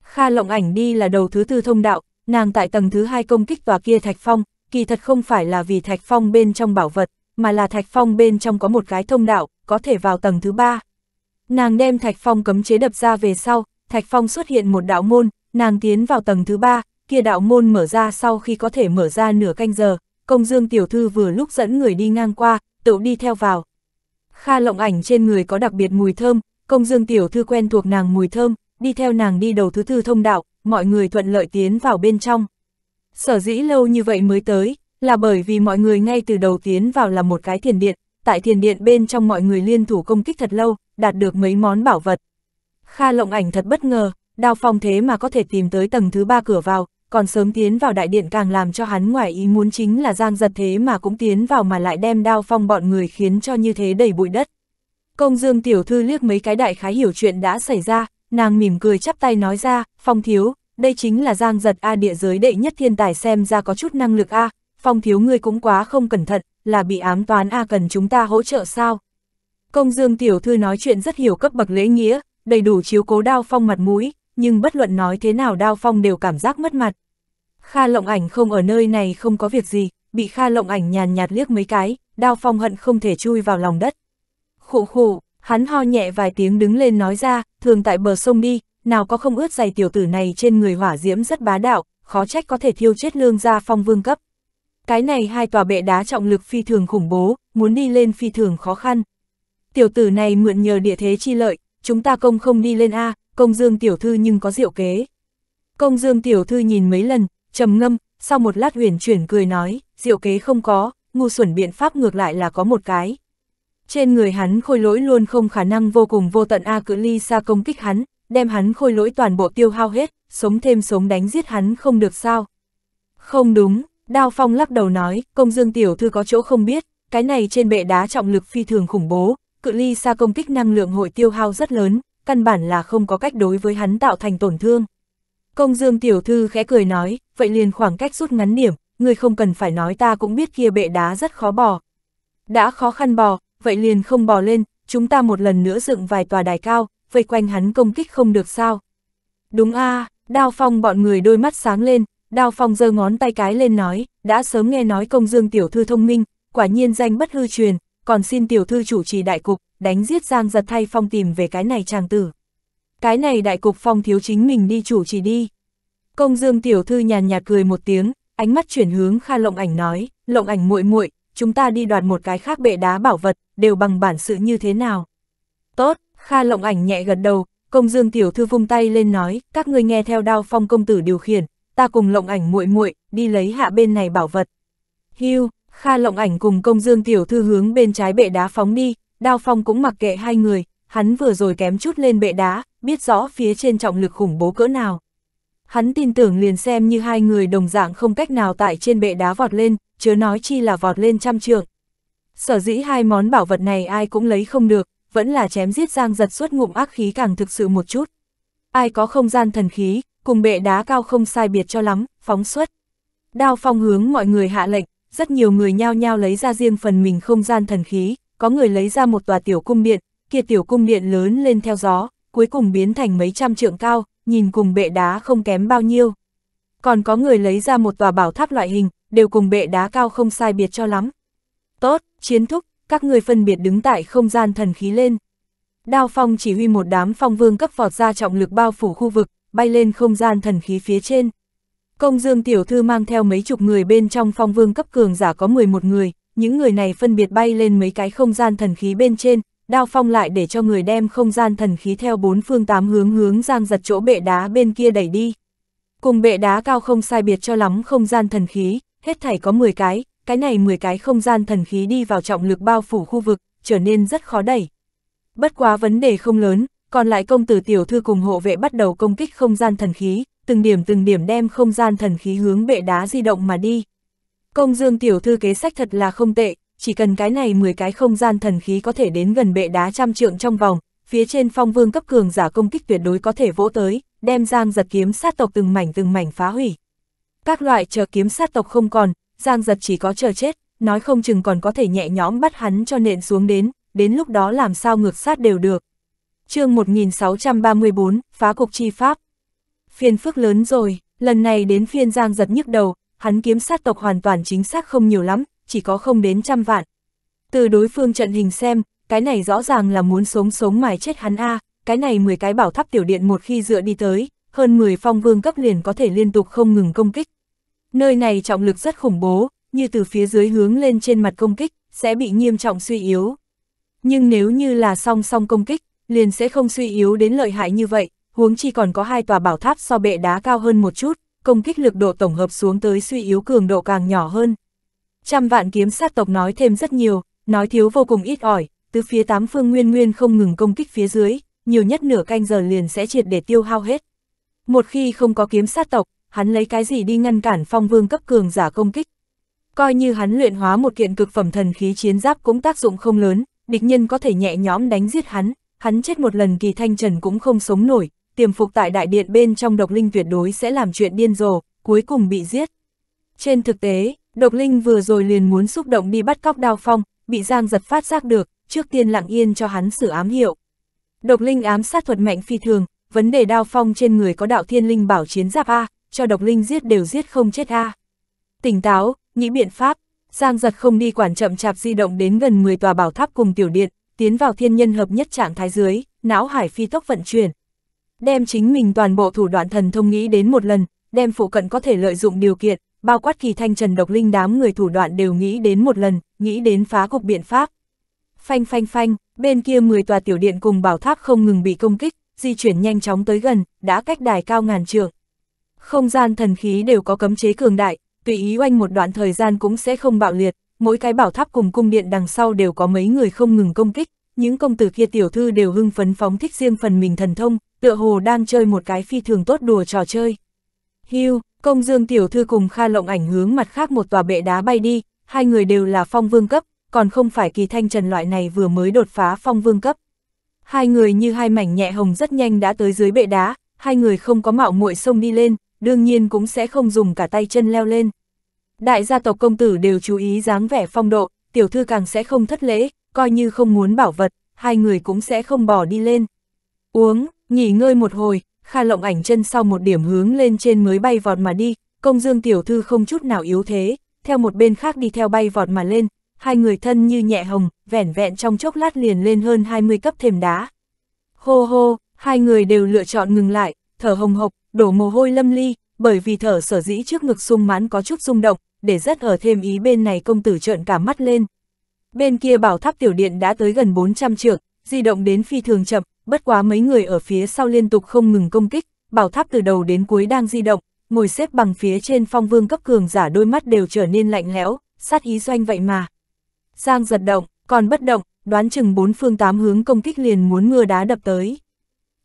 S1: Kha lộng ảnh đi là đầu thứ tư thông đạo, nàng tại tầng thứ hai công kích tòa kia Thạch Phong, kỳ thật không phải là vì Thạch Phong bên trong bảo vật, mà là Thạch Phong bên trong có một cái thông đạo, có thể vào tầng thứ ba. Nàng đem Thạch Phong cấm chế đập ra về sau, Thạch Phong xuất hiện một đạo môn, nàng tiến vào tầng thứ ba, kia đạo môn mở ra sau khi có thể mở ra nửa canh giờ, công dương tiểu thư vừa lúc dẫn người đi ngang qua, tự đi theo vào. Kha lộng ảnh trên người có đặc biệt mùi thơm, công dương tiểu thư quen thuộc nàng mùi thơm, đi theo nàng đi đầu thứ tư thông đạo, mọi người thuận lợi tiến vào bên trong. Sở dĩ lâu như vậy mới tới, là bởi vì mọi người ngay từ đầu tiến vào là một cái thiền điện, tại thiền điện bên trong mọi người liên thủ công kích thật lâu, đạt được mấy món bảo vật. Kha lộng ảnh thật bất ngờ, đào phong thế mà có thể tìm tới tầng thứ ba cửa vào, còn sớm tiến vào đại điện càng làm cho hắn ngoài ý muốn chính là Giang Giật thế mà cũng tiến vào mà lại đem đao phong bọn người khiến cho như thế đầy bụi đất. Công Dương tiểu thư liếc mấy cái đại khái hiểu chuyện đã xảy ra, nàng mỉm cười chắp tay nói ra, Phong thiếu, đây chính là Giang Giật A địa giới đệ nhất thiên tài xem ra có chút năng lực A, Phong thiếu ngươi cũng quá không cẩn thận, là bị ám toán A cần chúng ta hỗ trợ sao? Công Dương tiểu thư nói chuyện rất hiểu cấp bậc lễ nghĩa, đầy đủ chiếu cố đao phong mặt mũi, nhưng bất luận nói thế nào Đao Phong đều cảm giác mất mặt. Kha lộng ảnh không ở nơi này không có việc gì, bị Kha lộng ảnh nhàn nhạt liếc mấy cái, Đao Phong hận không thể chui vào lòng đất. Khụ khụ, hắn ho nhẹ vài tiếng đứng lên nói ra, thường tại bờ sông đi, nào có không ướt giày tiểu tử này trên người hỏa diễm rất bá đạo, khó trách có thể thiêu chết lương gia phong vương cấp. Cái này hai tòa bệ đá trọng lực phi thường khủng bố, muốn đi lên phi thường khó khăn. Tiểu tử này mượn nhờ địa thế chi lợi, chúng ta công không đi lên A, công dương tiểu thư nhưng có diệu kế. Công dương tiểu thư nhìn mấy lần, trầm ngâm, sau một lát huyền chuyển cười nói, diệu kế không có, ngu xuẩn biện pháp ngược lại là có một cái. Trên người hắn khôi lỗi luôn không khả năng vô cùng vô tận A à cự ly xa công kích hắn, đem hắn khôi lỗi toàn bộ tiêu hao hết, sống thêm sống đánh giết hắn không được sao. Không đúng, Đao Phong lắc đầu nói, công dương tiểu thư có chỗ không biết, cái này trên bệ đá trọng lực phi thường khủng bố, cự ly xa công kích năng lượng hội tiêu hao rất lớn, căn bản là không có cách đối với hắn tạo thành tổn thương. Công dương tiểu thư khẽ cười nói, vậy liền khoảng cách rút ngắn điểm, người không cần phải nói ta cũng biết kia bệ đá rất khó bò. Đã khó khăn bò, vậy liền không bò lên, chúng ta một lần nữa dựng vài tòa đài cao, vây quanh hắn công kích không được sao. Đúng a à, đao phong bọn người đôi mắt sáng lên, đao phong giơ ngón tay cái lên nói, đã sớm nghe nói công dương tiểu thư thông minh, quả nhiên danh bất hư truyền, còn xin tiểu thư chủ trì đại cục, đánh giết Giang giật thay phong tìm về cái này chàng tử. Cái này đại cục phong thiếu chính mình đi chủ trì đi. Công dương tiểu thư nhàn nhạt cười một tiếng, ánh mắt chuyển hướng Kha Lộng Ảnh nói, Lộng Ảnh muội muội, chúng ta đi đoạt một cái khác bệ đá bảo vật, đều bằng bản sự như thế nào. Tốt, Kha Lộng Ảnh nhẹ gật đầu, công dương tiểu thư vung tay lên nói, các ngươi nghe theo đao phong công tử điều khiển, ta cùng Lộng Ảnh muội muội đi lấy hạ bên này bảo vật. hiu Kha lộng ảnh cùng công dương tiểu thư hướng bên trái bệ đá phóng đi, đao phong cũng mặc kệ hai người, hắn vừa rồi kém chút lên bệ đá, biết rõ phía trên trọng lực khủng bố cỡ nào. Hắn tin tưởng liền xem như hai người đồng dạng không cách nào tại trên bệ đá vọt lên, chớ nói chi là vọt lên trăm trượng. Sở dĩ hai món bảo vật này ai cũng lấy không được, vẫn là chém giết giang giật suốt ngụm ác khí càng thực sự một chút. Ai có không gian thần khí, cùng bệ đá cao không sai biệt cho lắm, phóng xuất. Đao phong hướng mọi người hạ lệnh, rất nhiều người nhao nhao lấy ra riêng phần mình không gian thần khí, có người lấy ra một tòa tiểu cung điện, kia tiểu cung điện lớn lên theo gió, cuối cùng biến thành mấy trăm trượng cao, nhìn cùng bệ đá không kém bao nhiêu. Còn có người lấy ra một tòa bảo tháp loại hình, đều cùng bệ đá cao không sai biệt cho lắm. Tốt, chiến thúc, các người phân biệt đứng tại không gian thần khí lên. Đao Phong chỉ huy một đám phong vương cấp vọt ra trọng lực bao phủ khu vực, bay lên không gian thần khí phía trên. Công dương tiểu thư mang theo mấy chục người bên trong phong vương cấp cường giả có 11 người, những người này phân biệt bay lên mấy cái không gian thần khí bên trên, đao phong lại để cho người đem không gian thần khí theo bốn phương tám hướng hướng giang giật chỗ bệ đá bên kia đẩy đi. Cùng bệ đá cao không sai biệt cho lắm không gian thần khí, hết thảy có 10 cái, cái này 10 cái không gian thần khí đi vào trọng lực bao phủ khu vực, trở nên rất khó đẩy. Bất quá vấn đề không lớn, còn lại công tử tiểu thư cùng hộ vệ bắt đầu công kích không gian thần khí, từng điểm từng điểm đem không gian thần khí hướng bệ đá di động mà đi. Công dương tiểu thư kế sách thật là không tệ, chỉ cần cái này 10 cái không gian thần khí có thể đến gần bệ đá trăm trượng trong vòng, phía trên phong vương cấp cường giả công kích tuyệt đối có thể vỗ tới, đem giang giật kiếm sát tộc từng mảnh từng mảnh phá hủy. Các loại chờ kiếm sát tộc không còn, giang giật chỉ có chờ chết, nói không chừng còn có thể nhẹ nhõm bắt hắn cho nện xuống đến, đến lúc đó làm sao ngược sát đều được. chương 1634, phá cục chi pháp phiền phức lớn rồi, lần này đến phiên Giang giật nhức đầu, hắn kiếm sát tộc hoàn toàn chính xác không nhiều lắm, chỉ có không đến trăm vạn. Từ đối phương trận hình xem, cái này rõ ràng là muốn sống sống mài chết hắn A, cái này 10 cái bảo tháp tiểu điện một khi dựa đi tới, hơn 10 phong vương cấp liền có thể liên tục không ngừng công kích. Nơi này trọng lực rất khủng bố, như từ phía dưới hướng lên trên mặt công kích, sẽ bị nghiêm trọng suy yếu. Nhưng nếu như là song song công kích, liền sẽ không suy yếu đến lợi hại như vậy, huống chi còn có hai tòa bảo tháp so bệ đá cao hơn một chút, công kích lực độ tổng hợp xuống tới suy yếu cường độ càng nhỏ hơn. Trăm vạn kiếm sát tộc nói thêm rất nhiều, nói thiếu vô cùng ít ỏi, từ phía tám phương nguyên nguyên không ngừng công kích phía dưới, nhiều nhất nửa canh giờ liền sẽ triệt để tiêu hao hết. Một khi không có kiếm sát tộc, hắn lấy cái gì đi ngăn cản phong vương cấp cường giả công kích. Coi như hắn luyện hóa một kiện cực phẩm thần khí chiến giáp cũng tác dụng không lớn, địch nhân có thể nhẹ nhõm đánh giết hắn, hắn chết một lần kỳ thanh trần cũng không sống nổi, tiềm phục tại đại điện bên trong độc linh tuyệt đối sẽ làm chuyện điên rồ, cuối cùng bị giết. Trên thực tế, độc linh vừa rồi liền muốn xúc động đi bắt cóc đao phong, bị giang giật phát giác được, trước tiên lặng yên cho hắn xử ám hiệu. Độc linh ám sát thuật mạnh phi thường, vấn đề đao phong trên người có đạo thiên linh bảo chiến giáp A, cho độc linh giết đều giết không chết A. Tỉnh táo, nghĩ biện pháp, giang giật không đi quản chậm chạp di động đến gần 10 tòa bảo tháp cùng tiểu điện, tiến vào thiên nhân hợp nhất trạng thái dưới, não hải phi tốc vận chuyển, đem chính mình toàn bộ thủ đoạn thần thông nghĩ đến một lần, đem phụ cận có thể lợi dụng điều kiện, bao quát kỳ thanh trần độc linh đám người thủ đoạn đều nghĩ đến một lần, nghĩ đến phá cục biện pháp. Phanh phanh phanh, bên kia 10 tòa tiểu điện cùng bảo tháp không ngừng bị công kích, di chuyển nhanh chóng tới gần, đã cách đài cao ngàn trượng. Không gian thần khí đều có cấm chế cường đại, tùy ý oanh một đoạn thời gian cũng sẽ không bạo liệt, mỗi cái bảo tháp cùng cung điện đằng sau đều có mấy người không ngừng công kích, những công tử kia tiểu thư đều hưng phấn phóng thích riêng phần mình thần thông, tựa hồ đang chơi một cái phi thường tốt đùa trò chơi. Hưu, công dương tiểu thư cùng Kha Lộng ảnh hướng mặt khác một tòa bệ đá bay đi, hai người đều là phong vương cấp, còn không phải kỳ thanh trần loại này vừa mới đột phá phong vương cấp. Hai người như hai mảnh nhẹ hồng rất nhanh đã tới dưới bệ đá, hai người không có mạo muội sông đi lên, đương nhiên cũng sẽ không dùng cả tay chân leo lên. Đại gia tộc công tử đều chú ý dáng vẻ phong độ, tiểu thư càng sẽ không thất lễ, coi như không muốn bảo vật, hai người cũng sẽ không bỏ đi lên. Uống, nghỉ ngơi một hồi, Kha Lộng ảnh chân sau một điểm hướng lên trên mới bay vọt mà đi, công dương tiểu thư không chút nào yếu thế, theo một bên khác đi theo bay vọt mà lên, hai người thân như nhẹ hồng, vẻn vẹn trong chốc lát liền lên hơn 20 cấp thềm đá. Hô hô, hai người đều lựa chọn ngừng lại, thở hồng hộc, đổ mồ hôi lâm ly, bởi vì thở sở dĩ trước ngực sung mãn có chút rung động, để rất ở thêm ý bên này công tử trợn cả mắt lên, Bên kia bảo tháp tiểu điện đã tới gần 400 trượng, di động đến phi thường chậm, bất quá mấy người ở phía sau liên tục không ngừng công kích, bảo tháp từ đầu đến cuối đang di động, ngồi xếp bằng phía trên phong vương cấp cường giả đôi mắt đều trở nên lạnh lẽo, sát ý doanh vậy mà. Giang giật động, còn bất động, đoán chừng bốn phương tám hướng công kích liền muốn mưa đá đập tới.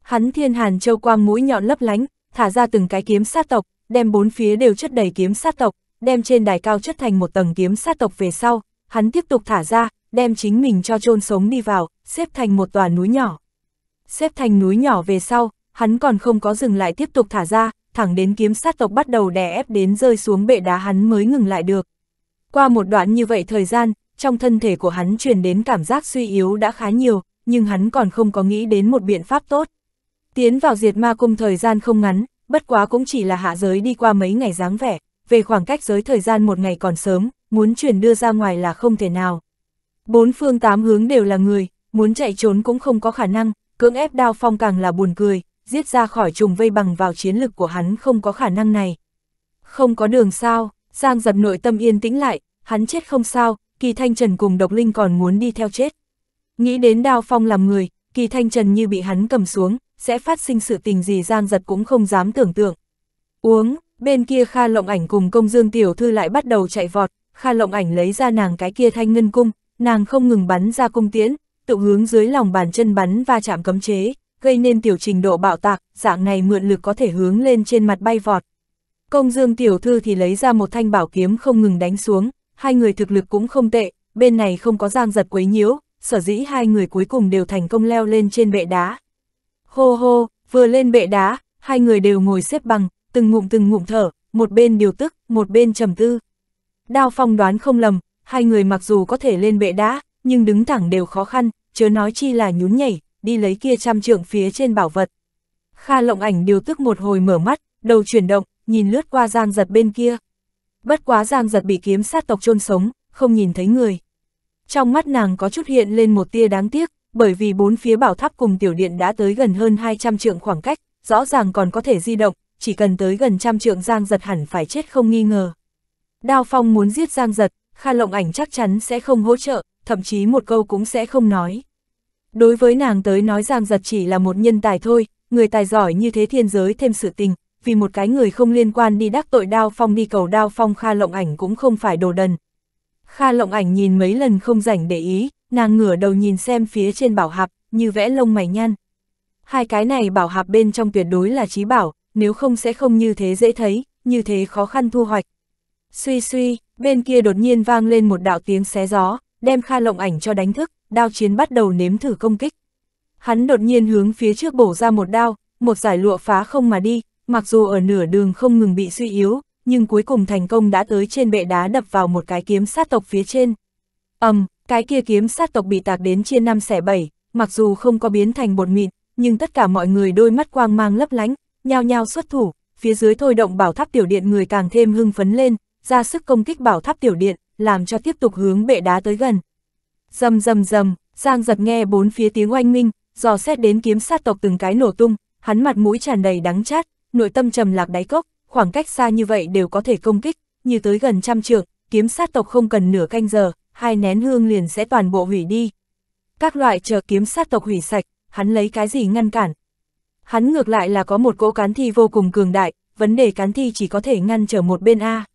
S1: Hắn thiên hàn châu quang mũi nhọn lấp lánh, thả ra từng cái kiếm sát tộc, đem bốn phía đều chất đầy kiếm sát tộc, đem trên đài cao chất thành một tầng kiếm sát tộc về sau, hắn tiếp tục thả ra, đem chính mình cho chôn sống đi vào, xếp thành một tòa núi nhỏ. Xếp thành núi nhỏ về sau, hắn còn không có dừng lại tiếp tục thả ra, thẳng đến kiếm sát tộc bắt đầu đè ép đến rơi xuống bệ đá hắn mới ngừng lại được. Qua một đoạn như vậy thời gian, trong thân thể của hắn truyền đến cảm giác suy yếu đã khá nhiều, nhưng hắn còn không có nghĩ đến một biện pháp tốt. Tiến vào diệt ma cung thời gian không ngắn, bất quá cũng chỉ là hạ giới đi qua mấy ngày dáng vẻ, về khoảng cách giới thời gian một ngày còn sớm, muốn chuyển đưa ra ngoài là không thể nào. Bốn phương tám hướng đều là người, muốn chạy trốn cũng không có khả năng, cưỡng ép đao phong càng là buồn cười, giết ra khỏi trùng vây bằng vào chiến lực của hắn không có khả năng này. Không có đường sao, Giang giật nội tâm yên tĩnh lại, hắn chết không sao, kỳ thanh trần cùng độc linh còn muốn đi theo chết. Nghĩ đến đao phong làm người, kỳ thanh trần như bị hắn cầm xuống, sẽ phát sinh sự tình gì Giang giật cũng không dám tưởng tượng. Uống, bên kia Kha Lộng Ảnh cùng công dương tiểu thư lại bắt đầu chạy vọt, Kha Lộng Ảnh lấy ra nàng cái kia thanh ngân cung, nàng không ngừng bắn ra cung tiễn, tự hướng dưới lòng bàn chân bắn va chạm cấm chế, gây nên tiểu trình độ bạo tạc, dạng này mượn lực có thể hướng lên trên mặt bay vọt. Công Dương tiểu thư thì lấy ra một thanh bảo kiếm không ngừng đánh xuống, hai người thực lực cũng không tệ, bên này không có giang giật quấy nhiễu, sở dĩ hai người cuối cùng đều thành công leo lên trên bệ đá. Hô hô, vừa lên bệ đá, hai người đều ngồi xếp bằng, từng ngụm từng ngụm thở, một bên điều tức, một bên trầm tư. Đao phong đoán không lầm, hai người mặc dù có thể lên bệ đá, nhưng đứng thẳng đều khó khăn, chớ nói chi là nhún nhảy, đi lấy kia trăm trượng phía trên bảo vật. Kha lộng ảnh điều tức một hồi mở mắt, đầu chuyển động, nhìn lướt qua giang giật bên kia. Bất quá giang giật bị kiếm sát tộc chôn sống, không nhìn thấy người. Trong mắt nàng có chút hiện lên một tia đáng tiếc, bởi vì bốn phía bảo tháp cùng tiểu điện đã tới gần hơn 200 trượng khoảng cách, rõ ràng còn có thể di động, chỉ cần tới gần trăm trượng giang giật hẳn phải chết không nghi ngờ. Đao Phong muốn giết Giang Giật, Kha Lộng Ảnh chắc chắn sẽ không hỗ trợ, thậm chí một câu cũng sẽ không nói. Đối với nàng tới nói Giang Giật chỉ là một nhân tài thôi, người tài giỏi như thế thiên giới thêm sự tình, vì một cái người không liên quan đi đắc tội Đao Phong đi cầu Đao Phong Kha Lộng Ảnh cũng không phải đồ đần. Kha Lộng Ảnh nhìn mấy lần không rảnh để ý, nàng ngửa đầu nhìn xem phía trên bảo hạp, như vẽ lông mày nhăn. Hai cái này bảo hạp bên trong tuyệt đối là trí bảo, nếu không sẽ không như thế dễ thấy, như thế khó khăn thu hoạch. Suy suy, bên kia đột nhiên vang lên một đạo tiếng xé gió, đem Kha Lộng Ảnh cho đánh thức, đao chiến bắt đầu nếm thử công kích. Hắn đột nhiên hướng phía trước bổ ra một đao, một giải lụa phá không mà đi, mặc dù ở nửa đường không ngừng bị suy yếu, nhưng cuối cùng thành công đã tới trên bệ đá đập vào một cái kiếm sát tộc phía trên. Ầm, um, cái kia kiếm sát tộc bị tạc đến chia năm xẻ bảy, mặc dù không có biến thành bột mịn, nhưng tất cả mọi người đôi mắt quang mang lấp lánh, nhao nhao xuất thủ, phía dưới thôi động bảo tháp tiểu điện người càng thêm hưng phấn lên, ra sức công kích bảo tháp tiểu điện, làm cho tiếp tục hướng bệ đá tới gần. Dầm dầm dầm, Giang giật nghe bốn phía tiếng oanh minh, dò xét đến kiếm sát tộc từng cái nổ tung, hắn mặt mũi tràn đầy đắng chát, nội tâm trầm lạc đáy cốc, khoảng cách xa như vậy đều có thể công kích, như tới gần trăm trượng, kiếm sát tộc không cần nửa canh giờ, hai nén hương liền sẽ toàn bộ hủy đi. Các loại chờ kiếm sát tộc hủy sạch, hắn lấy cái gì ngăn cản? Hắn ngược lại là có một cỗ cán thi vô cùng cường đại, vấn đề cán thi chỉ có thể ngăn trở một bên A.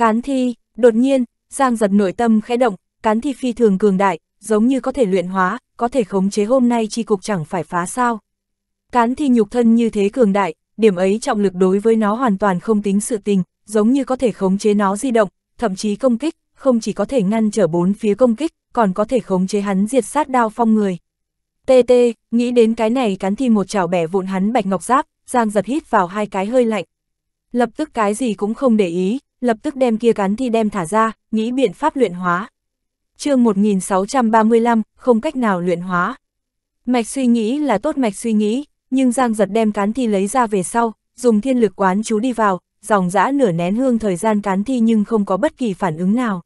S1: Cán thi, đột nhiên, Giang giật nội tâm khẽ động, cán thi phi thường cường đại, giống như có thể luyện hóa, có thể khống chế hôm nay chi cục chẳng phải phá sao. Cán thi nhục thân như thế cường đại, điểm ấy trọng lực đối với nó hoàn toàn không tính sự tình, giống như có thể khống chế nó di động, thậm chí công kích, không chỉ có thể ngăn trở bốn phía công kích, còn có thể khống chế hắn diệt sát đao phong người. tt nghĩ đến cái này cán thi một chảo bẻ vụn hắn bạch ngọc giáp, Giang giật hít vào hai cái hơi lạnh. Lập tức cái gì cũng không để ý, lập tức đem kia cắn thi đem thả ra, nghĩ biện pháp luyện hóa. chương 1635, không cách nào luyện hóa. Mạch suy nghĩ là tốt mạch suy nghĩ, nhưng Giang giật đem cán thi lấy ra về sau, dùng thiên lực quán chú đi vào, dòng dã nửa nén hương thời gian cán thi nhưng không có bất kỳ phản ứng nào.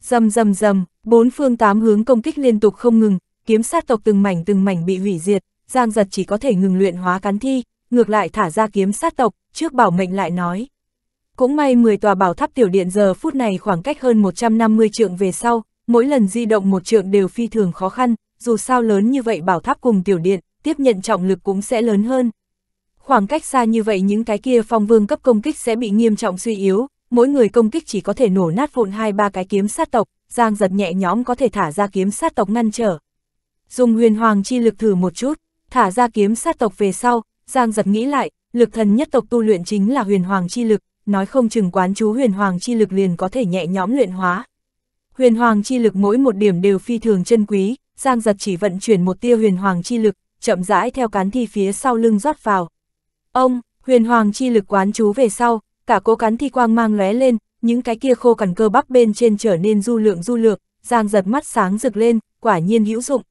S1: Dầm dầm dầm, bốn phương tám hướng công kích liên tục không ngừng, kiếm sát tộc từng mảnh từng mảnh bị hủy diệt, Giang giật chỉ có thể ngừng luyện hóa cán thi, ngược lại thả ra kiếm sát tộc, trước bảo mệnh lại nói, cũng may 10 tòa bảo tháp tiểu điện giờ phút này khoảng cách hơn 150 trượng về sau, mỗi lần di động một trượng đều phi thường khó khăn, dù sao lớn như vậy bảo tháp cùng tiểu điện, tiếp nhận trọng lực cũng sẽ lớn hơn. Khoảng cách xa như vậy những cái kia phong vương cấp công kích sẽ bị nghiêm trọng suy yếu, mỗi người công kích chỉ có thể nổ nát vụn hai ba cái kiếm sát tộc, Giang giật nhẹ nhóm có thể thả ra kiếm sát tộc ngăn trở. Dùng huyền hoàng chi lực thử một chút, thả ra kiếm sát tộc về sau, Giang giật nghĩ lại, lực thần nhất tộc tu luyện chính là huyền hoàng chi lực, nói không chừng quán chú huyền hoàng chi lực liền có thể nhẹ nhõm luyện hóa. Huyền hoàng chi lực mỗi một điểm đều phi thường chân quý, Giang giật chỉ vận chuyển một tia huyền hoàng chi lực, chậm rãi theo cán thi phía sau lưng rót vào. Ông, huyền hoàng chi lực quán chú về sau, cả cố cán thi quang mang lóe lên, những cái kia khô cằn cơ bắp bên trên trở nên du lượng du lược, Giang giật mắt sáng rực lên, quả nhiên hữu dụng.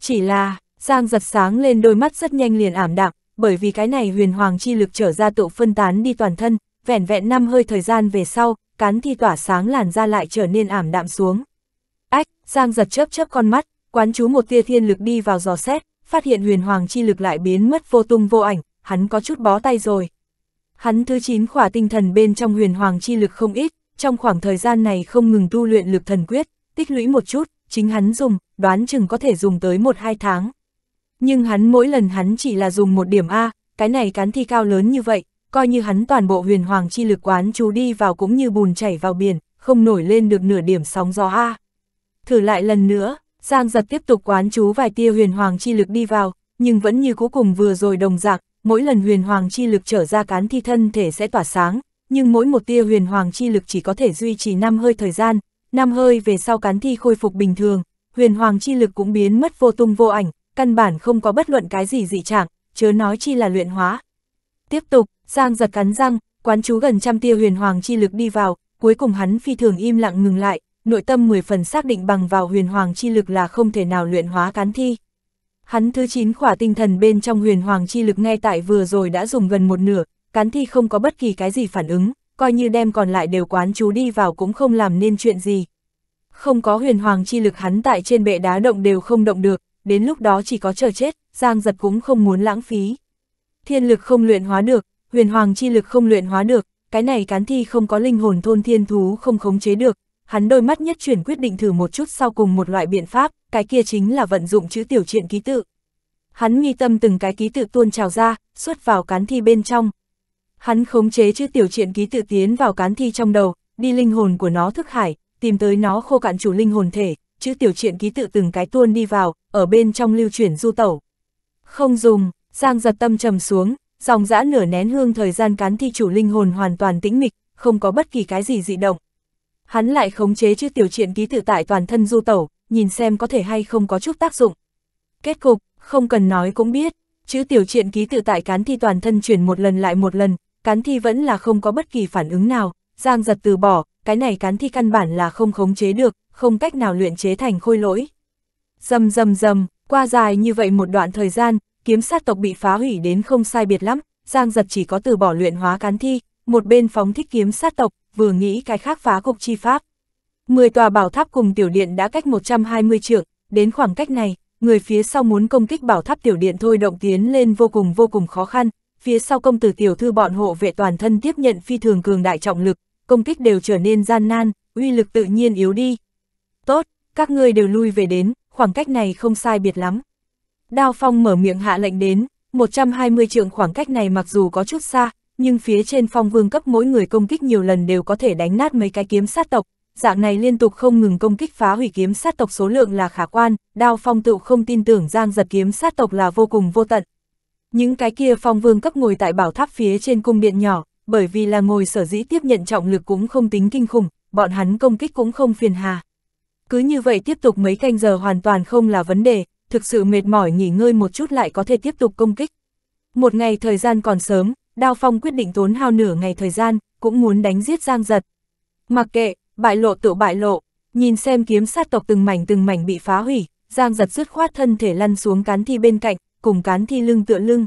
S1: Chỉ là, Giang giật sáng lên đôi mắt rất nhanh liền ảm đạm, bởi vì cái này huyền hoàng chi lực trở ra tụ phân tán đi toàn thân, vẻn vẹn năm hơi thời gian về sau, cán thi tỏa sáng làn da lại trở nên ảm đạm xuống. Ách, Giang giật chớp chớp con mắt, quán chú một tia thiên lực đi vào giò xét, phát hiện huyền hoàng chi lực lại biến mất vô tung vô ảnh, hắn có chút bó tay rồi. Hắn thứ chín khỏa tinh thần bên trong huyền hoàng chi lực không ít, trong khoảng thời gian này không ngừng tu luyện lực thần quyết, tích lũy một chút, chính hắn dùng, đoán chừng có thể dùng tới một hai tháng. Nhưng hắn mỗi lần hắn chỉ là dùng một điểm A, cái này cán thi cao lớn như vậy, coi như hắn toàn bộ huyền hoàng chi lực quán chú đi vào cũng như bùn chảy vào biển, không nổi lên được nửa điểm sóng gió a. Thử lại lần nữa, Giang giật tiếp tục quán chú vài tia huyền hoàng chi lực đi vào, nhưng vẫn như cuối cùng vừa rồi đồng dạng, mỗi lần huyền hoàng chi lực trở ra cán thi thân thể sẽ tỏa sáng, nhưng mỗi một tia huyền hoàng chi lực chỉ có thể duy trì năm hơi thời gian, năm hơi về sau cán thi khôi phục bình thường, huyền hoàng chi lực cũng biến mất vô tung vô ảnh, căn bản không có bất luận cái gì dị trạng, chớ nói chi là luyện hóa. Tiếp tục, Giang giật cắn răng, quán chú gần trăm tia huyền hoàng chi lực đi vào, cuối cùng hắn phi thường im lặng ngừng lại, nội tâm 10 phần xác định bằng vào huyền hoàng chi lực là không thể nào luyện hóa cán thi. Hắn thứ 9 khỏa tinh thần bên trong huyền hoàng chi lực ngay tại vừa rồi đã dùng gần một nửa, cán thi không có bất kỳ cái gì phản ứng, coi như đem còn lại đều quán chú đi vào cũng không làm nên chuyện gì. Không có huyền hoàng chi lực hắn tại trên bệ đá động đều không động được, đến lúc đó chỉ có chờ chết, Giang giật cũng không muốn lãng phí. Thiên lực không luyện hóa được, huyền hoàng chi lực không luyện hóa được, cái này cán thi không có linh hồn thôn thiên thú không khống chế được, hắn đôi mắt nhất chuyển quyết định thử một chút sau cùng một loại biện pháp, cái kia chính là vận dụng chữ tiểu truyện ký tự. Hắn nghi tâm từng cái ký tự tuôn trào ra, xuất vào cán thi bên trong. Hắn khống chế chữ tiểu truyện ký tự tiến vào cán thi trong đầu, đi linh hồn của nó thức hải, tìm tới nó khô cạn chủ linh hồn thể, chữ tiểu truyện ký tự từng cái tuôn đi vào, ở bên trong lưu chuyển du tẩu. Không dùng, Giang giật tâm trầm xuống, dòng dã nửa nén hương thời gian cán thi chủ linh hồn hoàn toàn tĩnh mịch, không có bất kỳ cái gì dị động. Hắn lại khống chế chữ tiểu triện ký tự tại toàn thân du tẩu, nhìn xem có thể hay không có chút tác dụng. Kết cục, không cần nói cũng biết, chữ tiểu triện ký tự tại cán thi toàn thân chuyển một lần lại một lần, cán thi vẫn là không có bất kỳ phản ứng nào, giang giật từ bỏ, cái này cán thi căn bản là không khống chế được, không cách nào luyện chế thành khôi lỗi. Dầm dầm dầm, qua dài như vậy một đoạn thời gian, kiếm sát tộc bị phá hủy đến không sai biệt lắm, Giang Giật chỉ có từ bỏ luyện hóa cán thi, một bên phóng thích kiếm sát tộc, vừa nghĩ cái khác phá cục chi pháp. Mười tòa bảo tháp cùng tiểu điện đã cách 120 trượng, đến khoảng cách này, người phía sau muốn công kích bảo tháp tiểu điện thôi động tiến lên vô cùng vô cùng khó khăn, phía sau công tử tiểu thư bọn hộ vệ toàn thân tiếp nhận phi thường cường đại trọng lực, công kích đều trở nên gian nan, uy lực tự nhiên yếu đi. Tốt, các ngươi đều lui về đến, khoảng cách này không sai biệt lắm. Đao Phong mở miệng hạ lệnh đến, 120 trượng khoảng cách này mặc dù có chút xa, nhưng phía trên phong vương cấp mỗi người công kích nhiều lần đều có thể đánh nát mấy cái kiếm sát tộc, dạng này liên tục không ngừng công kích phá hủy kiếm sát tộc số lượng là khả quan, Đao Phong tự không tin tưởng Giang Giật kiếm sát tộc là vô cùng vô tận. Những cái kia phong vương cấp ngồi tại bảo tháp phía trên cung điện nhỏ, bởi vì là ngồi sở dĩ tiếp nhận trọng lực cũng không tính kinh khủng, bọn hắn công kích cũng không phiền hà. Cứ như vậy tiếp tục mấy canh giờ hoàn toàn không là vấn đề, thực sự mệt mỏi nghỉ ngơi một chút lại có thể tiếp tục công kích. Một ngày thời gian còn sớm, Đao Phong quyết định tốn hao nửa ngày thời gian, cũng muốn đánh giết Giang Giật. Mặc kệ, bại lộ tự bại lộ, nhìn xem kiếm sát tộc từng mảnh từng mảnh bị phá hủy, Giang Giật dứt khoát thân thể lăn xuống cán thi bên cạnh, cùng cán thi lưng tựa lưng.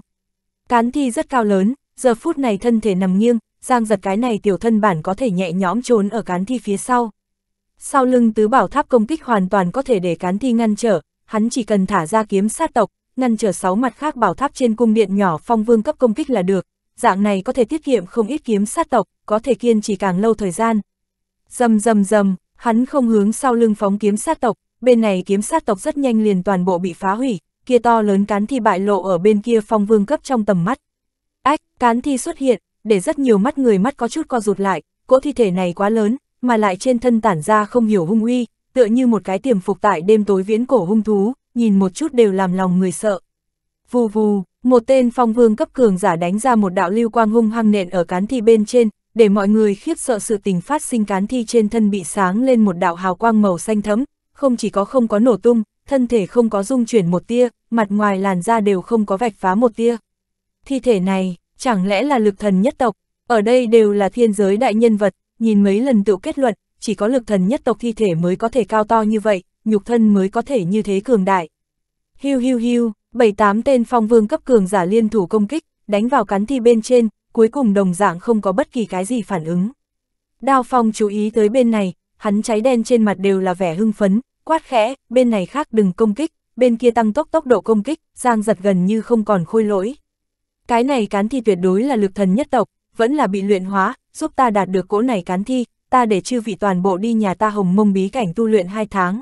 S1: Cán thi rất cao lớn, giờ phút này thân thể nằm nghiêng, Giang Giật cái này tiểu thân bản có thể nhẹ nhõm trốn ở cán thi phía sau. Sau lưng tứ bảo tháp công kích hoàn toàn có thể để cán thi ngăn trở, hắn chỉ cần thả ra kiếm sát tộc, ngăn trở sáu mặt khác bảo tháp trên cung điện nhỏ phong vương cấp công kích là được, dạng này có thể tiết kiệm không ít kiếm sát tộc, có thể kiên trì càng lâu thời gian. Dầm dầm dầm, hắn không hướng sau lưng phóng kiếm sát tộc, bên này kiếm sát tộc rất nhanh liền toàn bộ bị phá hủy, kia to lớn cán thi bại lộ ở bên kia phong vương cấp trong tầm mắt. Ách, cán thi xuất hiện, để rất nhiều mắt người mắt có chút co rụt lại, cỗ thi thể này quá lớn, mà lại trên thân tản ra không hiểu hung uy, tựa như một cái tiềm phục tại đêm tối viễn cổ hung thú, nhìn một chút đều làm lòng người sợ. Vù vù, một tên phong vương cấp cường giả đánh ra một đạo lưu quang hung hăng nện ở cán thi bên trên, để mọi người khiếp sợ sự tình phát sinh cán thi trên thân bị sáng lên một đạo hào quang màu xanh thấm, không chỉ có không có nổ tung, thân thể không có rung chuyển một tia, mặt ngoài làn da đều không có vạch phá một tia. Thi thể này, chẳng lẽ là lực thần nhất tộc, ở đây đều là thiên giới đại nhân vật, nhìn mấy lần tự kết luận, chỉ có lực thần nhất tộc thi thể mới có thể cao to như vậy, nhục thân mới có thể như thế cường đại. Hiu hiu hiu, bảy tám tên phong vương cấp cường giả liên thủ công kích, đánh vào cắn thi bên trên, cuối cùng đồng dạng không có bất kỳ cái gì phản ứng. Đao phong chú ý tới bên này, hắn cháy đen trên mặt đều là vẻ hưng phấn, quát khẽ, bên này khác đừng công kích, bên kia tăng tốc tốc độ công kích, giang giật gần như không còn khôi lỗi. Cái này cán thi tuyệt đối là lực thần nhất tộc, vẫn là bị luyện hóa, giúp ta đạt được cỗ này cán thi, ta để chư vị toàn bộ đi nhà ta hồng mông bí cảnh tu luyện hai tháng.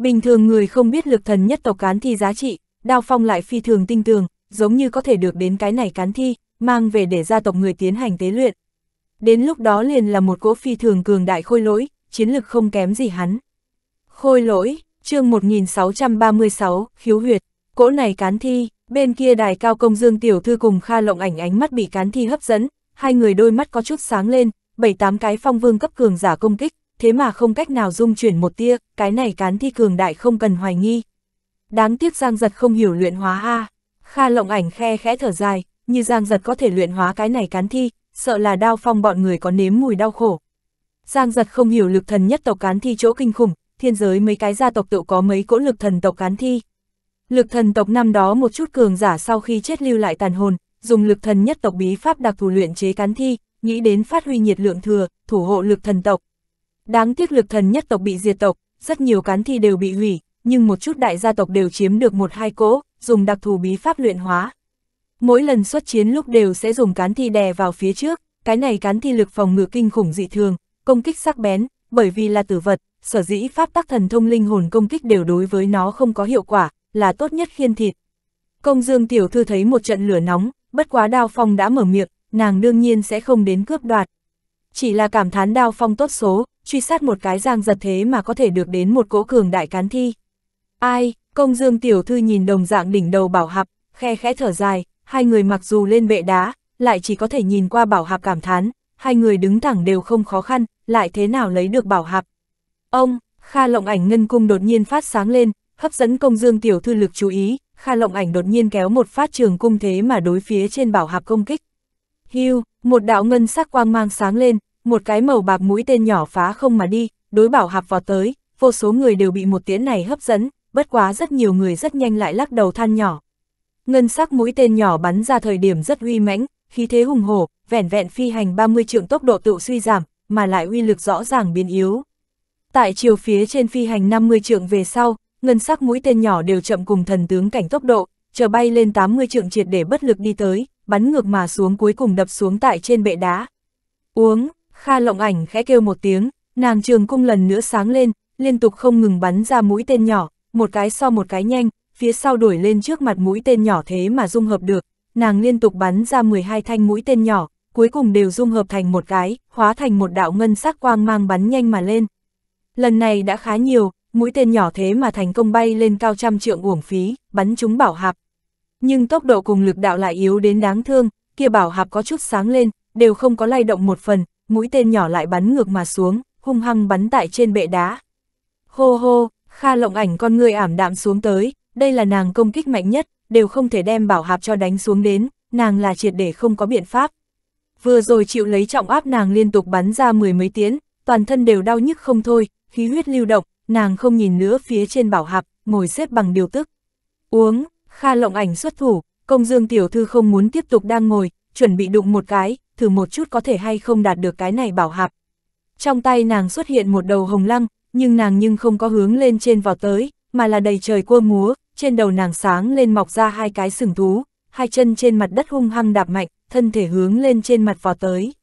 S1: Bình thường người không biết lực thần nhất tộc cán thi giá trị, đao phong lại phi thường tinh tường, giống như có thể được đến cái này cán thi, mang về để gia tộc người tiến hành tế luyện. Đến lúc đó liền là một cỗ phi thường cường đại khôi lỗi, chiến lực không kém gì hắn. Khôi lỗi, chương 1636, khiếu huyệt, cỗ này cán thi, bên kia đài cao công dương tiểu thư cùng Kha Lộng ảnh ánh mắt bị cán thi hấp dẫn, hai người đôi mắt có chút sáng lên, bảy tám cái phong vương cấp cường giả công kích, thế mà không cách nào dung chuyển một tia, cái này cán thi cường đại không cần hoài nghi. Đáng tiếc Giang Giật không hiểu luyện hóa a. Kha Lộng Ảnh khe khẽ thở dài, như Giang Giật có thể luyện hóa cái này cán thi, sợ là đao phong bọn người có nếm mùi đau khổ. Giang Giật không hiểu lực thần nhất tộc cán thi chỗ kinh khủng, thiên giới mấy cái gia tộc tự có mấy cỗ lực thần tộc cán thi. Lực thần tộc năm đó một chút cường giả sau khi chết lưu lại tàn hồn, dùng lực thần nhất tộc bí pháp đặc thù luyện chế cán thi, nghĩ đến phát huy nhiệt lượng thừa, thủ hộ lực thần tộc. Đáng tiếc lực thần nhất tộc bị diệt tộc, rất nhiều cán thi đều bị hủy, nhưng một chút đại gia tộc đều chiếm được một hai cỗ, dùng đặc thù bí pháp luyện hóa. Mỗi lần xuất chiến lúc đều sẽ dùng cán thi đè vào phía trước, cái này cán thi lực phòng ngự kinh khủng dị thường, công kích sắc bén, bởi vì là tử vật, sở dĩ pháp tắc thần thông linh hồn công kích đều đối với nó không có hiệu quả, là tốt nhất khiên thịt. Công Dương tiểu thư thấy một trận lửa nóng, bất quá đao phong đã mở miệng, nàng đương nhiên sẽ không đến cướp đoạt. Chỉ là cảm thán đao phong tốt số, truy sát một cái giang giật thế mà có thể được đến một cỗ cường đại cán thi. Ai, công dương tiểu thư nhìn đồng dạng đỉnh đầu bảo hạp, khe khẽ thở dài, hai người mặc dù lên bệ đá, lại chỉ có thể nhìn qua bảo hạp cảm thán, hai người đứng thẳng đều không khó khăn, lại thế nào lấy được bảo hạp. Ông, Kha lộng ảnh ngân cung đột nhiên phát sáng lên, hấp dẫn công dương tiểu thư lực chú ý, Kha lộng ảnh đột nhiên kéo một phát trường cung thế mà đối phía trên bảo hạp công kích. Hưu, một đạo ngân sắc quang mang sáng lên, một cái màu bạc mũi tên nhỏ phá không mà đi, đối bảo hạp vào tới, vô số người đều bị một tiếng này hấp dẫn, bất quá rất nhiều người rất nhanh lại lắc đầu than nhỏ. Ngân sắc mũi tên nhỏ bắn ra thời điểm rất uy mãnh, khí thế hùng hổ, vẻn vẹn phi hành 30 trượng tốc độ tự suy giảm, mà lại uy lực rõ ràng biến yếu. Tại chiều phía trên phi hành 50 trượng về sau, ngân sắc mũi tên nhỏ đều chậm cùng thần tướng cảnh tốc độ, chờ bay lên 80 trượng triệt để bất lực đi tới, bắn ngược mà xuống cuối cùng đập xuống tại trên bệ đá. Uống, Kha lộng ảnh khẽ kêu một tiếng, nàng trường cung lần nữa sáng lên, liên tục không ngừng bắn ra mũi tên nhỏ, một cái so một cái nhanh, phía sau đuổi lên trước mặt mũi tên nhỏ thế mà dung hợp được, nàng liên tục bắn ra 12 thanh mũi tên nhỏ, cuối cùng đều dung hợp thành một cái, hóa thành một đạo ngân sắc quang mang bắn nhanh mà lên. Lần này đã khá nhiều, mũi tên nhỏ thế mà thành công bay lên cao trăm trượng uổng phí, bắn chúng bảo hạp, nhưng tốc độ cùng lực đạo lại yếu đến đáng thương, kia bảo hạp có chút sáng lên, đều không có lay động một phần, mũi tên nhỏ lại bắn ngược mà xuống, hung hăng bắn tại trên bệ đá. Hô hô, Kha lộng ảnh con người ảm đạm xuống tới, đây là nàng công kích mạnh nhất, đều không thể đem bảo hạp cho đánh xuống đến, nàng là triệt để không có biện pháp. Vừa rồi chịu lấy trọng áp nàng liên tục bắn ra mười mấy tiếng, toàn thân đều đau nhức không thôi, khí huyết lưu động, nàng không nhìn nữa phía trên bảo hạp, ngồi xếp bằng điều tức. Uống, Kha lộng ảnh xuất thủ, công dương tiểu thư không muốn tiếp tục đang ngồi, chuẩn bị đụng một cái, thử một chút có thể hay không đạt được cái này bảo hạp. Trong tay nàng xuất hiện một đầu hồng lăng, nhưng nàng nhưng không có hướng lên trên vào tới, mà là đầy trời cua múa, trên đầu nàng sáng lên mọc ra hai cái sừng thú, hai chân trên mặt đất hung hăng đạp mạnh, thân thể hướng lên trên mặt vào tới.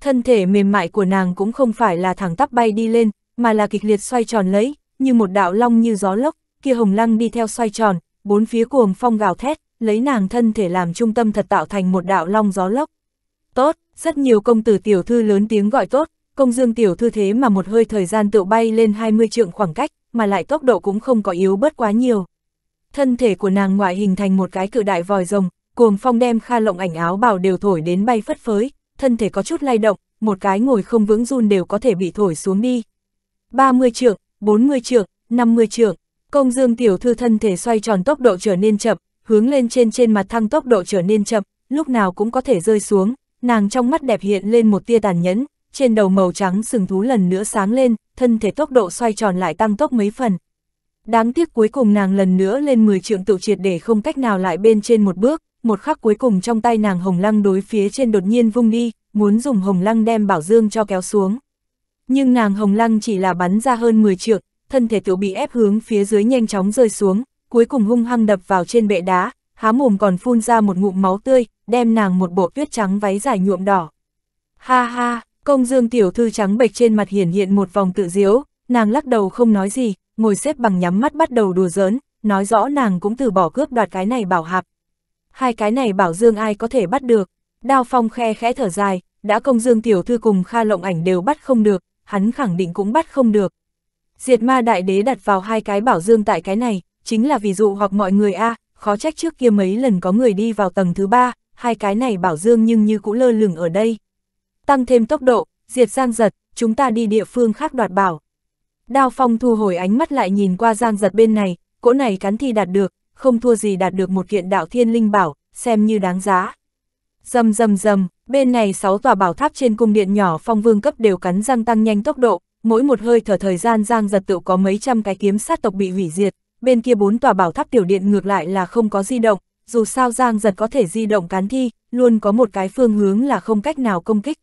S1: Thân thể mềm mại của nàng cũng không phải là thẳng tắp bay đi lên, mà là kịch liệt xoay tròn lấy, như một đạo long như gió lốc, kia hồng lăng đi theo xoay tròn, bốn phía cuồng phong gào thét, lấy nàng thân thể làm trung tâm thật tạo thành một đạo long gió lốc. Tốt, rất nhiều công tử tiểu thư lớn tiếng gọi tốt, công dương tiểu thư thế mà một hơi thời gian tự bay lên 20 trượng khoảng cách, mà lại tốc độ cũng không có yếu bớt quá nhiều. Thân thể của nàng ngoại hình thành một cái cự đại vòi rồng, cuồng phong đem kha lộng ảnh áo bảo đều thổi đến bay phất phới, thân thể có chút lay động, một cái ngồi không vững run đều có thể bị thổi xuống đi. 30 trượng, 40 trượng, 50 trượng. Công dương tiểu thư thân thể xoay tròn tốc độ trở nên chậm, hướng lên trên trên mặt thăng tốc độ trở nên chậm, lúc nào cũng có thể rơi xuống, nàng trong mắt đẹp hiện lên một tia tàn nhẫn, trên đầu màu trắng sừng thú lần nữa sáng lên, thân thể tốc độ xoay tròn lại tăng tốc mấy phần. Đáng tiếc cuối cùng nàng lần nữa lên 10 trượng tự triệt để không cách nào lại bên trên một bước, một khắc cuối cùng trong tay nàng hồng lăng đối phía trên đột nhiên vung đi, muốn dùng hồng lăng đem bảo dương cho kéo xuống. Nhưng nàng hồng lăng chỉ là bắn ra hơn 10 trượng, thân thể tiểu bị ép hướng phía dưới nhanh chóng rơi xuống, cuối cùng hung hăng đập vào trên bệ đá, há mồm còn phun ra một ngụm máu tươi, đem nàng một bộ tuyết trắng váy dài nhuộm đỏ. Ha ha, công dương tiểu thư trắng bệch trên mặt hiển hiện một vòng tự diếu, nàng lắc đầu không nói gì, ngồi xếp bằng nhắm mắt bắt đầu đùa giỡn, nói rõ nàng cũng từ bỏ cướp đoạt cái này bảo hạp. Hai cái này bảo dương ai có thể bắt được, đao phong khe khẽ thở dài, đã công dương tiểu thư cùng Kha Lộng Ảnh đều bắt không được, hắn khẳng định cũng bắt không được, Diệt ma đại đế đặt vào hai cái bảo dương tại cái này, chính là vì dụ hoặc mọi người a à, khó trách trước kia mấy lần có người đi vào tầng thứ ba, hai cái này bảo dương nhưng như cũng lơ lửng ở đây. Tăng thêm tốc độ, diệt giang giật, chúng ta đi địa phương khác đoạt bảo. Đao phong thu hồi ánh mắt lại nhìn qua giang giật bên này, cỗ này cắn thì đạt được, không thua gì đạt được một kiện đạo thiên linh bảo, xem như đáng giá. Dầm dầm dầm, bên này sáu tòa bảo tháp trên cung điện nhỏ phong vương cấp đều cắn răng tăng nhanh tốc độ, mỗi một hơi thở thời gian giang giật tự có mấy trăm cái kiếm sát tộc bị hủy diệt, bên kia bốn tòa bảo tháp tiểu điện ngược lại là không có di động, dù sao giang giật có thể di động cán thi, luôn có một cái phương hướng là không cách nào công kích.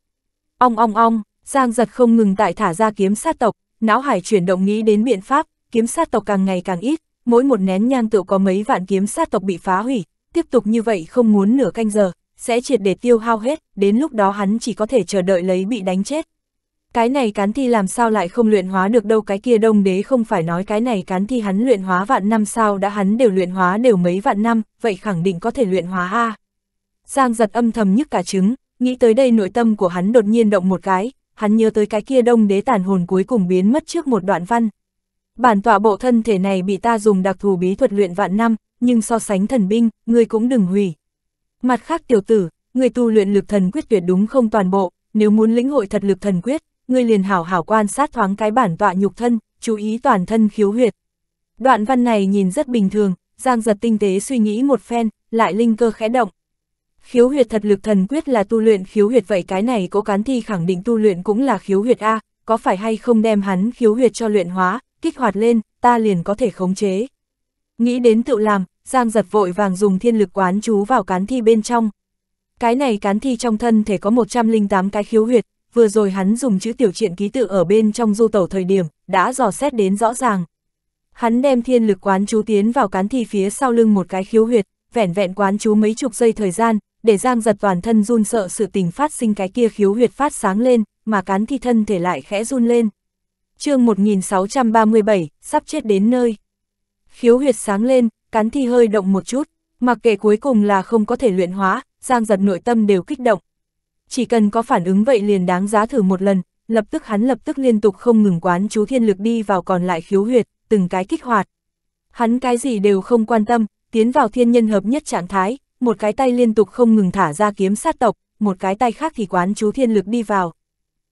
S1: Ong ong ong, giang giật không ngừng tại thả ra kiếm sát tộc, não hải chuyển động nghĩ đến biện pháp, kiếm sát tộc càng ngày càng ít, mỗi một nén nhang tự có mấy vạn kiếm sát tộc bị phá hủy, tiếp tục như vậy không muốn nửa canh giờ, sẽ triệt để tiêu hao hết, đến lúc đó hắn chỉ có thể chờ đợi lấy bị đánh chết cái này cán thi làm sao lại không luyện hóa được đâu cái kia đông đế không phải nói cái này cán thi hắn luyện hóa vạn năm sao đã hắn đều luyện hóa đều mấy vạn năm, vậy khẳng định có thể luyện hóa ha Giang giật âm thầm nhức cả trứng, nghĩ tới đây nội tâm của hắn đột nhiên động một cái, hắn nhớ tới cái kia đông đế tàn hồn cuối cùng biến mất trước một đoạn văn. Bản tọa bộ thân thể này bị ta dùng đặc thù bí thuật luyện vạn năm, nhưng so sánh thần binh, ngươi cũng đừng hủy. Mặt khác tiểu tử, người tu luyện lực thần quyết tuyệt đúng không toàn bộ, nếu muốn lĩnh hội thật lực thần quyết, ngươi liền hảo hảo quan sát thoáng cái bản tọa nhục thân, chú ý toàn thân khiếu huyệt. Đoạn văn này nhìn rất bình thường, Giang giật tinh tế suy nghĩ một phen, lại linh cơ khẽ động. Khiếu huyệt thật lực thần quyết là tu luyện khiếu huyệt vậy cái này cố cán thi khẳng định tu luyện cũng là khiếu huyệt A, có phải hay không đem hắn khiếu huyệt cho luyện hóa, kích hoạt lên, ta liền có thể khống chế. Nghĩ đến tự làm, Giang giật vội vàng dùng thiên lực quán chú vào cán thi bên trong. Cái này cán thi trong thân thể có 108 cái khiếu huyệt, vừa rồi hắn dùng chữ tiểu triện ký tự ở bên trong du tẩu thời điểm, đã dò xét đến rõ ràng. Hắn đem thiên lực quán chú tiến vào cán thi phía sau lưng một cái khiếu huyệt, vẻn vẹn quán chú mấy chục giây thời gian, để Giang giật toàn thân run sợ sự tình phát sinh cái kia khiếu huyệt phát sáng lên, mà cán thi thân thể lại khẽ run lên. chương 1637, sắp chết đến nơi. Khiếu huyệt sáng lên, cán thi hơi động một chút, mặc kệ cuối cùng là không có thể luyện hóa, Giang giật nội tâm đều kích động, chỉ cần có phản ứng vậy liền đáng giá thử một lần, lập tức hắn lập tức liên tục không ngừng quán chú thiên lực đi vào còn lại khiếu huyệt, từng cái kích hoạt. Hắn cái gì đều không quan tâm, tiến vào thiên nhân hợp nhất trạng thái, một cái tay liên tục không ngừng thả ra kiếm sát tộc, một cái tay khác thì quán chú thiên lực đi vào.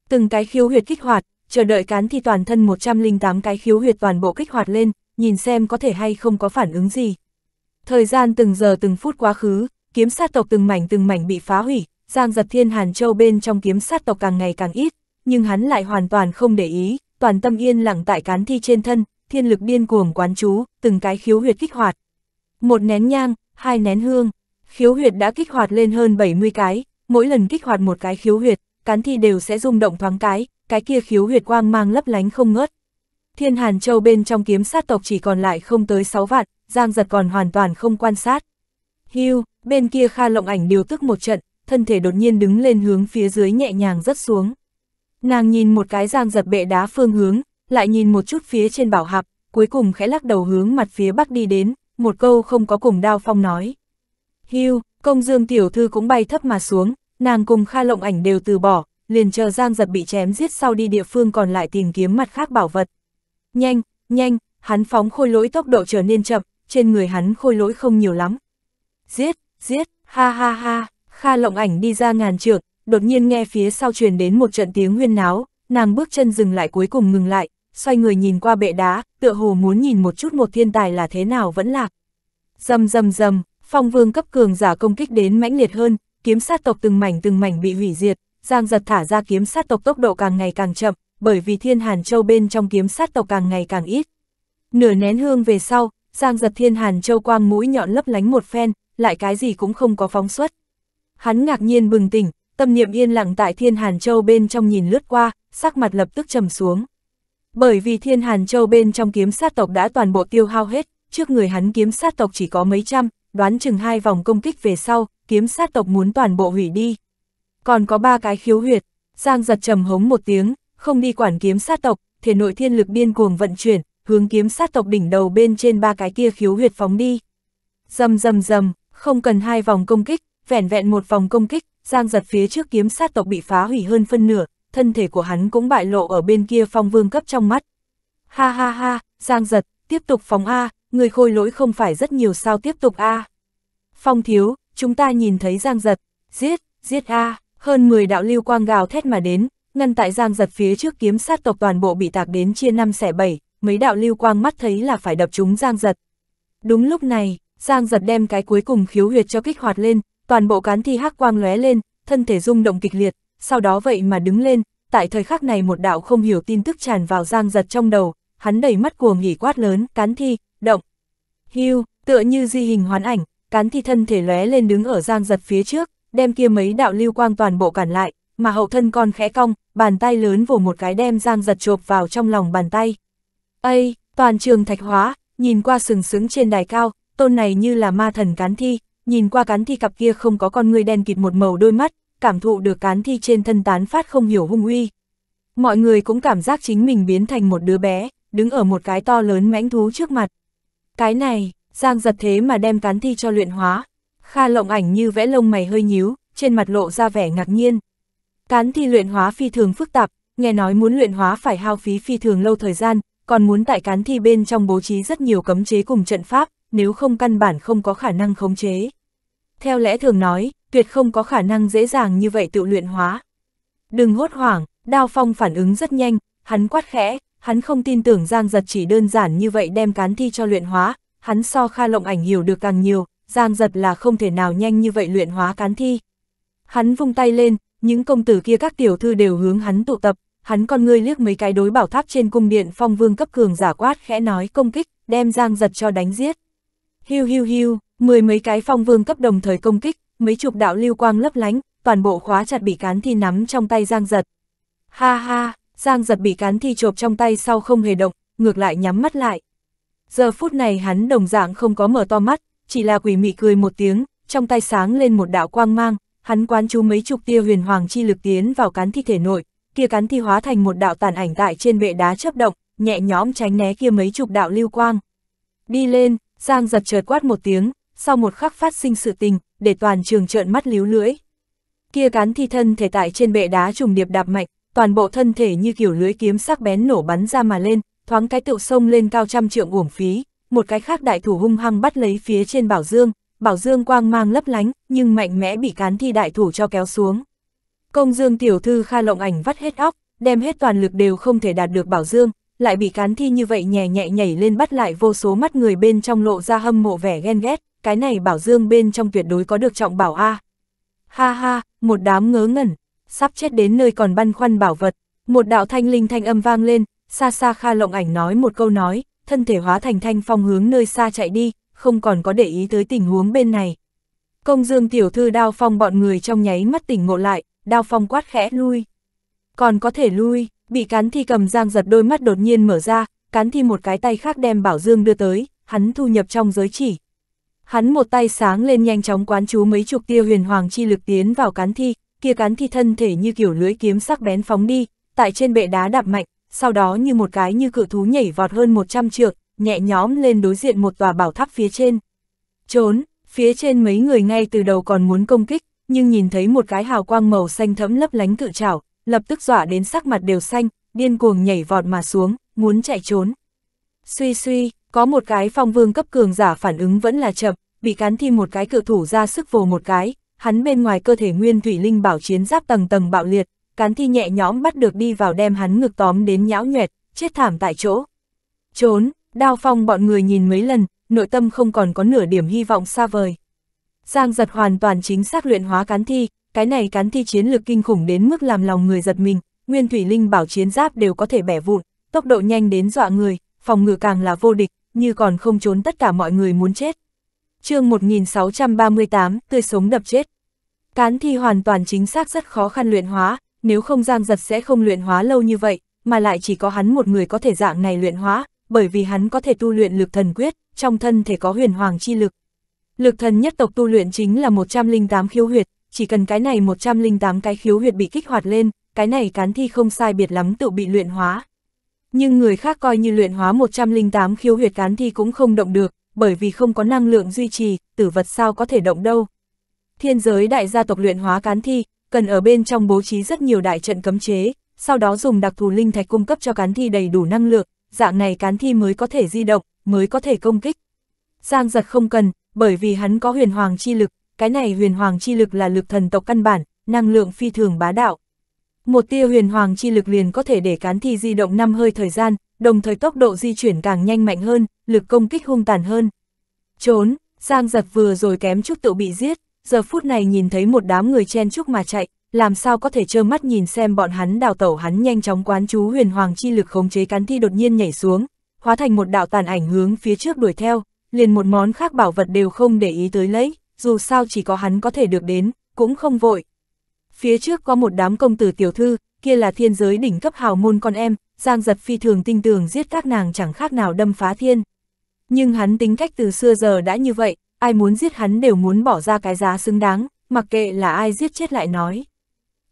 S1: Từng cái khiếu huyệt kích hoạt, chờ đợi cán thì toàn thân 108 cái khiếu huyệt toàn bộ kích hoạt lên, nhìn xem có thể hay không có phản ứng gì. Thời gian từng giờ từng phút quá khứ, kiếm sát tộc từng mảnh từng mảnh bị phá hủy, Giang giật thiên Hàn Châu bên trong kiếm sát tộc càng ngày càng ít, nhưng hắn lại hoàn toàn không để ý, toàn tâm yên lặng tại cán thi trên thân, thiên lực điên cuồng quán chú, từng cái khiếu huyệt kích hoạt. Một nén nhang, hai nén hương, khiếu huyệt đã kích hoạt lên hơn 70 cái, mỗi lần kích hoạt một cái khiếu huyệt, cán thi đều sẽ rung động thoáng cái, cái kia khiếu huyệt quang mang lấp lánh không ngớt. Thiên Hàn Châu bên trong kiếm sát tộc chỉ còn lại không tới 6 vạn, Giang giật còn hoàn toàn không quan sát. Hưu, bên kia Kha Lộng Ảnh điều tức một trận, thân thể đột nhiên đứng lên hướng phía dưới nhẹ nhàng rất xuống. Nàng nhìn một cái giang giật bệ đá phương hướng, lại nhìn một chút phía trên bảo hạp, cuối cùng khẽ lắc đầu hướng mặt phía bắc đi đến, một câu không có cùng đao phong nói. Hưu, công dương tiểu thư cũng bay thấp mà xuống, nàng cùng Kha Lộng Ảnh đều từ bỏ, liền chờ Giang Giật bị chém giết sau đi địa phương còn lại tìm kiếm mặt khác bảo vật. Nhanh, nhanh, hắn phóng khôi lỗi tốc độ trở nên chậm, trên người hắn khôi lỗi không nhiều lắm. Giết, giết, ha ha ha. Kha lộng ảnh đi ra ngàn trượng, đột nhiên nghe phía sau truyền đến một trận tiếng huyên náo, nàng bước chân dừng lại cuối cùng ngừng lại, xoay người nhìn qua bệ đá, tựa hồ muốn nhìn một chút một thiên tài là thế nào vẫn lạc. Dầm dầm dầm, phong vương cấp cường giả công kích đến mãnh liệt hơn, kiếm sát tộc từng mảnh từng mảnh bị hủy diệt, giang giật thả ra kiếm sát tộc tốc độ càng ngày càng chậm, bởi vì thiên hàn châu bên trong kiếm sát tộc càng ngày càng ít. Nửa nén hương về sau, giang giật thiên hàn châu quang mũi nhọn lấp lánh một phen, lại cái gì cũng không có phóng xuất, Hắn ngạc nhiên bừng tỉnh, tâm niệm yên lặng tại Thiên Hàn Châu bên trong nhìn lướt qua, sắc mặt lập tức trầm xuống. Bởi vì Thiên Hàn Châu bên trong kiếm sát tộc đã toàn bộ tiêu hao hết, trước người hắn kiếm sát tộc chỉ có mấy trăm, đoán chừng hai vòng công kích về sau, kiếm sát tộc muốn toàn bộ hủy đi. Còn có ba cái khiếu huyệt, Giang giật trầm hống một tiếng, không đi quản kiếm sát tộc, thể nội thiên lực biên cuồng vận chuyển, hướng kiếm sát tộc đỉnh đầu bên trên ba cái kia khiếu huyệt phóng đi. Dầm dầm dầm, không cần hai vòng công kích, vẻn vẹn một vòng công kích, giang giật phía trước kiếm sát tộc bị phá hủy hơn phân nửa, thân thể của hắn cũng bại lộ ở bên kia phong vương cấp trong mắt. Ha ha ha, giang giật, tiếp tục phóng A, người khôi lỗi không phải rất nhiều sao tiếp tục A. Phong thiếu, chúng ta nhìn thấy giang giật, giết, giết A, hơn 10 đạo lưu quang gào thét mà đến, ngăn tại giang giật phía trước kiếm sát tộc toàn bộ bị tạc đến chia năm xẻ bảy, mấy đạo lưu quang mắt thấy là phải đập chúng giang giật. Đúng lúc này, giang giật đem cái cuối cùng khiếu huyệt cho kích hoạt lên, toàn bộ cán thi hắc quang lóe lên, thân thể rung động kịch liệt, sau đó vậy mà đứng lên, tại thời khắc này một đạo không hiểu tin tức tràn vào giang giật trong đầu, hắn đầy mắt cuồng nghỉ quát lớn, cán thi, động. Hưu, tựa như di hình hoán ảnh, cán thi thân thể lóe lên đứng ở giang giật phía trước, đem kia mấy đạo lưu quang toàn bộ cản lại, mà hậu thân còn khẽ cong, bàn tay lớn vồ một cái đem giang giật chộp vào trong lòng bàn tay. Ây, toàn trường thạch hóa, nhìn qua sừng sững trên đài cao, tôn này như là ma thần cán thi, nhìn qua cán thi cặp kia không có con người đen kịt một màu đôi mắt, cảm thụ được cán thi trên thân tán phát không hiểu hung uy. Mọi người cũng cảm giác chính mình biến thành một đứa bé, đứng ở một cái to lớn mãnh thú trước mặt. Cái này, Giang giật thế mà đem cán thi cho luyện hóa. Kha lộng ảnh như vẽ lông mày hơi nhíu, trên mặt lộ ra vẻ ngạc nhiên. Cán thi luyện hóa phi thường phức tạp, nghe nói muốn luyện hóa phải hao phí phi thường lâu thời gian, còn muốn tại cán thi bên trong bố trí rất nhiều cấm chế cùng trận pháp, nếu không căn bản không có khả năng khống chế. Theo lẽ thường nói, tuyệt không có khả năng dễ dàng như vậy tự luyện hóa. Đừng hốt hoảng, Đao Phong phản ứng rất nhanh, hắn quát khẽ, hắn không tin tưởng Giang Giật chỉ đơn giản như vậy đem cán thi cho luyện hóa, hắn so Kha Lộng ảnh hiểu được càng nhiều, Giang Giật là không thể nào nhanh như vậy luyện hóa cán thi. Hắn vung tay lên, những công tử kia các tiểu thư đều hướng hắn tụ tập, hắn con ngươi liếc mấy cái đối bảo tháp trên cung điện phong vương cấp cường giả quát khẽ nói công kích, đem Giang Giật cho đánh giết. Hiu hiu hiu. Mười mấy cái phong vương cấp đồng thời công kích, mấy chục đạo lưu quang lấp lánh, toàn bộ khóa chặt bị cán thi nắm trong tay Giang Giật. Ha ha, Giang Giật bị cán thi chộp trong tay sau không hề động, ngược lại nhắm mắt lại. Giờ phút này hắn đồng dạng không có mở to mắt, chỉ là quỷ mị cười một tiếng, trong tay sáng lên một đạo quang mang, hắn quán chú mấy chục tia huyền hoàng chi lực tiến vào cán thi thể nội, kia cán thi hóa thành một đạo tàn ảnh tại trên bệ đá chấp động, nhẹ nhõm tránh né kia mấy chục đạo lưu quang. Đi lên, Giang giật chợt quát một tiếng, sau một khắc phát sinh sự tình, để toàn trường trợn mắt líu lưỡi. Kia cán thi thân thể tại trên bệ đá trùng điệp đạp mạnh, toàn bộ thân thể như kiểu lưới kiếm sắc bén nổ bắn ra mà lên, thoáng cái tựu sông lên cao trăm trượng uổng phí, một cái khác đại thủ hung hăng bắt lấy phía trên bảo dương, bảo dương quang mang lấp lánh, nhưng mạnh mẽ bị cán thi đại thủ cho kéo xuống. Công dương tiểu thư kha lộng ảnh vắt hết óc, đem hết toàn lực đều không thể đạt được bảo dương, lại bị cán thi như vậy nhẹ nhẹ nhảy lên bắt lại vô số mắt người bên trong lộ ra hâm mộ vẻ ghen ghét, cái này bảo dương bên trong tuyệt đối có được trọng bảo A. Ha ha, một đám ngớ ngẩn, sắp chết đến nơi còn băn khoăn bảo vật, một đạo thanh linh thanh âm vang lên, xa xa Kha Lộng Ảnh nói một câu nói, thân thể hóa thành thanh phong hướng nơi xa chạy đi, không còn có để ý tới tình huống bên này. Công dương tiểu thư đao phong bọn người trong nháy mắt tỉnh ngộ lại, đao phong quát khẽ lui. Còn có thể lui, bị cán thi cầm giang giật đôi mắt đột nhiên mở ra, cán thi một cái tay khác đem bảo dương đưa tới, hắn thu nhập trong giới chỉ, Hắn một tay sáng lên nhanh chóng quán chú mấy chục tia huyền hoàng chi lực tiến vào cán thi, kia cán thi thân thể như kiểu lưỡi kiếm sắc bén phóng đi, tại trên bệ đá đạp mạnh, sau đó như một cái như cự thú nhảy vọt hơn 100 trượng, nhẹ nhóm lên đối diện một tòa bảo tháp phía trên. Trốn, phía trên mấy người ngay từ đầu còn muốn công kích, nhưng nhìn thấy một cái hào quang màu xanh thẫm lấp lánh cự trảo, lập tức dọa đến sắc mặt đều xanh, điên cuồng nhảy vọt mà xuống, muốn chạy trốn. Suy suy, có một cái phong vương cấp cường giả phản ứng vẫn là chậm, bị cán thi một cái cự thủ ra sức vồ một cái, hắn bên ngoài cơ thể nguyên thủy linh bảo chiến giáp tầng tầng bạo liệt, cán thi nhẹ nhõm bắt được đi vào đem hắn ngực tóm đến nhão nhuẹt, chết thảm tại chỗ. Trốn, đao phong bọn người nhìn mấy lần, nội tâm không còn có nửa điểm hy vọng xa vời. Giang giật hoàn toàn chính xác luyện hóa cán thi, cái này cán thi chiến lực kinh khủng đến mức làm lòng người giật mình, nguyên thủy linh bảo chiến giáp đều có thể bẻ vụn, tốc độ nhanh đến dọa người, phòng ngự càng là vô địch, như còn không trốn tất cả mọi người muốn chết. chương 1638, tươi sống đập chết. Cán thi hoàn toàn chính xác rất khó khăn luyện hóa, nếu không Giang Giật sẽ không luyện hóa lâu như vậy, mà lại chỉ có hắn một người có thể dạng này luyện hóa, bởi vì hắn có thể tu luyện lực thần quyết, trong thân thể có huyền hoàng chi lực. Lực thần nhất tộc tu luyện chính là 108 khiếu huyệt, chỉ cần cái này 108 cái khiếu huyệt bị kích hoạt lên, cái này cán thi không sai biệt lắm tự bị luyện hóa nhưng người khác coi như luyện hóa 108 khiếu huyệt cán thi cũng không động được, bởi vì không có năng lượng duy trì, tử vật sao có thể động đâu. Thiên giới đại gia tộc luyện hóa cán thi, cần ở bên trong bố trí rất nhiều đại trận cấm chế, sau đó dùng đặc thù linh thạch cung cấp cho cán thi đầy đủ năng lượng, dạng này cán thi mới có thể di động, mới có thể công kích. Giang giật không cần, bởi vì hắn có huyền hoàng chi lực, cái này huyền hoàng chi lực là lực thần tộc căn bản, năng lượng phi thường bá đạo, một tia huyền hoàng chi lực liền có thể để cán thi di động năm hơi thời gian, đồng thời tốc độ di chuyển càng nhanh mạnh hơn, lực công kích hung tàn hơn. Trốn, Giang giật vừa rồi kém chút tự bị giết, giờ phút này nhìn thấy một đám người chen chúc mà chạy, làm sao có thể trơ mắt nhìn xem bọn hắn đào tẩu hắn nhanh chóng quán chú huyền hoàng chi lực khống chế cán thi đột nhiên nhảy xuống, hóa thành một đạo tàn ảnh hướng phía trước đuổi theo, liền một món khác bảo vật đều không để ý tới lấy, dù sao chỉ có hắn có thể được đến, cũng không vội phía trước có một đám công tử tiểu thư, kia là thiên giới đỉnh cấp hào môn con em, Giang giật phi thường tinh tường giết các nàng chẳng khác nào đâm phá thiên. Nhưng hắn tính cách từ xưa giờ đã như vậy, ai muốn giết hắn đều muốn bỏ ra cái giá xứng đáng, mặc kệ là ai giết chết lại nói.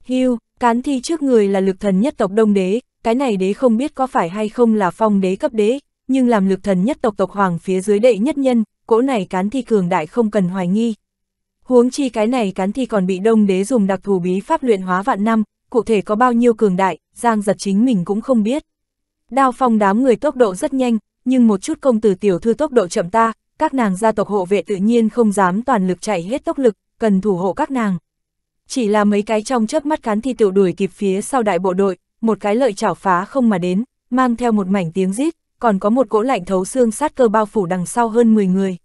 S1: Hưu, cán thi trước người là lực thần nhất tộc đông đế, cái này đế không biết có phải hay không là phong đế cấp đế, nhưng làm lực thần nhất tộc tộc hoàng phía dưới đệ nhất nhân, cỗ này cán thi cường đại không cần hoài nghi, Huống chi cái này cán thi còn bị đông đế dùng đặc thù bí pháp luyện hóa vạn năm, cụ thể có bao nhiêu cường đại, Giang giật chính mình cũng không biết. Đao phong đám người tốc độ rất nhanh, nhưng một chút công tử tiểu thư tốc độ chậm ta, các nàng gia tộc hộ vệ tự nhiên không dám toàn lực chạy hết tốc lực, cần thủ hộ các nàng. Chỉ là mấy cái trong chớp mắt cán thi tiểu đuổi kịp phía sau đại bộ đội, một cái lợi chảo phá không mà đến, mang theo một mảnh tiếng rít, còn có một cỗ lạnh thấu xương sát cơ bao phủ đằng sau hơn 10 người.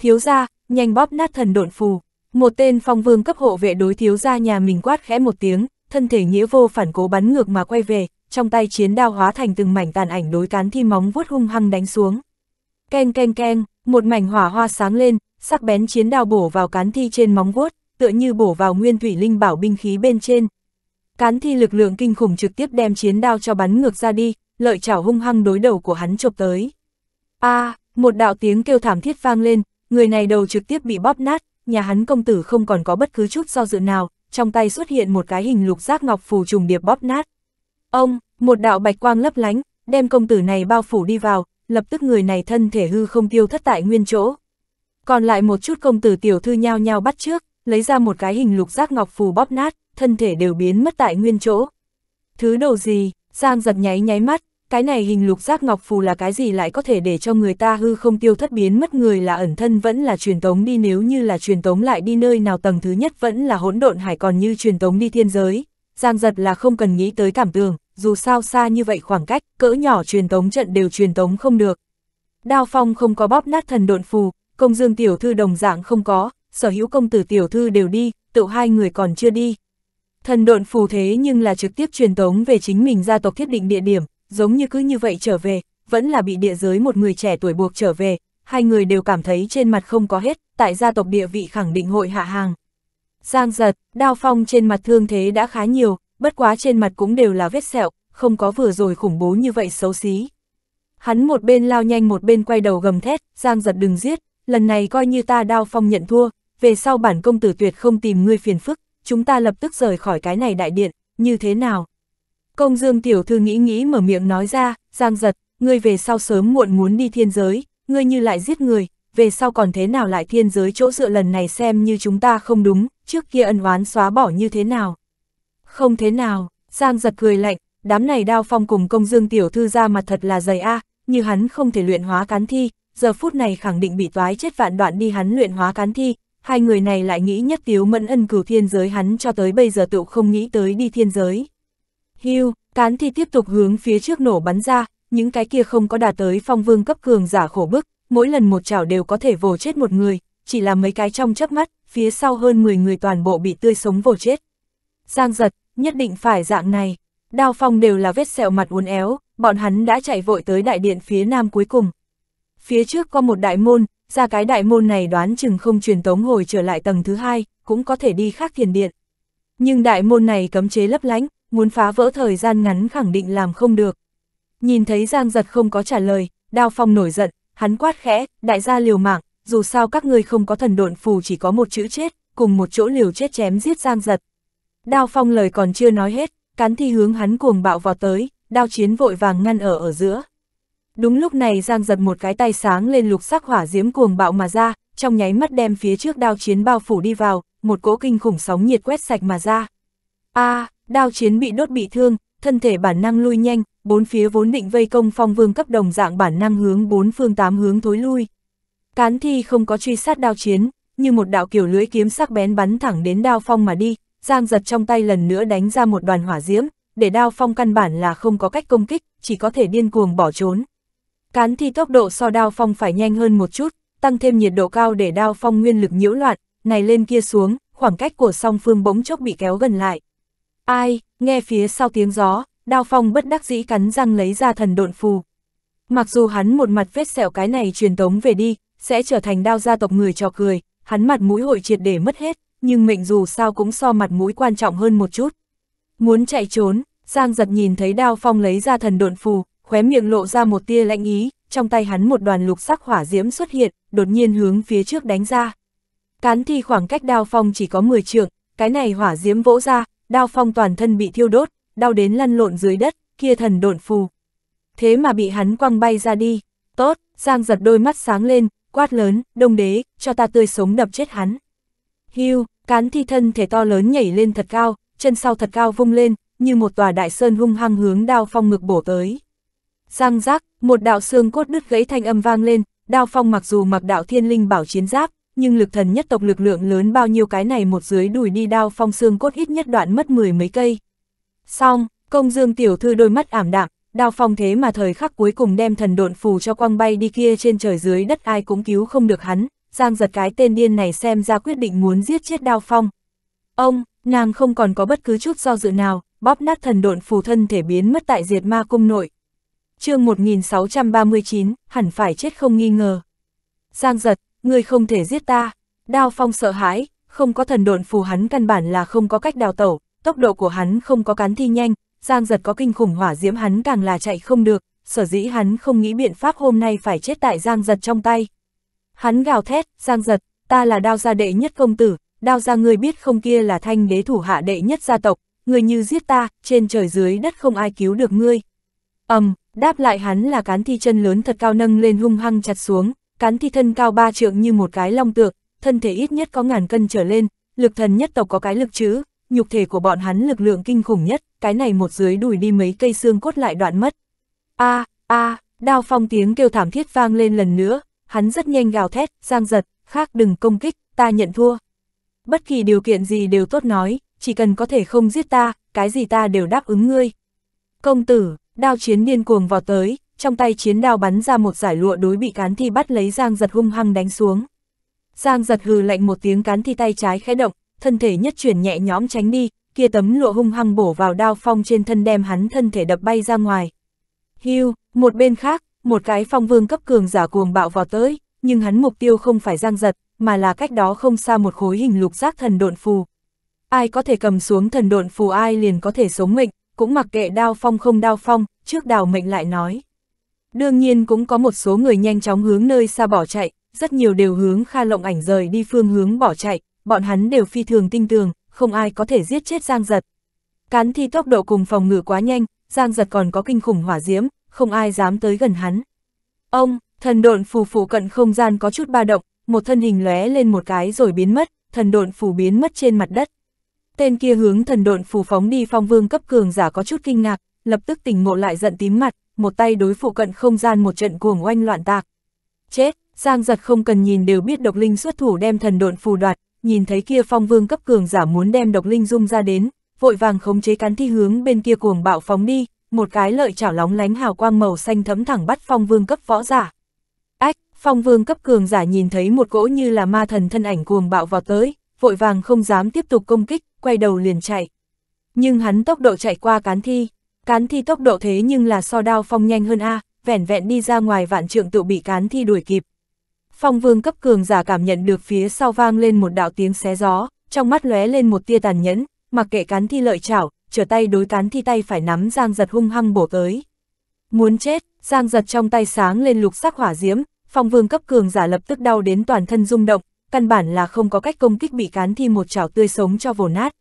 S1: Thiếu ra, nhanh bóp nát thần độn phù. Một tên phong vương cấp hộ vệ đối thiếu gia nhà mình quát khẽ một tiếng, thân thể nghĩa vô phản cố bắn ngược mà quay về, trong tay chiến đao hóa thành từng mảnh tàn ảnh đối cán thi móng vuốt hung hăng đánh xuống. Keng keng keng, một mảnh hỏa hoa sáng lên, sắc bén chiến đao bổ vào cán thi trên móng vuốt, tựa như bổ vào nguyên thủy linh bảo binh khí bên trên. Cán thi lực lượng kinh khủng trực tiếp đem chiến đao cho bắn ngược ra đi, lợi chảo hung hăng đối đầu của hắn chộp tới. A, à, một đạo tiếng kêu thảm thiết vang lên, người này đầu trực tiếp bị bóp nát, nhà hắn công tử không còn có bất cứ chút do dự nào, trong tay xuất hiện một cái hình lục giác ngọc phù trùng điệp bóp nát. Ông, một đạo bạch quang lấp lánh, đem công tử này bao phủ đi vào, lập tức người này thân thể hư không tiêu thất tại nguyên chỗ. Còn lại một chút công tử tiểu thư nhao nhao bắt trước, lấy ra một cái hình lục giác ngọc phù bóp nát, thân thể đều biến mất tại nguyên chỗ. Thứ đồ gì, Giang giật nháy nháy mắt, cái này hình lục giác ngọc phù là cái gì lại có thể để cho người ta hư không tiêu thất biến mất người là ẩn thân vẫn là truyền tống đi nếu như là truyền tống lại đi nơi nào tầng thứ nhất vẫn là hỗn độn hải còn như truyền tống đi thiên giới. Giang giật là không cần nghĩ tới cảm tường, dù sao xa như vậy khoảng cách, cỡ nhỏ truyền tống trận đều truyền tống không được. Đao phong không có bóp nát thần độn phù, công dương tiểu thư đồng dạng không có, sở hữu công tử tiểu thư đều đi, tự hai người còn chưa đi. Thần độn phù thế nhưng là trực tiếp truyền tống về chính mình gia tộc thiết định địa điểm, giống như cứ như vậy trở về, vẫn là bị địa giới một người trẻ tuổi buộc trở về, hai người đều cảm thấy trên mặt không có hết, tại gia tộc địa vị khẳng định hội hạ hàng. Giang giật, đao phong trên mặt thương thế đã khá nhiều, bất quá trên mặt cũng đều là vết sẹo, không có vừa rồi khủng bố như vậy xấu xí. Hắn một bên lao nhanh một bên quay đầu gầm thét, Giang giật đừng giết, lần này coi như ta đao phong nhận thua, về sau bản công tử tuyệt không tìm ngươi phiền phức, chúng ta lập tức rời khỏi cái này đại điện, như thế nào? Công dương tiểu thư nghĩ nghĩ mở miệng nói ra, giang giật, ngươi về sau sớm muộn muốn đi thiên giới, ngươi như lại giết người, về sau còn thế nào lại thiên giới chỗ dựa lần này xem như chúng ta không đúng, trước kia ân oán xóa bỏ như thế nào. Không thế nào, giang giật cười lạnh, đám này đao phong cùng công dương tiểu thư ra mặt thật là dày a như hắn không thể luyện hóa cán thi, giờ phút này khẳng định bị toái chết vạn đoạn đi hắn luyện hóa cán thi, hai người này lại nghĩ nhất tiếu mẫn ân cửu thiên giới hắn cho tới bây giờ tựu không nghĩ tới đi thiên giới. Hưu, cán thi tiếp tục hướng phía trước nổ bắn ra, những cái kia không có đạt tới phong vương cấp cường giả khổ bức, mỗi lần một chảo đều có thể vồ chết một người, chỉ là mấy cái trong chớp mắt, phía sau hơn 10 người toàn bộ bị tươi sống vồ chết. Giang giật, nhất định phải dạng này, đao phong đều là vết sẹo mặt uốn éo, bọn hắn đã chạy vội tới đại điện phía nam cuối cùng. Phía trước có một đại môn, ra cái đại môn này đoán chừng không truyền tống hồi trở lại tầng thứ hai, cũng có thể đi khác thiền điện. Nhưng đại môn này cấm chế lấp lánh, muốn phá vỡ thời gian ngắn khẳng định làm không được. Nhìn thấy Giang giật không có trả lời, Đao Phong nổi giận, hắn quát khẽ, đại gia liều mạng, dù sao các ngươi không có thần độn phù chỉ có một chữ chết, cùng một chỗ liều chết chém giết Giang giật. Đao Phong lời còn chưa nói hết, cán thi hướng hắn cuồng bạo vào tới, đao chiến vội vàng ngăn ở ở giữa. Đúng lúc này Giang giật một cái tay sáng lên lục sắc hỏa diễm cuồng bạo mà ra, trong nháy mắt đem phía trước đao chiến bao phủ đi vào, một cỗ kinh khủng sóng nhiệt quét sạch mà ra. a à, Đao chiến bị đốt bị thương, thân thể bản năng lui nhanh, bốn phía vốn định vây công phong vương cấp đồng dạng bản năng hướng bốn phương tám hướng thối lui. Cán thi không có truy sát đao chiến, như một đạo kiểu lưỡi kiếm sắc bén bắn thẳng đến đao phong mà đi, giang giật trong tay lần nữa đánh ra một đoàn hỏa diễm, để đao phong căn bản là không có cách công kích, chỉ có thể điên cuồng bỏ trốn. Cán thi tốc độ so đao phong phải nhanh hơn một chút, tăng thêm nhiệt độ cao để đao phong nguyên lực nhiễu loạn, này lên kia xuống, khoảng cách của song phương bỗng chốc bị kéo gần lại. Ai, nghe phía sau tiếng gió, đao phong bất đắc dĩ cắn răng lấy ra thần độn phù. Mặc dù hắn một mặt vết sẹo cái này truyền tống về đi, sẽ trở thành đao gia tộc người trò cười, hắn mặt mũi hội triệt để mất hết, nhưng mệnh dù sao cũng so mặt mũi quan trọng hơn một chút. Muốn chạy trốn, Giang giật nhìn thấy đao phong lấy ra thần độn phù, khóe miệng lộ ra một tia lạnh ý, trong tay hắn một đoàn lục sắc hỏa diễm xuất hiện, đột nhiên hướng phía trước đánh ra. Cán thi khoảng cách đao phong chỉ có 10 trượng, cái này hỏa diễm vỗ ra, đao phong toàn thân bị thiêu đốt, đau đến lăn lộn dưới đất, kia thần độn phù. Thế mà bị hắn quăng bay ra đi, tốt, Giang giật đôi mắt sáng lên, quát lớn, đông đế, cho ta tươi sống đập chết hắn. Hưu, cán thi thân thể to lớn nhảy lên thật cao, chân sau thật cao vung lên, như một tòa đại sơn hung hăng hướng đao phong ngực bổ tới. Giang giác, một đạo xương cốt đứt gãy thanh âm vang lên, đao phong mặc dù mặc đạo thiên linh bảo chiến giáp, nhưng lực thần nhất tộc lực lượng lớn bao nhiêu cái này một dưới đùi đi đao phong xương cốt ít nhất đoạn mất mười mấy cây. Xong, công dương tiểu thư đôi mắt ảm đạm, đao phong thế mà thời khắc cuối cùng đem thần độn phù cho quang bay đi kia trên trời dưới đất ai cũng cứu không được hắn, giang giật cái tên điên này xem ra quyết định muốn giết chết đao phong. Ông, nàng không còn có bất cứ chút do dự nào, bóp nát thần độn phù thân thể biến mất tại diệt ma cung nội. chương 1639, hẳn phải chết không nghi ngờ. Giang giật, ngươi không thể giết ta. Đao phong sợ hãi, không có thần độn phù hắn căn bản là không có cách đào tẩu, tốc độ của hắn không có cán thi nhanh, giang giật có kinh khủng hỏa diễm hắn càng là chạy không được, sở dĩ hắn không nghĩ biện pháp hôm nay phải chết tại giang giật trong tay. Hắn gào thét, giang giật, ta là đao gia đệ nhất công tử, đao gia ngươi biết không kia là thanh đế thủ hạ đệ nhất gia tộc, ngươi như giết ta, trên trời dưới đất không ai cứu được ngươi. ầm, um, đáp lại hắn là cán thi chân lớn thật cao nâng lên hung hăng chặt xuống, cán thi thân cao ba trượng như một cái long tượng, thân thể ít nhất có ngàn cân trở lên, lực thần nhất tộc có cái lực chứ, nhục thể của bọn hắn lực lượng kinh khủng nhất, cái này một dưới đùi đi mấy cây xương cốt lại đoạn mất. A, a, đao phong tiếng kêu thảm thiết vang lên lần nữa, hắn rất nhanh gào thét, giang giật, khác đừng công kích, ta nhận thua. Bất kỳ điều kiện gì đều tốt nói, chỉ cần có thể không giết ta, cái gì ta đều đáp ứng ngươi. Công tử, đao chiến điên cuồng vào tới, trong tay chiến đao bắn ra một giải lụa đối bị cán thi bắt lấy Giang giật hung hăng đánh xuống. Giang giật hừ lạnh một tiếng cán thi tay trái khẽ động, thân thể nhất chuyển nhẹ nhõm tránh đi, kia tấm lụa hung hăng bổ vào đao phong trên thân đem hắn thân thể đập bay ra ngoài. Hưu, một bên khác, một cái phong vương cấp cường giả cuồng bạo vào tới, nhưng hắn mục tiêu không phải Giang giật, mà là cách đó không xa một khối hình lục giác thần độn phù. Ai có thể cầm xuống thần độn phù ai liền có thể sống mệnh, cũng mặc kệ đao phong không đao phong, trước đào mệnh lại nói. Đương nhiên cũng có một số người nhanh chóng hướng nơi xa bỏ chạy, rất nhiều đều hướng Kha Lộng Ảnh rời đi phương hướng bỏ chạy, bọn hắn đều phi thường tinh tường, không ai có thể giết chết Giang Giật. Cán thi tốc độ cùng phòng ngự quá nhanh, Giang Giật còn có kinh khủng hỏa diễm, không ai dám tới gần hắn. Ông, thần độn phù phủ cận không gian có chút ba động, một thân hình lóe lên một cái rồi biến mất, thần độn phù biến mất trên mặt đất. Tên kia hướng thần độn phù phóng đi phong vương cấp cường giả có chút kinh ngạc, lập tức tỉnh ngộ lại giận tím mặt, một tay đối phụ cận không gian một trận cuồng oanh loạn tạc. Chết, Giang giật không cần nhìn đều biết độc linh xuất thủ đem thần độn phù đoạt, nhìn thấy kia phong vương cấp cường giả muốn đem độc linh dung ra đến, vội vàng khống chế cán thi hướng bên kia cuồng bạo phóng đi, một cái lợi chảo lóng lánh hào quang màu xanh thấm thẳng bắt phong vương cấp võ giả. Ách, phong vương cấp cường giả nhìn thấy một gỗ như là ma thần thân ảnh cuồng bạo vào tới, vội vàng không dám tiếp tục công kích, quay đầu liền chạy. Nhưng hắn tốc độ chạy qua cán thi, Cán thi tốc độ thế nhưng là so đao phong nhanh hơn A, vẻn vẹn đi ra ngoài vạn trượng tự bị cán thi đuổi kịp. Phong vương cấp cường giả cảm nhận được phía sau vang lên một đạo tiếng xé gió, trong mắt lóe lên một tia tàn nhẫn, mặc kệ cán thi lợi chảo, trở tay đối cán thi tay phải nắm giang giật hung hăng bổ tới. Muốn chết, giang giật trong tay sáng lên lục sắc hỏa diễm, phong vương cấp cường giả lập tức đau đến toàn thân rung động, căn bản là không có cách công kích bị cán thi một chảo tươi sống cho vồ nát.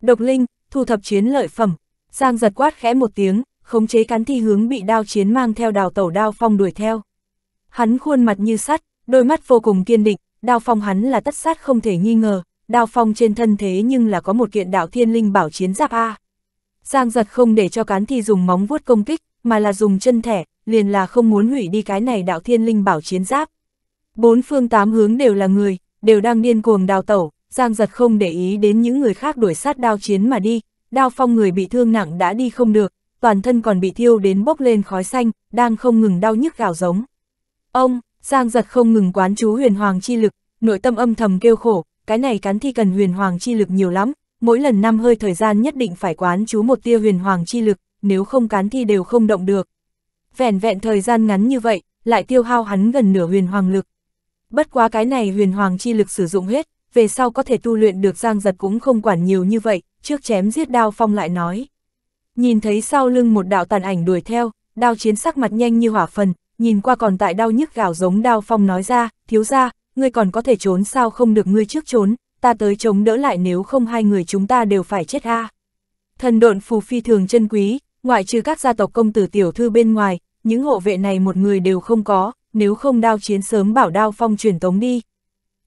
S1: Độc linh, thu thập chiến lợi phẩm, Giang giật quát khẽ một tiếng, khống chế cắn thi hướng bị đao chiến mang theo đào tẩu đao phong đuổi theo. Hắn khuôn mặt như sắt, đôi mắt vô cùng kiên định, đao phong hắn là tất sát không thể nghi ngờ, đao phong trên thân thế nhưng là có một kiện đạo thiên linh bảo chiến giáp A. Giang giật không để cho cán thi dùng móng vuốt công kích, mà là dùng chân thẻ, liền là không muốn hủy đi cái này đạo thiên linh bảo chiến giáp. Bốn phương tám hướng đều là người, đều đang điên cuồng đào tẩu, Giang giật không để ý đến những người khác đuổi sát đao chiến mà đi, đao phong người bị thương nặng đã đi không được, toàn thân còn bị thiêu đến bốc lên khói xanh, đang không ngừng đau nhức gào giống. Ông, Giang giật không ngừng quán chú huyền hoàng chi lực, nội tâm âm thầm kêu khổ, cái này cắn thi cần huyền hoàng chi lực nhiều lắm, mỗi lần năm hơi thời gian nhất định phải quán chú một tia huyền hoàng chi lực, nếu không cắn thi đều không động được. Vẹn vẹn thời gian ngắn như vậy, lại tiêu hao hắn gần nửa huyền hoàng lực. Bất quá cái này huyền hoàng chi lực sử dụng hết, về sau có thể tu luyện được giang giật cũng không quản nhiều như vậy, trước chém giết đao phong lại nói. Nhìn thấy sau lưng một đạo tàn ảnh đuổi theo, đao chiến sắc mặt nhanh như hỏa phần, nhìn qua còn tại đau nhức gào giống đao phong nói ra, thiếu ra, ngươi còn có thể trốn sao không được ngươi trước trốn, ta tới chống đỡ lại nếu không hai người chúng ta đều phải chết ha Thần độn phù phi thường chân quý, ngoại trừ các gia tộc công tử tiểu thư bên ngoài, những hộ vệ này một người đều không có, nếu không đao chiến sớm bảo đao phong truyền tống đi.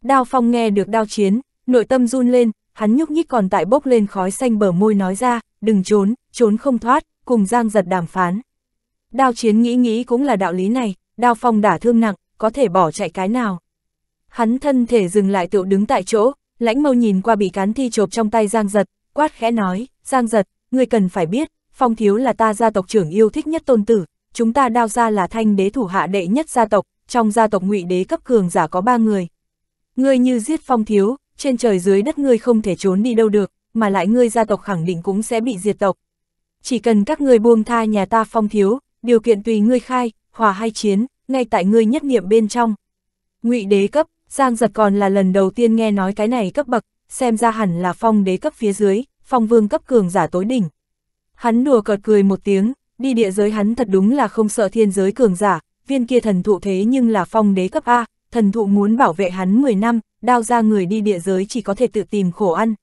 S1: Đao phong nghe được đao chiến, nội tâm run lên, hắn nhúc nhích còn tại bốc lên khói xanh bờ môi nói ra, đừng trốn, trốn không thoát, cùng Giang giật đàm phán. Đao chiến nghĩ nghĩ cũng là đạo lý này, đao phong đả thương nặng, có thể bỏ chạy cái nào. Hắn thân thể dừng lại tựu đứng tại chỗ, lãnh mâu nhìn qua bị cán thi chộp trong tay Giang giật, quát khẽ nói, Giang giật, ngươi cần phải biết, phong thiếu là ta gia tộc trưởng yêu thích nhất tôn tử, chúng ta đao ra là thanh đế thủ hạ đệ nhất gia tộc, trong gia tộc ngụy đế cấp cường giả có ba người. Ngươi như giết phong thiếu, trên trời dưới đất ngươi không thể trốn đi đâu được, mà lại ngươi gia tộc khẳng định cũng sẽ bị diệt tộc. Chỉ cần các ngươi buông tha nhà ta phong thiếu, điều kiện tùy ngươi khai, hòa hay chiến, ngay tại ngươi nhất niệm bên trong. ngụy đế cấp, Giang giật còn là lần đầu tiên nghe nói cái này cấp bậc, xem ra hẳn là phong đế cấp phía dưới, phong vương cấp cường giả tối đỉnh. Hắn đùa cợt cười một tiếng, đi địa giới hắn thật đúng là không sợ thiên giới cường giả, viên kia thần thụ thế nhưng là phong đế cấp A, thần thụ muốn bảo vệ hắn 10 năm, đao ra người đi địa giới chỉ có thể tự tìm khổ ăn.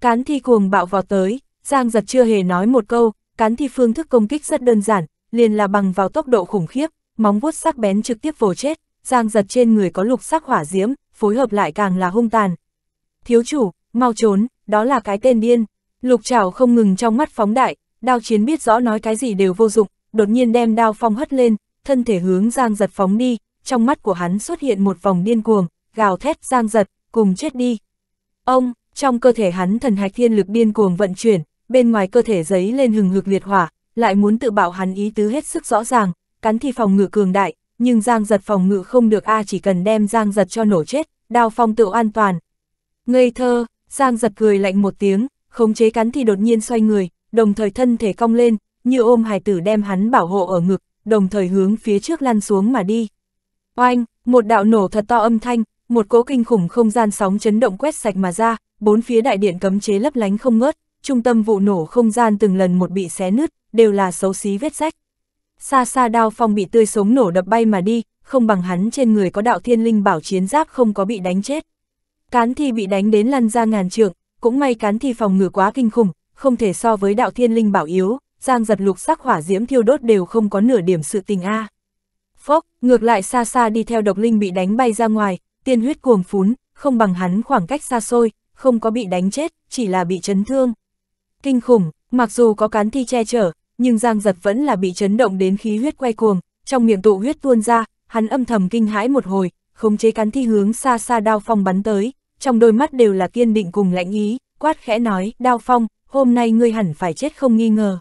S1: Cán thi cuồng bạo vào tới, Giang giật chưa hề nói một câu, cán thi phương thức công kích rất đơn giản, liền là bằng vào tốc độ khủng khiếp, móng vuốt sắc bén trực tiếp vồ chết, Giang giật trên người có lục sắc hỏa diễm, phối hợp lại càng là hung tàn. Thiếu chủ, mau trốn, đó là cái tên điên. Lục trảo không ngừng trong mắt phóng đại, đao chiến biết rõ nói cái gì đều vô dụng, đột nhiên đem đao phong hất lên, thân thể hướng Giang giật phóng đi, trong mắt của hắn xuất hiện một vòng điên cuồng, gào thét giang giật, cùng chết đi. Ông, trong cơ thể hắn thần hạch thiên lực điên cuồng vận chuyển, bên ngoài cơ thể giấy lên hừng hực liệt hỏa, lại muốn tự bảo hắn ý tứ hết sức rõ ràng, cắn thì phòng ngự cường đại, nhưng giang giật phòng ngự không được a chỉ cần đem giang giật cho nổ chết, đao phong tự an toàn. Ngây thơ, giang giật cười lạnh một tiếng, khống chế cắn thì đột nhiên xoay người, đồng thời thân thể cong lên, như ôm hài tử đem hắn bảo hộ ở ngực, đồng thời hướng phía trước lăn xuống mà đi. Oanh, một đạo nổ thật to âm thanh, một cỗ kinh khủng không gian sóng chấn động quét sạch mà ra, bốn phía đại điện cấm chế lấp lánh không ngớt, trung tâm vụ nổ không gian từng lần một bị xé nứt, đều là xấu xí vết rách. Xa xa đao phong bị tươi sống nổ đập bay mà đi, không bằng hắn trên người có đạo thiên linh bảo chiến giáp không có bị đánh chết. Cán thi bị đánh đến lăn ra ngàn trượng, cũng may cán thi phòng ngừa quá kinh khủng, không thể so với đạo thiên linh bảo yếu, giang giật lục sắc hỏa diễm thiêu đốt đều không có nửa điểm sự tình a. Phốc, ngược lại xa xa đi theo độc linh bị đánh bay ra ngoài, tiên huyết cuồng phún, không bằng hắn khoảng cách xa xôi, không có bị đánh chết, chỉ là bị chấn thương. Kinh khủng, mặc dù có cán thi che chở, nhưng Giang Giật vẫn là bị chấn động đến khí huyết quay cuồng, trong miệng tụ huyết tuôn ra, hắn âm thầm kinh hãi một hồi, khống chế cán thi hướng xa xa đao phong bắn tới, trong đôi mắt đều là kiên định cùng lãnh ý, quát khẽ nói, đao phong, hôm nay ngươi hẳn phải chết không nghi ngờ.